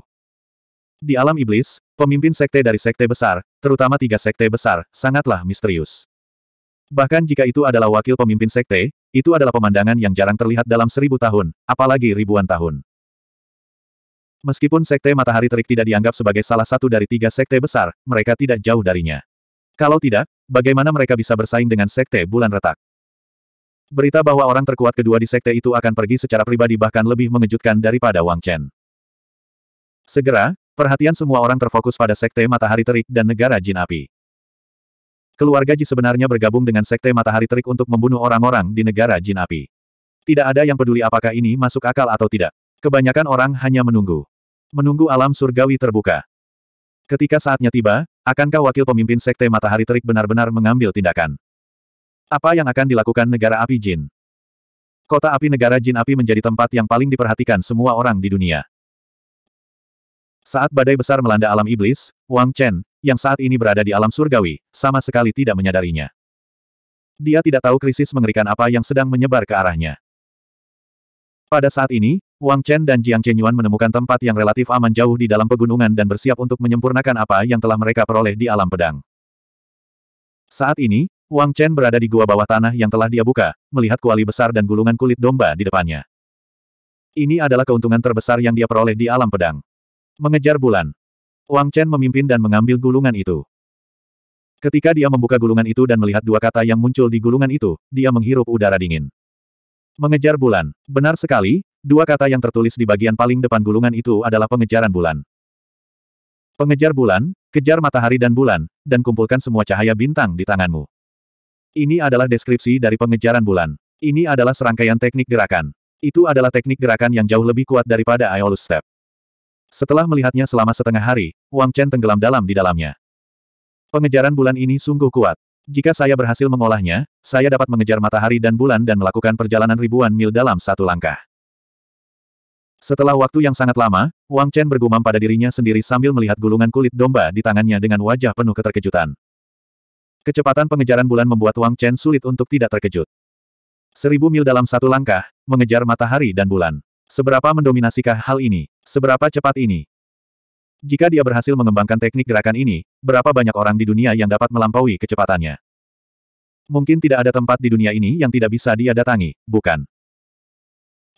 Di alam iblis, pemimpin sekte dari sekte besar, terutama tiga sekte besar, sangatlah misterius. Bahkan jika itu adalah wakil pemimpin sekte, itu adalah pemandangan yang jarang terlihat dalam seribu tahun, apalagi ribuan tahun. Meskipun sekte matahari terik tidak dianggap sebagai salah satu dari tiga sekte besar, mereka tidak jauh darinya. Kalau tidak, bagaimana mereka bisa bersaing dengan sekte bulan retak? Berita bahwa orang terkuat kedua di sekte itu akan pergi secara pribadi bahkan lebih mengejutkan daripada Wang Chen. Segera, Perhatian semua orang terfokus pada Sekte Matahari Terik dan Negara Jin Api. Keluarga Ji sebenarnya bergabung dengan Sekte Matahari Terik untuk membunuh orang-orang di Negara Jin Api. Tidak ada yang peduli apakah ini masuk akal atau tidak. Kebanyakan orang hanya menunggu. Menunggu alam surgawi terbuka. Ketika saatnya tiba, akankah wakil pemimpin Sekte Matahari Terik benar-benar mengambil tindakan? Apa yang akan dilakukan negara api Jin? Kota api negara Jin Api menjadi tempat yang paling diperhatikan semua orang di dunia. Saat badai besar melanda alam iblis, Wang Chen, yang saat ini berada di alam surgawi, sama sekali tidak menyadarinya. Dia tidak tahu krisis mengerikan apa yang sedang menyebar ke arahnya. Pada saat ini, Wang Chen dan Jiang Chenyuan menemukan tempat yang relatif aman jauh di dalam pegunungan dan bersiap untuk menyempurnakan apa yang telah mereka peroleh di alam pedang. Saat ini, Wang Chen berada di gua bawah tanah yang telah dia buka, melihat kuali besar dan gulungan kulit domba di depannya. Ini adalah keuntungan terbesar yang dia peroleh di alam pedang. Mengejar bulan. Wang Chen memimpin dan mengambil gulungan itu. Ketika dia membuka gulungan itu dan melihat dua kata yang muncul di gulungan itu, dia menghirup udara dingin. Mengejar bulan. Benar sekali, dua kata yang tertulis di bagian paling depan gulungan itu adalah pengejaran bulan. Pengejar bulan, kejar matahari dan bulan, dan kumpulkan semua cahaya bintang di tanganmu. Ini adalah deskripsi dari pengejaran bulan. Ini adalah serangkaian teknik gerakan. Itu adalah teknik gerakan yang jauh lebih kuat daripada Aeolus Step. Setelah melihatnya selama setengah hari, Wang Chen tenggelam dalam di dalamnya. Pengejaran bulan ini sungguh kuat. Jika saya berhasil mengolahnya, saya dapat mengejar matahari dan bulan dan melakukan perjalanan ribuan mil dalam satu langkah. Setelah waktu yang sangat lama, Wang Chen bergumam pada dirinya sendiri sambil melihat gulungan kulit domba di tangannya dengan wajah penuh keterkejutan. Kecepatan pengejaran bulan membuat Wang Chen sulit untuk tidak terkejut. Seribu mil dalam satu langkah, mengejar matahari dan bulan. Seberapa mendominasikah hal ini? Seberapa cepat ini? Jika dia berhasil mengembangkan teknik gerakan ini, berapa banyak orang di dunia yang dapat melampaui kecepatannya? Mungkin tidak ada tempat di dunia ini yang tidak bisa dia datangi, bukan?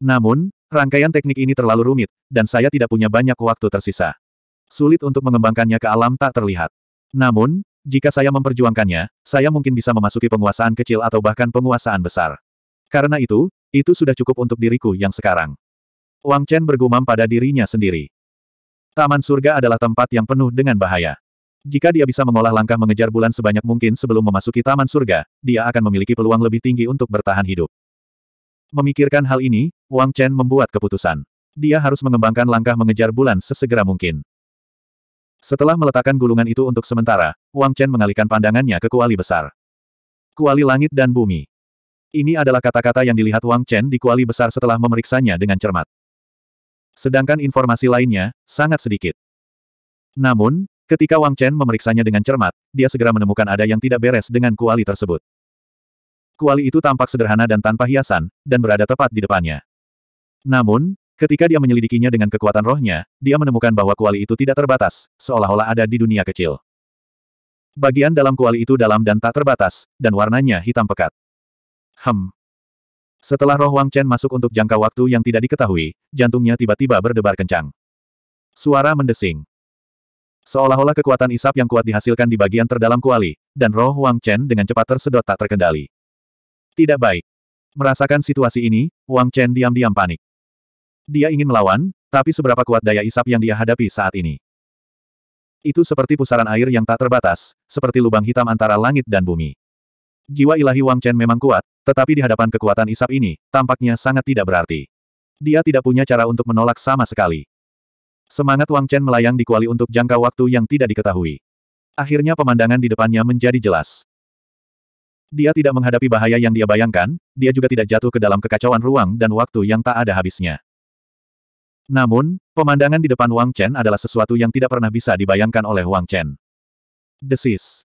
Namun, rangkaian teknik ini terlalu rumit, dan saya tidak punya banyak waktu tersisa. Sulit untuk mengembangkannya ke alam tak terlihat. Namun, jika saya memperjuangkannya, saya mungkin bisa memasuki penguasaan kecil atau bahkan penguasaan besar. Karena itu, itu sudah cukup untuk diriku yang sekarang. Wang Chen bergumam pada dirinya sendiri. Taman surga adalah tempat yang penuh dengan bahaya. Jika dia bisa mengolah langkah mengejar bulan sebanyak mungkin sebelum memasuki taman surga, dia akan memiliki peluang lebih tinggi untuk bertahan hidup. Memikirkan hal ini, Wang Chen membuat keputusan. Dia harus mengembangkan langkah mengejar bulan sesegera mungkin. Setelah meletakkan gulungan itu untuk sementara, Wang Chen mengalihkan pandangannya ke kuali besar. Kuali langit dan bumi. Ini adalah kata-kata yang dilihat Wang Chen di kuali besar setelah memeriksanya dengan cermat. Sedangkan informasi lainnya, sangat sedikit. Namun, ketika Wang Chen memeriksanya dengan cermat, dia segera menemukan ada yang tidak beres dengan kuali tersebut. Kuali itu tampak sederhana dan tanpa hiasan, dan berada tepat di depannya. Namun, ketika dia menyelidikinya dengan kekuatan rohnya, dia menemukan bahwa kuali itu tidak terbatas, seolah-olah ada di dunia kecil. Bagian dalam kuali itu dalam dan tak terbatas, dan warnanya hitam pekat. Hem, setelah roh Wang Chen masuk untuk jangka waktu yang tidak diketahui, jantungnya tiba-tiba berdebar kencang. Suara mendesing. Seolah-olah kekuatan isap yang kuat dihasilkan di bagian terdalam kuali, dan roh Wang Chen dengan cepat tersedot tak terkendali. Tidak baik. Merasakan situasi ini, Wang Chen diam-diam panik. Dia ingin melawan, tapi seberapa kuat daya isap yang dia hadapi saat ini? Itu seperti pusaran air yang tak terbatas, seperti lubang hitam antara langit dan bumi. Jiwa ilahi Wang Chen memang kuat, tetapi di hadapan kekuatan isap ini, tampaknya sangat tidak berarti. Dia tidak punya cara untuk menolak sama sekali. Semangat Wang Chen melayang di kuali untuk jangka waktu yang tidak diketahui. Akhirnya pemandangan di depannya menjadi jelas. Dia tidak menghadapi bahaya yang dia bayangkan, dia juga tidak jatuh ke dalam kekacauan ruang dan waktu yang tak ada habisnya. Namun, pemandangan di depan Wang Chen adalah sesuatu yang tidak pernah bisa dibayangkan oleh Wang Chen. Desis.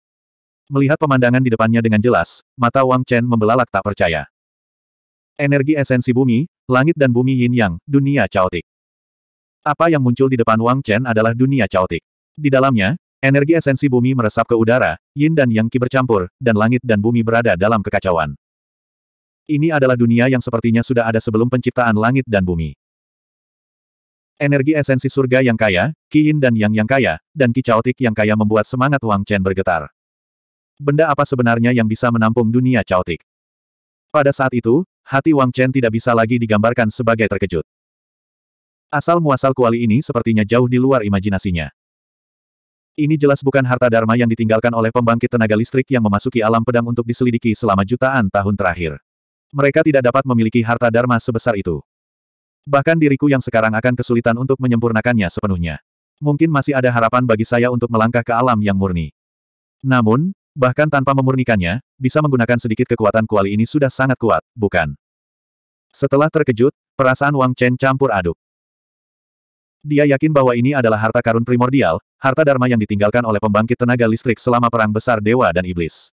Melihat pemandangan di depannya dengan jelas, mata Wang Chen membelalak tak percaya. Energi esensi bumi, langit dan bumi yin yang, dunia caotik. Apa yang muncul di depan Wang Chen adalah dunia caotik. Di dalamnya, energi esensi bumi meresap ke udara, yin dan yang ki bercampur, dan langit dan bumi berada dalam kekacauan. Ini adalah dunia yang sepertinya sudah ada sebelum penciptaan langit dan bumi. Energi esensi surga yang kaya, ki yin dan yang yang kaya, dan ki caotik yang kaya membuat semangat Wang Chen bergetar. Benda apa sebenarnya yang bisa menampung dunia caotik? Pada saat itu, hati Wang Chen tidak bisa lagi digambarkan sebagai terkejut. Asal-muasal kuali ini sepertinya jauh di luar imajinasinya. Ini jelas bukan harta dharma yang ditinggalkan oleh pembangkit tenaga listrik yang memasuki alam pedang untuk diselidiki selama jutaan tahun terakhir. Mereka tidak dapat memiliki harta dharma sebesar itu. Bahkan diriku yang sekarang akan kesulitan untuk menyempurnakannya sepenuhnya. Mungkin masih ada harapan bagi saya untuk melangkah ke alam yang murni. Namun, Bahkan tanpa memurnikannya, bisa menggunakan sedikit kekuatan kuali ini sudah sangat kuat, bukan? Setelah terkejut, perasaan Wang Chen campur aduk. Dia yakin bahwa ini adalah harta karun primordial, harta dharma yang ditinggalkan oleh pembangkit tenaga listrik selama perang besar dewa dan iblis.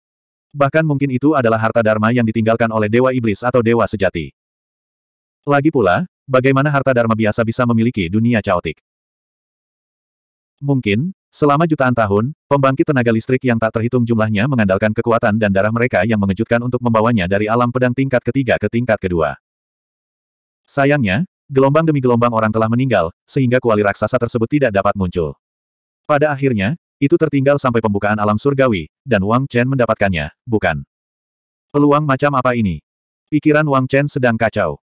Bahkan mungkin itu adalah harta dharma yang ditinggalkan oleh dewa iblis atau dewa sejati. Lagi pula, bagaimana harta dharma biasa bisa memiliki dunia caotik? Mungkin, Selama jutaan tahun, pembangkit tenaga listrik yang tak terhitung jumlahnya mengandalkan kekuatan dan darah mereka yang mengejutkan untuk membawanya dari alam pedang tingkat ketiga ke tingkat kedua. Sayangnya, gelombang demi gelombang orang telah meninggal, sehingga kuali raksasa tersebut tidak dapat muncul. Pada akhirnya, itu tertinggal sampai pembukaan alam surgawi, dan Wang Chen mendapatkannya, bukan. Peluang macam apa ini? Pikiran Wang Chen sedang kacau.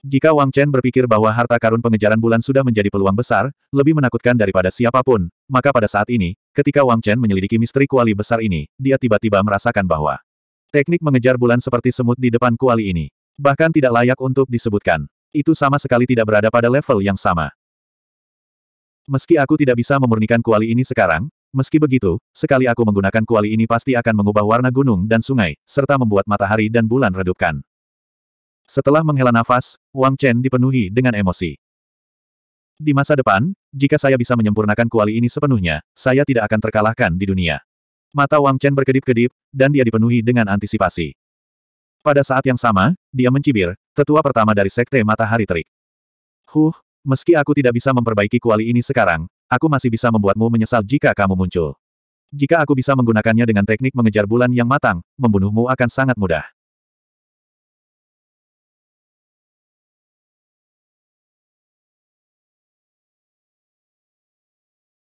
Jika Wang Chen berpikir bahwa harta karun pengejaran bulan sudah menjadi peluang besar, lebih menakutkan daripada siapapun, maka pada saat ini, ketika Wang Chen menyelidiki misteri kuali besar ini, dia tiba-tiba merasakan bahwa teknik mengejar bulan seperti semut di depan kuali ini. Bahkan tidak layak untuk disebutkan. Itu sama sekali tidak berada pada level yang sama. Meski aku tidak bisa memurnikan kuali ini sekarang, meski begitu, sekali aku menggunakan kuali ini pasti akan mengubah warna gunung dan sungai, serta membuat matahari dan bulan redupkan. Setelah menghela nafas, Wang Chen dipenuhi dengan emosi. Di masa depan, jika saya bisa menyempurnakan kuali ini sepenuhnya, saya tidak akan terkalahkan di dunia. Mata Wang Chen berkedip-kedip, dan dia dipenuhi dengan antisipasi. Pada saat yang sama, dia mencibir, tetua pertama dari Sekte Matahari Terik. Huh, meski aku tidak bisa memperbaiki kuali ini sekarang, aku masih bisa membuatmu menyesal jika kamu muncul. Jika aku bisa menggunakannya dengan teknik mengejar bulan yang matang, membunuhmu akan sangat mudah.